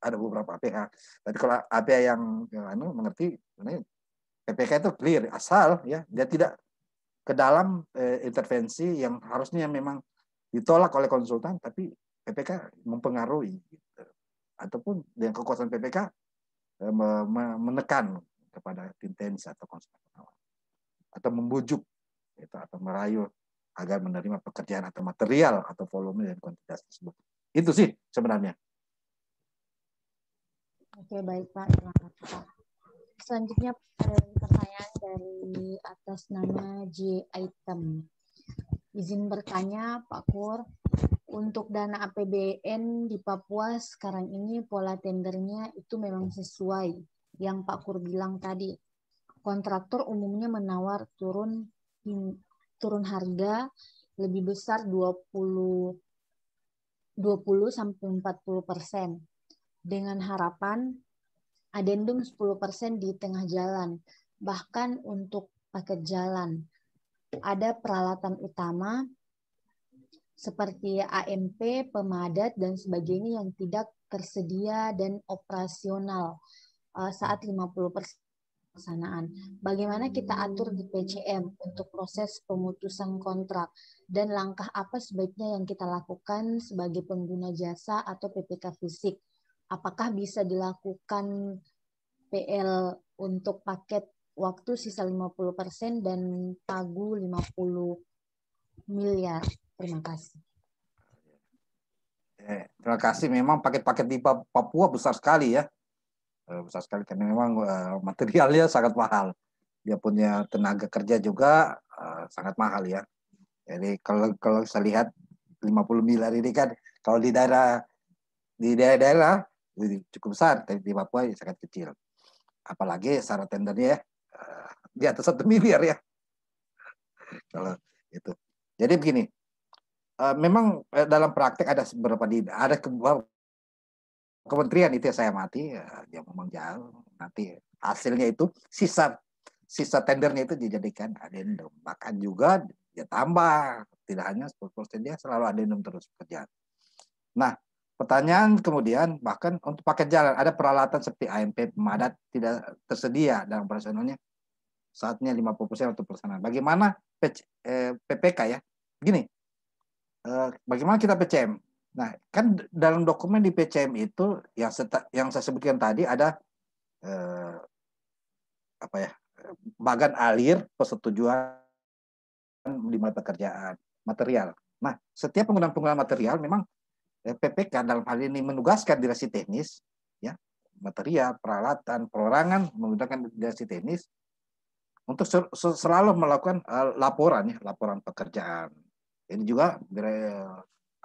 [SPEAKER 3] Ada beberapa APH. Tapi kalau APH yang ya, mengerti, ini PPK itu clear asal ya dia tidak ke dalam eh, intervensi yang harusnya memang ditolak oleh konsultan tapi PPK mempengaruhi gitu. ataupun dengan kekuasaan PPK Eh, menekan kepada tim tenis atau konsumen atau membujuk itu atau merayu agar menerima pekerjaan atau material atau volume dan kuantitas tersebut. Itu sih sebenarnya.
[SPEAKER 2] Oke, baik Pak. Terima kasih Pak. Selanjutnya pertanyaan dari atas nama J Item. Izin bertanya Pak Kur, untuk dana APBN di Papua sekarang ini pola tendernya itu memang hmm. sesuai yang Pak Kur bilang tadi. Kontraktor umumnya menawar turun turun harga lebih besar 20 20 sampai 40 persen dengan harapan adendum 10 persen di tengah jalan bahkan untuk paket jalan ada peralatan utama seperti AMP, pemadat, dan sebagainya yang tidak tersedia dan operasional eh, saat 50% pelaksanaan. Bagaimana kita atur di PCM untuk proses pemutusan kontrak dan langkah apa sebaiknya yang kita lakukan sebagai pengguna jasa atau PPK fisik. Apakah bisa dilakukan PL untuk paket waktu sisa 50% dan pagu 50 miliar? Terima kasih.
[SPEAKER 3] Eh, terima kasih. Memang paket-paket di Papua besar sekali ya, eh, besar sekali karena memang eh, materialnya sangat mahal. Dia punya tenaga kerja juga eh, sangat mahal ya. Jadi kalau kalau saya lihat 50 miliar ini kan kalau di daerah di daerah-daerah cukup besar, tapi di Papua ya sangat kecil. Apalagi syarat tendernya ya eh, di atas satu miliar ya. (laughs) kalau itu. Jadi begini, Eh, memang eh, dalam praktek ada beberapa di ada ke, kementerian itu yang saya mati eh, ya, memang jauh nanti hasilnya itu sisa sisa tendernya itu dijadikan adendum bahkan juga ya tambah tidak hanya 10% dia selalu adendum terus pekerjaan nah pertanyaan kemudian bahkan untuk paket jalan ada peralatan seperti AMP pemadat tidak tersedia dalam operasionalnya saatnya 50% untuk pelaksanaan bagaimana PPK ya gini Eh, bagaimana kita PCM? Nah, kan dalam dokumen di PCM itu yang seta, yang saya sebutkan tadi ada eh, apa ya? bagan alir persetujuan di mata kerjaan material. Nah, setiap penggunaan-penggunaan material memang eh, PPK dalam hal ini menugaskan direksi teknis ya, material, peralatan, perorangan menggunakan direksi teknis untuk selalu melakukan eh, laporan ya, laporan pekerjaan ini juga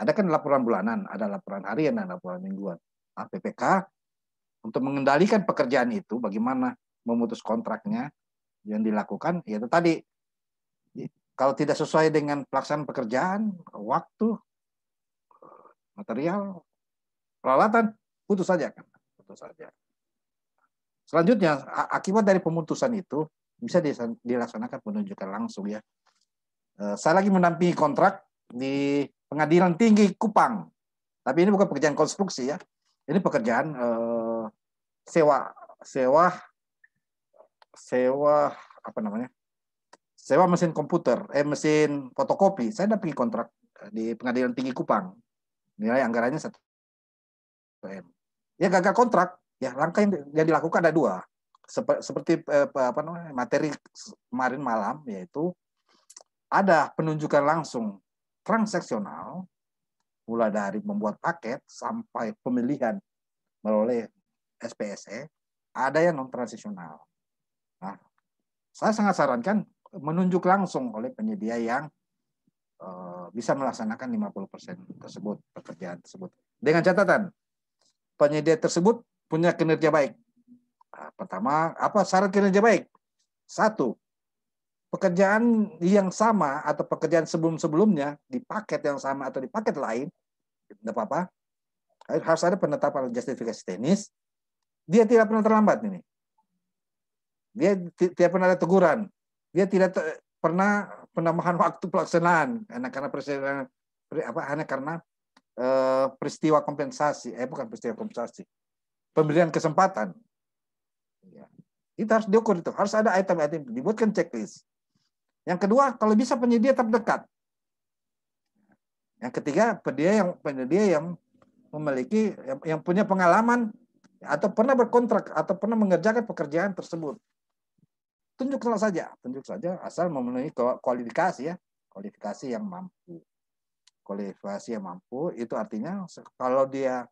[SPEAKER 3] ada kan laporan bulanan, ada laporan harian dan laporan mingguan. Nah, PPK untuk mengendalikan pekerjaan itu bagaimana memutus kontraknya yang dilakukan ya tadi kalau tidak sesuai dengan pelaksanaan pekerjaan, waktu, material, peralatan, putus saja kan, putus saja. Selanjutnya akibat dari pemutusan itu bisa dilaksanakan penunjukan langsung ya Eh, saya lagi menampingi kontrak di Pengadilan Tinggi Kupang. Tapi ini bukan pekerjaan konstruksi ya. Ini pekerjaan eh, sewa sewa sewa apa namanya? Sewa mesin komputer, eh mesin fotokopi. Saya dapat kontrak eh, di Pengadilan Tinggi Kupang. Nilai anggarannya satu m. Ya gagal kontrak. Ya langkah yang, yang dilakukan ada dua. Seperti eh, apa namanya materi kemarin malam yaitu ada penunjukan langsung transaksional, mulai dari membuat paket sampai pemilihan melalui SPSE, ada yang non-transaksional. Nah, saya sangat sarankan menunjuk langsung oleh penyedia yang eh, bisa melaksanakan 50% tersebut, pekerjaan tersebut. Dengan catatan, penyedia tersebut punya kinerja baik. Nah, pertama, apa syarat kinerja baik? Satu, pekerjaan yang sama atau pekerjaan sebelum-sebelumnya di paket yang sama atau di paket lain, tidak apa-apa. Harus ada penetapan justifikasi teknis. Dia tidak pernah terlambat ini. Dia tidak pernah ada teguran. Dia tidak pernah penambahan waktu pelaksanaan karena karena peristiwa apa hanya karena eh, peristiwa kompensasi eh bukan peristiwa kompensasi pemberian kesempatan ya. itu harus diukur itu harus ada item-item dibuatkan checklist yang kedua, kalau bisa penyedia terdekat. Yang ketiga, penyedia yang penyedia yang memiliki yang, yang punya pengalaman atau pernah berkontrak atau pernah mengerjakan pekerjaan tersebut. Tunjuk saja, tunjuk saja asal memenuhi kualifikasi ya, kualifikasi yang mampu. Kualifikasi yang mampu itu artinya kalau dia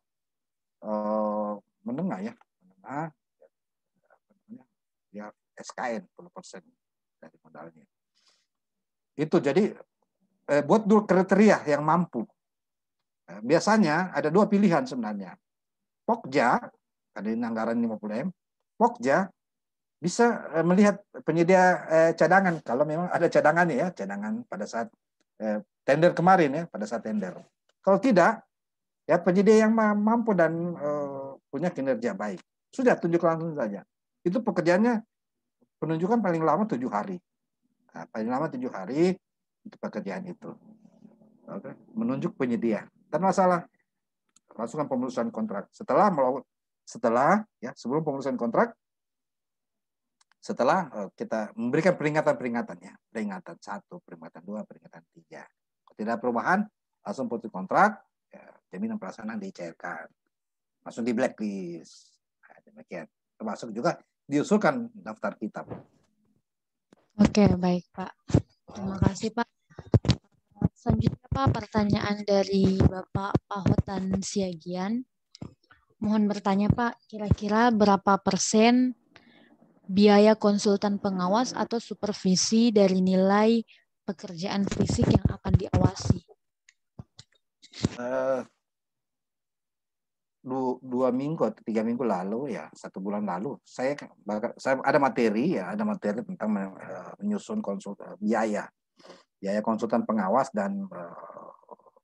[SPEAKER 3] eh, menengah ya, menengah ya, ya SKN 10% dari modalnya itu jadi eh, buat dulu kriteria yang mampu nah, biasanya ada dua pilihan sebenarnya pokja ada anggaran 50 m pokja bisa eh, melihat penyedia eh, cadangan kalau memang ada cadangannya ya cadangan pada saat eh, tender kemarin ya pada saat tender kalau tidak ya penyedia yang mampu dan eh, punya kinerja baik sudah tunjuk langsung saja itu pekerjaannya penunjukan paling lama tujuh hari Nah, paling lama tujuh hari untuk pekerjaan itu. Oke, menunjuk penyedia. Tidak masalah langsungkan pemutusan kontrak. Setelah melakukan setelah ya sebelum pengurusan kontrak setelah eh, kita memberikan peringatan-peringatan ya peringatan satu peringatan dua peringatan tiga kalau tidak perubahan langsung putus kontrak ya, jaminan pelaksanaan dicairkan langsung di blacklist nah, demikian termasuk juga diusulkan daftar kitab
[SPEAKER 2] Oke, baik Pak. Terima kasih Pak. Selanjutnya Pak, pertanyaan dari Bapak Pahutan Siagian. Mohon bertanya Pak, kira-kira berapa persen biaya konsultan pengawas atau supervisi dari nilai pekerjaan fisik yang akan diawasi?
[SPEAKER 3] Uh, dua, dua minggu atau tiga minggu lalu ya satu bulan lalu saya saya ada materi ya ada materi tentang eh, menyusun konsult eh, biaya biaya konsultan pengawas dan eh,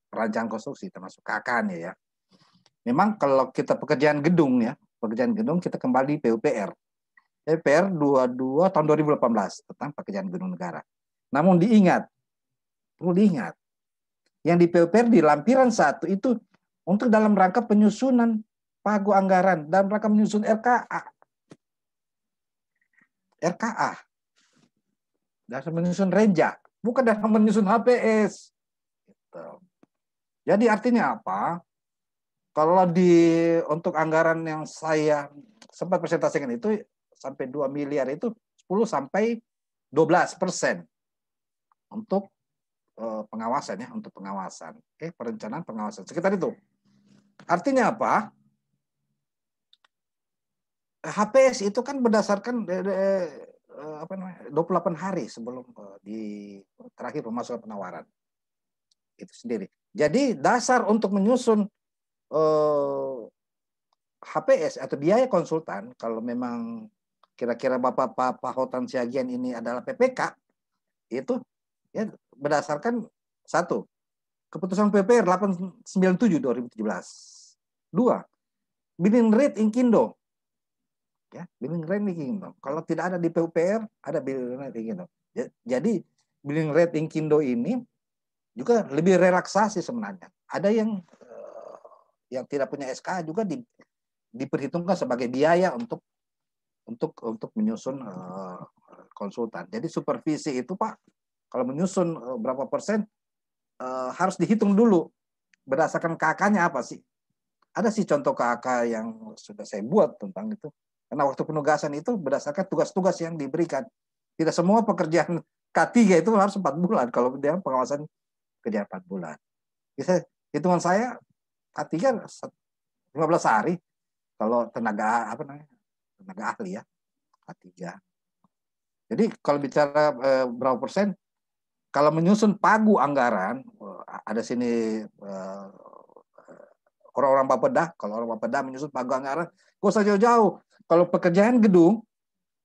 [SPEAKER 3] perancang konstruksi termasuk kakan ya, ya memang kalau kita pekerjaan gedung ya pekerjaan gedung kita kembali PUPR PUPR 22 tahun 2018 tentang pekerjaan gedung negara namun diingat perlu diingat yang di PUPR di lampiran satu itu untuk dalam rangka penyusunan pagu anggaran dalam rangka menyusun RKA. RKA. Dalam menyusun Renja, bukan dalam menyusun HPS. Gitu. Jadi artinya apa? Kalau di untuk anggaran yang saya sempat presentasikan itu sampai 2 miliar itu 10 sampai 12 persen untuk eh, pengawasan ya untuk pengawasan, eh perencanaan pengawasan sekitar itu. Artinya apa? HPS itu kan berdasarkan eh, eh, eh, apa namanya 28 hari sebelum di terakhir pemasukan penawaran itu sendiri. Jadi dasar untuk menyusun HPS atau biaya konsultan kalau memang kira-kira Bapak Pak Hotan Siagian ini adalah PPK itu ya berdasarkan satu Keputusan PPR 897 2017. Dua, billing rate in Inkindo. Ya, billing rate Inkindo. Kalau tidak ada di PUPR, ada billing rate Inkindo. Jadi billing rate in Inkindo ini juga lebih relaksasi sebenarnya. Ada yang eh, yang tidak punya SK juga di, diperhitungkan sebagai biaya untuk untuk untuk menyusun eh, konsultan. Jadi supervisi itu Pak, kalau menyusun eh, berapa persen Eh, harus dihitung dulu berdasarkan kk apa sih? Ada sih contoh kakak yang sudah saya buat tentang itu. Karena waktu penugasan itu berdasarkan tugas-tugas yang diberikan. Tidak semua pekerjaan (laughs) K3 itu harus 4 bulan. Kalau dia pengawasan kerja 4 bulan. Bisa hitungan saya K3 15 hari. Kalau tenaga apa namanya? Tenaga ahli ya. K3. Jadi kalau bicara eh, berapa persen kalau menyusun pagu anggaran, eh, ada sini eh, orang-orang Papeda, kalau orang Papeda menyusun pagu anggaran, gak usah jauh-jauh. Kalau pekerjaan gedung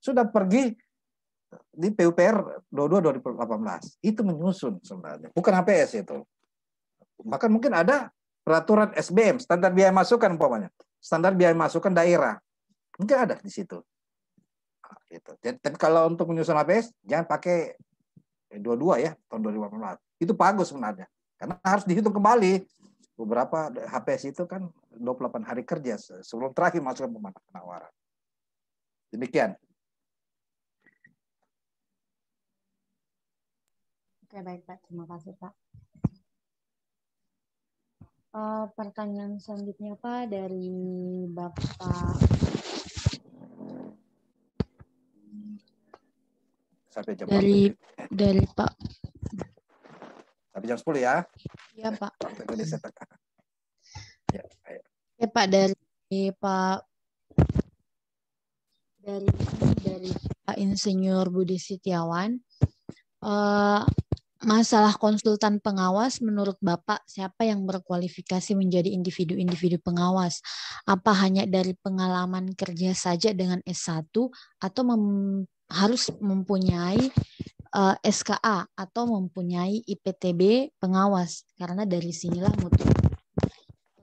[SPEAKER 3] sudah pergi di PUPR 22 2018 itu menyusun sebenarnya bukan HPS itu bahkan mungkin ada peraturan SBM standar biaya masukan umpamanya standar biaya masukan daerah mungkin ada di situ nah, gitu jadi tapi kalau untuk menyusun HPS jangan pakai 22 eh, ya tahun 2018 itu bagus sebenarnya karena harus dihitung kembali beberapa HPS itu kan 28 hari kerja sebelum terakhir masuk pemanah penawaran demikian
[SPEAKER 4] Oke baik Pak, terima kasih Pak.
[SPEAKER 2] Uh, pertanyaan selanjutnya Pak dari Bapak
[SPEAKER 3] sampai jam dari
[SPEAKER 1] dari Pak.
[SPEAKER 3] Sampai jam 10 ya? Iya,
[SPEAKER 2] Pak. Indonesia Ya, Ya, Pak dari Pak dari dari Pak Insinyur Budi Setiawan. Uh, masalah konsultan pengawas menurut Bapak siapa yang berkualifikasi menjadi individu-individu pengawas? Apa hanya dari pengalaman kerja saja dengan S1 atau mem harus mempunyai uh, eh, SKA atau mempunyai IPTB pengawas karena dari sinilah mutu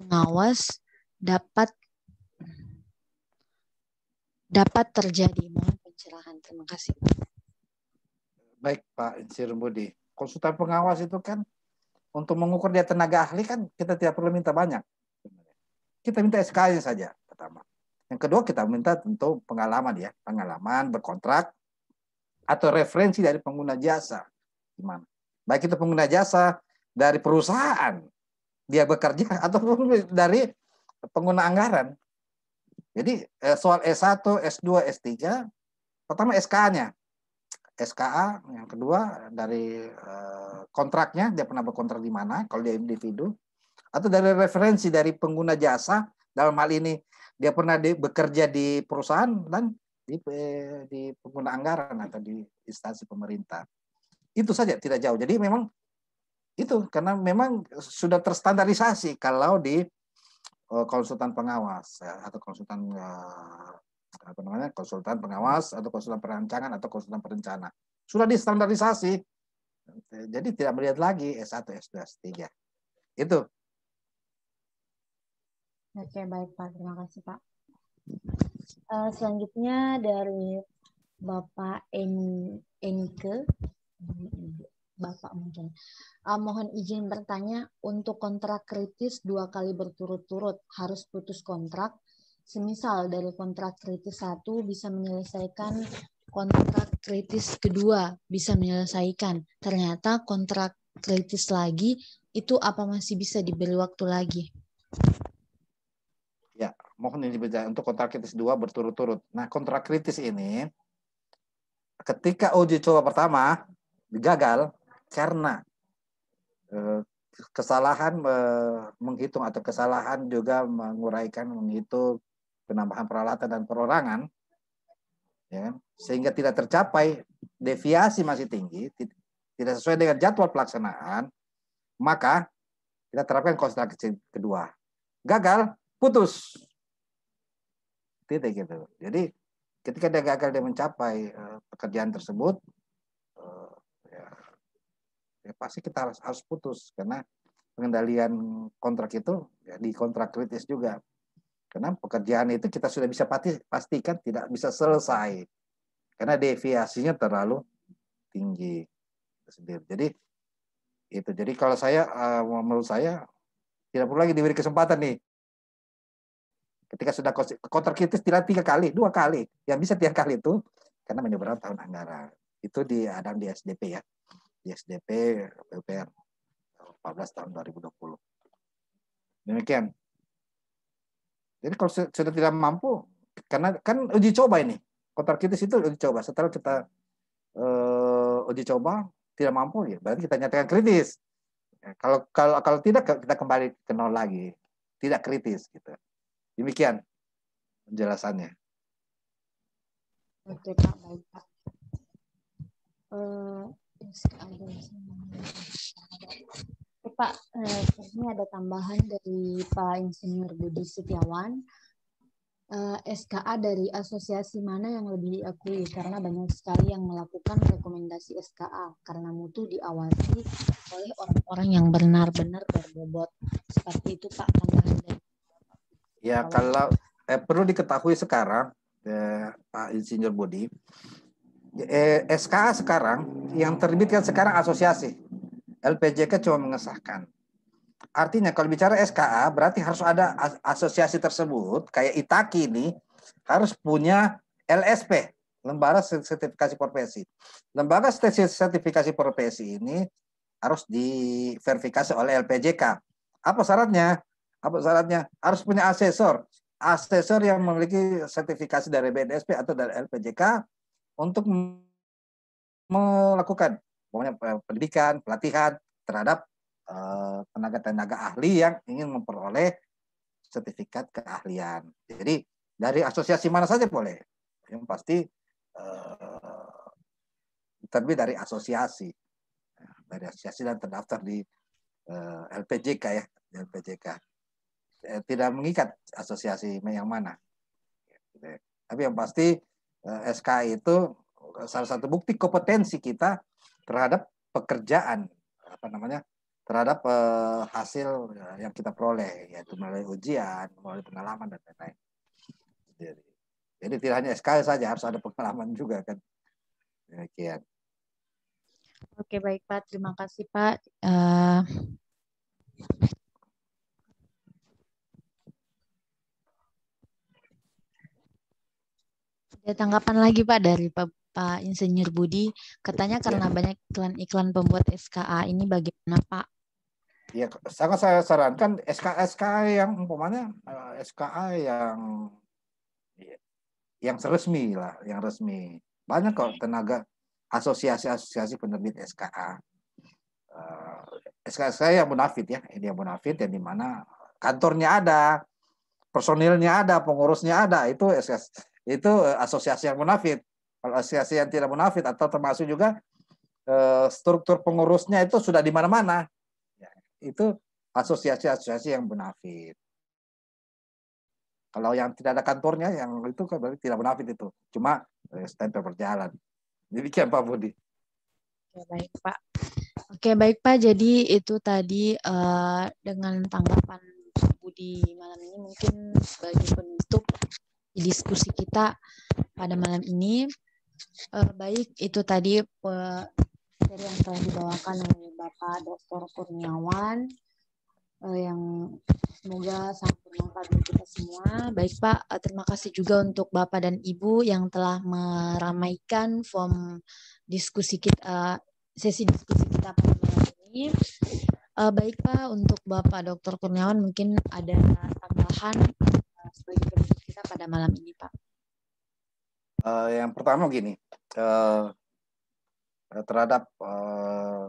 [SPEAKER 2] pengawas dapat dapat terjadi.
[SPEAKER 3] Mohon pencerahan. Terima kasih. Baik Pak Insir Budi. Konsultan pengawas itu kan untuk mengukur dia tenaga ahli kan kita tidak perlu minta banyak. Kita minta sk saja pertama. Yang kedua kita minta tentu pengalaman ya, pengalaman berkontrak atau referensi dari pengguna jasa. Gimana? Baik itu pengguna jasa dari perusahaan dia bekerja (laughs) ataupun dari pengguna anggaran. Jadi eh, soal S1, S2, S3, pertama SKA nya SKA yang kedua dari eh, kontraknya dia pernah berkontrak di mana kalau dia individu atau dari referensi dari pengguna jasa dalam hal ini dia pernah di, bekerja di perusahaan dan di, eh, di pengguna anggaran atau di instansi pemerintah. Itu saja tidak jauh. Jadi memang itu karena memang sudah terstandarisasi kalau di eh, konsultan pengawas ya, atau konsultan eh, apa namanya konsultan pengawas atau konsultan perancangan atau konsultan perencana sudah distandarisasi jadi tidak melihat lagi S1 S2 S3 itu
[SPEAKER 2] Oke, baik Pak. Terima kasih Pak. Uh, selanjutnya dari Bapak en Enke. Bapak mungkin. Uh, mohon izin bertanya, untuk kontrak kritis dua kali berturut-turut harus putus kontrak. Semisal dari kontrak kritis satu bisa menyelesaikan kontrak kritis kedua bisa menyelesaikan. Ternyata kontrak kritis lagi itu apa masih bisa diberi waktu lagi?
[SPEAKER 3] mohon ini berjalan untuk kontrak kritis dua berturut-turut. Nah, kontrak kritis ini ketika uji coba pertama gagal karena eh, kesalahan eh, menghitung atau kesalahan juga menguraikan menghitung penambahan peralatan dan perorangan ya kan? sehingga tidak tercapai deviasi masih tinggi tidak sesuai dengan jadwal pelaksanaan maka kita terapkan konstruksi kedua gagal putus titik gitu. Jadi ketika dia gagal dia mencapai uh, pekerjaan tersebut, uh, ya, ya pasti kita harus, harus putus karena pengendalian kontrak itu ya, di kontrak kritis juga. Karena pekerjaan itu kita sudah bisa pati, pastikan tidak bisa selesai karena deviasinya terlalu tinggi sendiri. Jadi itu jadi kalau saya uh, menurut saya tidak perlu lagi diberi kesempatan nih Ketika sudah kritis tidak tiga kali, dua kali. Yang bisa tiga kali itu karena menyeberang tahun anggaran. Itu di ada di SDP ya. Di SDP PUPR 14 tahun 2020. Demikian. Jadi kalau sudah tidak mampu, karena kan uji coba ini. kritis itu uji coba. Setelah kita uh, uji coba tidak mampu, ya berarti kita nyatakan kritis. Ya, kalau kalau kalau tidak kita kembali ke nol lagi, tidak kritis gitu. Demikian penjelasannya.
[SPEAKER 1] Oke Pak,
[SPEAKER 2] baik Pak. Uh, Pak, eh, ini ada tambahan dari Pak Insinyur Budi Setiawan. Eh, SKA dari asosiasi mana yang lebih diakui? Karena banyak sekali yang melakukan rekomendasi SKA karena mutu diawasi oleh orang-orang yang benar-benar berbobot. Seperti itu Pak tambahan
[SPEAKER 3] Ya kalau eh, perlu diketahui sekarang eh, Pak Insinyur Budi, eh, SKA sekarang yang terbitkan sekarang asosiasi LPJK cuma mengesahkan. Artinya kalau bicara SKA berarti harus ada asosiasi tersebut kayak Itaki ini harus punya LSP lembaga sertifikasi profesi. Lembaga sertifikasi profesi ini harus diverifikasi oleh LPJK. Apa syaratnya? apa syaratnya? Harus punya asesor. Asesor yang memiliki sertifikasi dari BNSP atau dari LPJK untuk melakukan eh, pendidikan, pelatihan terhadap eh, tenaga-tenaga ahli yang ingin memperoleh sertifikat keahlian. Jadi dari asosiasi mana saja boleh. Yang pasti terbit eh, terlebih dari asosiasi. Nah, dari asosiasi dan terdaftar di LPJK ya, LPJK. Eh, tidak mengikat asosiasi yang mana. Tapi yang pasti eh, SK itu salah satu bukti kompetensi kita terhadap pekerjaan apa namanya terhadap eh, hasil yang kita peroleh yaitu melalui ujian, melalui pengalaman dan lain-lain. Jadi, jadi tidak hanya SK saja harus ada pengalaman juga kan. Demikian.
[SPEAKER 2] Oke baik Pak, terima kasih Pak. Uh... Ada tanggapan lagi Pak dari Pak, Pak Insinyur Budi, katanya iya. karena banyak iklan-iklan pembuat SKA ini bagaimana
[SPEAKER 3] Pak? Ya, sangat saya sarankan SKA SKA yang umpamanya eh, SKA yang iya, yang resmi lah, yang resmi. Banyak kok tenaga asosiasi-asosiasi penerbit SKA. Eh, SKA, SKA yang bonafit ya, ini yang bonafit yang dimana kantornya ada, personilnya ada, pengurusnya ada, itu SKA itu eh, asosiasi yang munafik. asosiasi yang tidak munafik atau termasuk juga eh, struktur pengurusnya itu sudah di mana-mana. Ya, itu asosiasi-asosiasi yang munafik. Kalau yang tidak ada kantornya, yang itu kan berarti tidak munafik itu. Cuma eh, stempel berjalan. Demikian Pak Budi.
[SPEAKER 2] Ya, baik Pak. Oke baik Pak. Jadi itu tadi uh, dengan tanggapan Budi malam ini mungkin sebagai penutup diskusi kita pada malam ini. Uh, baik, itu tadi uh, yang telah dibawakan oleh Bapak Dr. Kurniawan uh, yang semoga sangat bermanfaat bagi kita semua. Baik Pak, uh, terima kasih juga untuk Bapak dan Ibu yang telah meramaikan form diskusi kita uh, sesi diskusi kita pada
[SPEAKER 1] malam ini.
[SPEAKER 2] Uh, baik Pak, untuk Bapak Dr. Kurniawan mungkin ada tambahan
[SPEAKER 3] uh, sebagai kita pada malam ini, Pak? Uh, yang pertama gini, uh, terhadap uh, eh,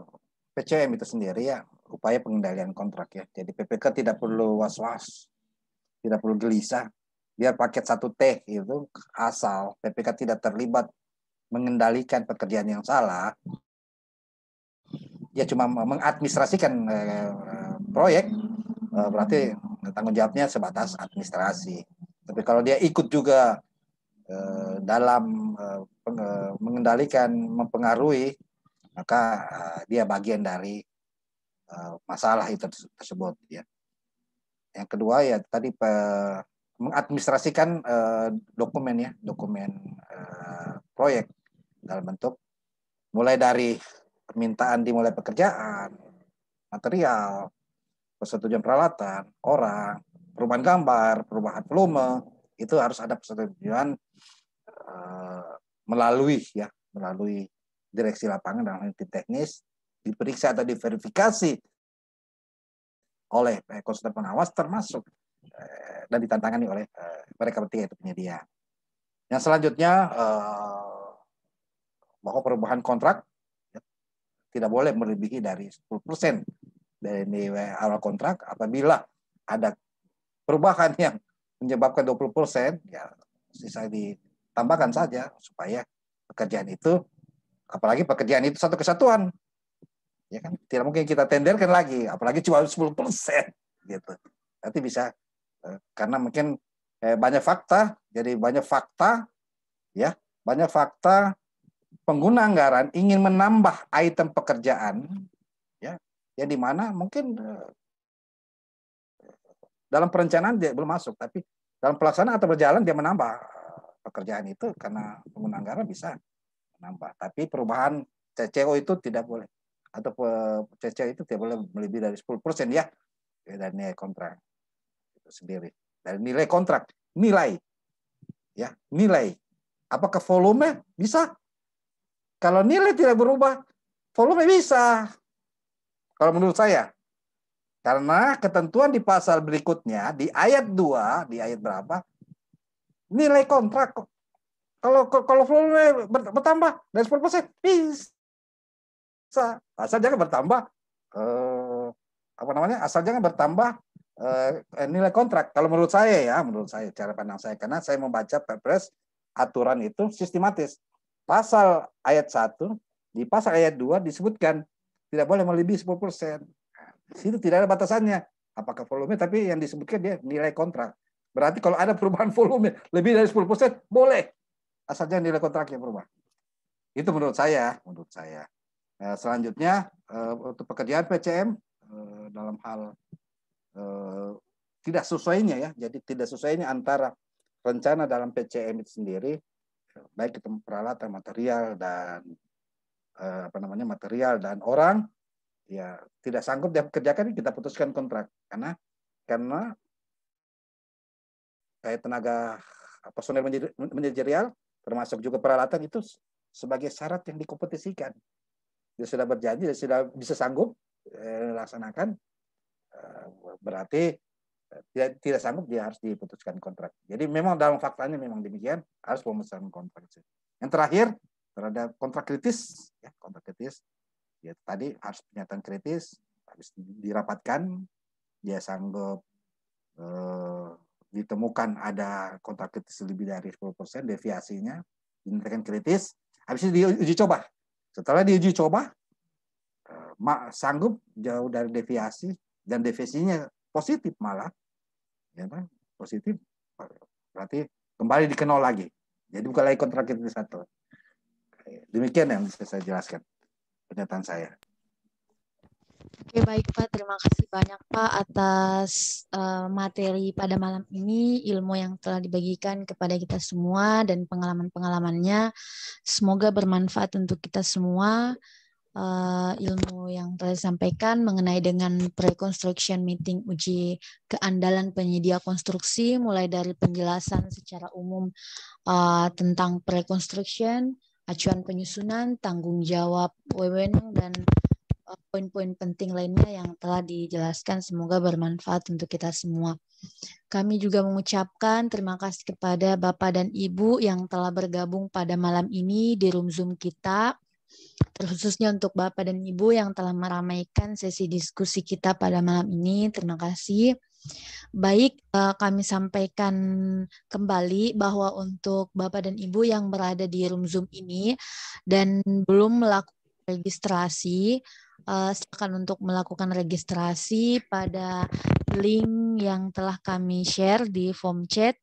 [SPEAKER 3] PCM itu sendiri ya, upaya pengendalian kontrak ya. Jadi PPK tidak perlu was-was, tidak perlu gelisah. Biar paket satu t itu asal PPK tidak terlibat mengendalikan pekerjaan yang salah, ya cuma mengadministrasikan proyek berarti tanggung jawabnya sebatas administrasi tapi kalau dia ikut juga eh, dalam eh, eh, mengendalikan, mempengaruhi, maka eh, dia bagian dari masalah itu tersebut. Ya. Yang kedua ya tadi mengadministrasikan dokumen ya, dokumen proyek dalam bentuk mulai dari permintaan dimulai pekerjaan, material, persetujuan peralatan, orang, perubahan gambar, perubahan volume, itu harus ada persetujuan uh, melalui ya, melalui direksi lapangan dan tim teknis diperiksa atau diverifikasi oleh eh, konsultan pengawas termasuk eh, dan ditantangani oleh eh, mereka bertiga itu penyedia. Yang selanjutnya eh, bahwa perubahan kontrak ya, tidak boleh melebihi dari 10% dari nilai awal kontrak apabila ada perubahan (laughs) yang menyebabkan 20 persen, ya bisa ditambahkan saja supaya pekerjaan itu, apalagi pekerjaan itu satu kesatuan. Ya kan? Tidak mungkin kita tenderkan lagi, apalagi cuma 10 persen. (laughs) Gitu. Nanti bisa, eh, karena mungkin eh, banyak fakta, jadi banyak fakta, ya banyak fakta pengguna anggaran ingin menambah item pekerjaan, ya, ya di mana mungkin eh, dalam perencanaan dia belum masuk, tapi dalam pelaksanaan atau berjalan dia menambah pekerjaan itu karena penggunaan anggaran bisa menambah. Tapi perubahan CCO itu tidak boleh atau CCO itu tidak boleh lebih dari 10 persen ya dari nilai kontrak itu sendiri. Dari nilai kontrak, nilai ya nilai. Apakah volume bisa? Kalau nilai tidak berubah, volume bisa. Kalau menurut saya, karena ketentuan di pasal berikutnya di ayat 2, di ayat berapa? Nilai kontrak kalau kalau volume bertambah dari 10 persen bisa asal jangan bertambah eh, apa namanya asal jangan bertambah eh, eh, nilai kontrak kalau menurut saya ya menurut saya cara pandang saya karena saya membaca perpres aturan itu sistematis pasal ayat 1 di pasal ayat 2 disebutkan tidak boleh melebihi 10 persen situ tidak ada batasannya. Apakah volume tapi yang disebutkan dia nilai kontrak. Berarti kalau ada perubahan volume lebih dari 10% boleh asalnya nilai kontraknya berubah. Itu menurut saya, menurut saya. Eh, selanjutnya eh, untuk pekerjaan PCM eh, dalam hal tidak sesuainya ya, jadi tidak sesuainya antara rencana dalam PCM itu sendiri, baik itu peralatan material dan apa namanya material dan orang ya tidak sanggup dia kerjakan kita putuskan kontrak karena karena kayak tenaga personel manajerial termasuk juga peralatan itu sebagai syarat yang dikompetisikan dia sudah berjanji dia sudah bisa sanggup eh, laksanakan eh, berarti tidak eh, tidak sanggup dia harus diputuskan kontrak. Jadi memang dalam faktanya memang demikian harus pemesan kontrak. Yang terakhir terhadap kontrak kritis, ya, kontrak kritis Ya, tadi harus pernyataan kritis, harus dirapatkan, dia sanggup eh, ditemukan ada kontrak kritis lebih dari 10%, deviasinya, dinyatakan kritis, habis itu diuji coba. Setelah diuji coba, eh, sanggup jauh dari deviasi, dan deviasinya positif malah, ya kan? positif, berarti kembali dikenal lagi. Jadi bukan lagi kontrak kritis satu. Demikian yang bisa saya jelaskan pernyataan saya.
[SPEAKER 2] Oke baik Pak, terima kasih banyak Pak atas uh, materi pada malam ini, ilmu yang telah dibagikan kepada kita semua dan pengalaman-pengalamannya. Semoga bermanfaat untuk kita semua. Uh, ilmu yang telah disampaikan mengenai dengan pre-construction meeting uji keandalan penyedia konstruksi mulai dari penjelasan secara umum uh, tentang pre-construction, acuan penyusunan, tanggung jawab, wewenang, dan eh, poin-poin penting lainnya yang telah dijelaskan. Semoga bermanfaat untuk kita semua. Kami juga mengucapkan terima kasih kepada Bapak dan Ibu yang telah bergabung pada malam ini di room Zoom kita terkhususnya untuk Bapak dan Ibu yang telah meramaikan sesi diskusi kita pada malam ini. Terima kasih. Baik, eh, kami sampaikan kembali bahwa untuk Bapak dan Ibu yang berada di room Zoom ini dan belum melakukan registrasi, eh, silakan untuk melakukan registrasi pada link yang telah kami share di form chat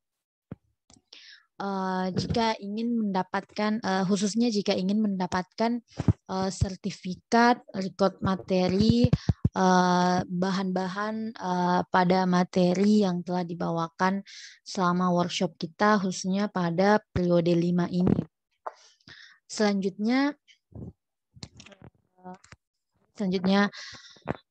[SPEAKER 2] uh, jika ingin mendapatkan uh, khususnya jika ingin mendapatkan uh, sertifikat record materi Eh, bahan-bahan uh, uh, pada materi yang telah dibawakan selama workshop kita khususnya pada periode 5 ini. Selanjutnya eh, selanjutnya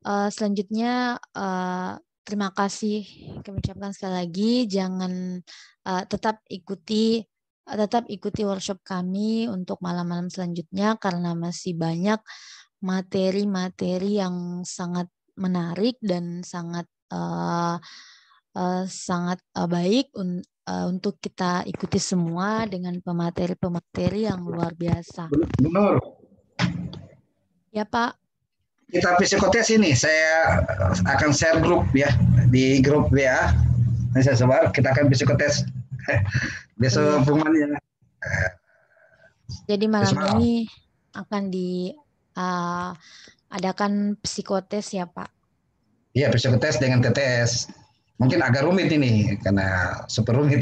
[SPEAKER 2] uh, selanjutnya uh, terima kasih kami ucapkan sekali lagi jangan uh, tetap ikuti tetap ikuti workshop kami untuk malam-malam selanjutnya karena masih banyak materi-materi yang sangat menarik dan sangat uh, uh, sangat uh, baik un, uh, untuk kita ikuti semua dengan pemateri-pemateri yang luar biasa. Benar. Ya Pak.
[SPEAKER 3] Kita psikotes ini saya akan share grup ya di grup ya Nanti saya sebar kita akan psikotes (laughs) besok ya.
[SPEAKER 2] Jadi malam Besok. ini akan di uh, adakan psikotes ya Pak?
[SPEAKER 3] Iya psikotes dengan TTS. Mungkin agak rumit ini karena super rumit.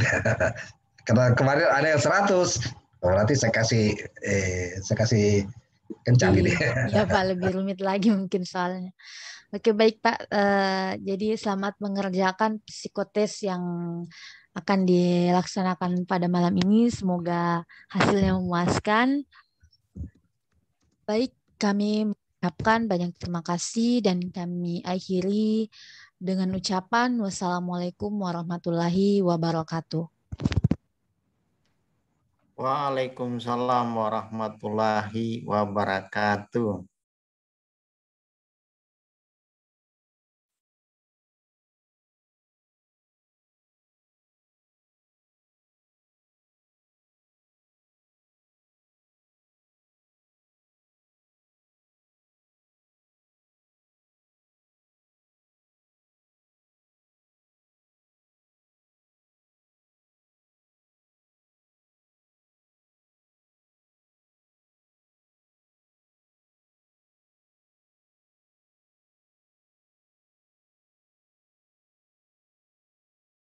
[SPEAKER 3] (laughs) karena kemarin ada yang 100, berarti saya kasih eh, saya kasih kencang ini Ya (laughs) Pak
[SPEAKER 2] lebih rumit lagi mungkin soalnya. Oke baik Pak. Uh, jadi selamat mengerjakan psikotes yang akan dilaksanakan pada malam ini. Semoga hasilnya memuaskan. Baik, kami mengucapkan banyak terima kasih dan kami akhiri dengan ucapan wassalamualaikum warahmatullahi wabarakatuh.
[SPEAKER 5] Waalaikumsalam warahmatullahi wabarakatuh.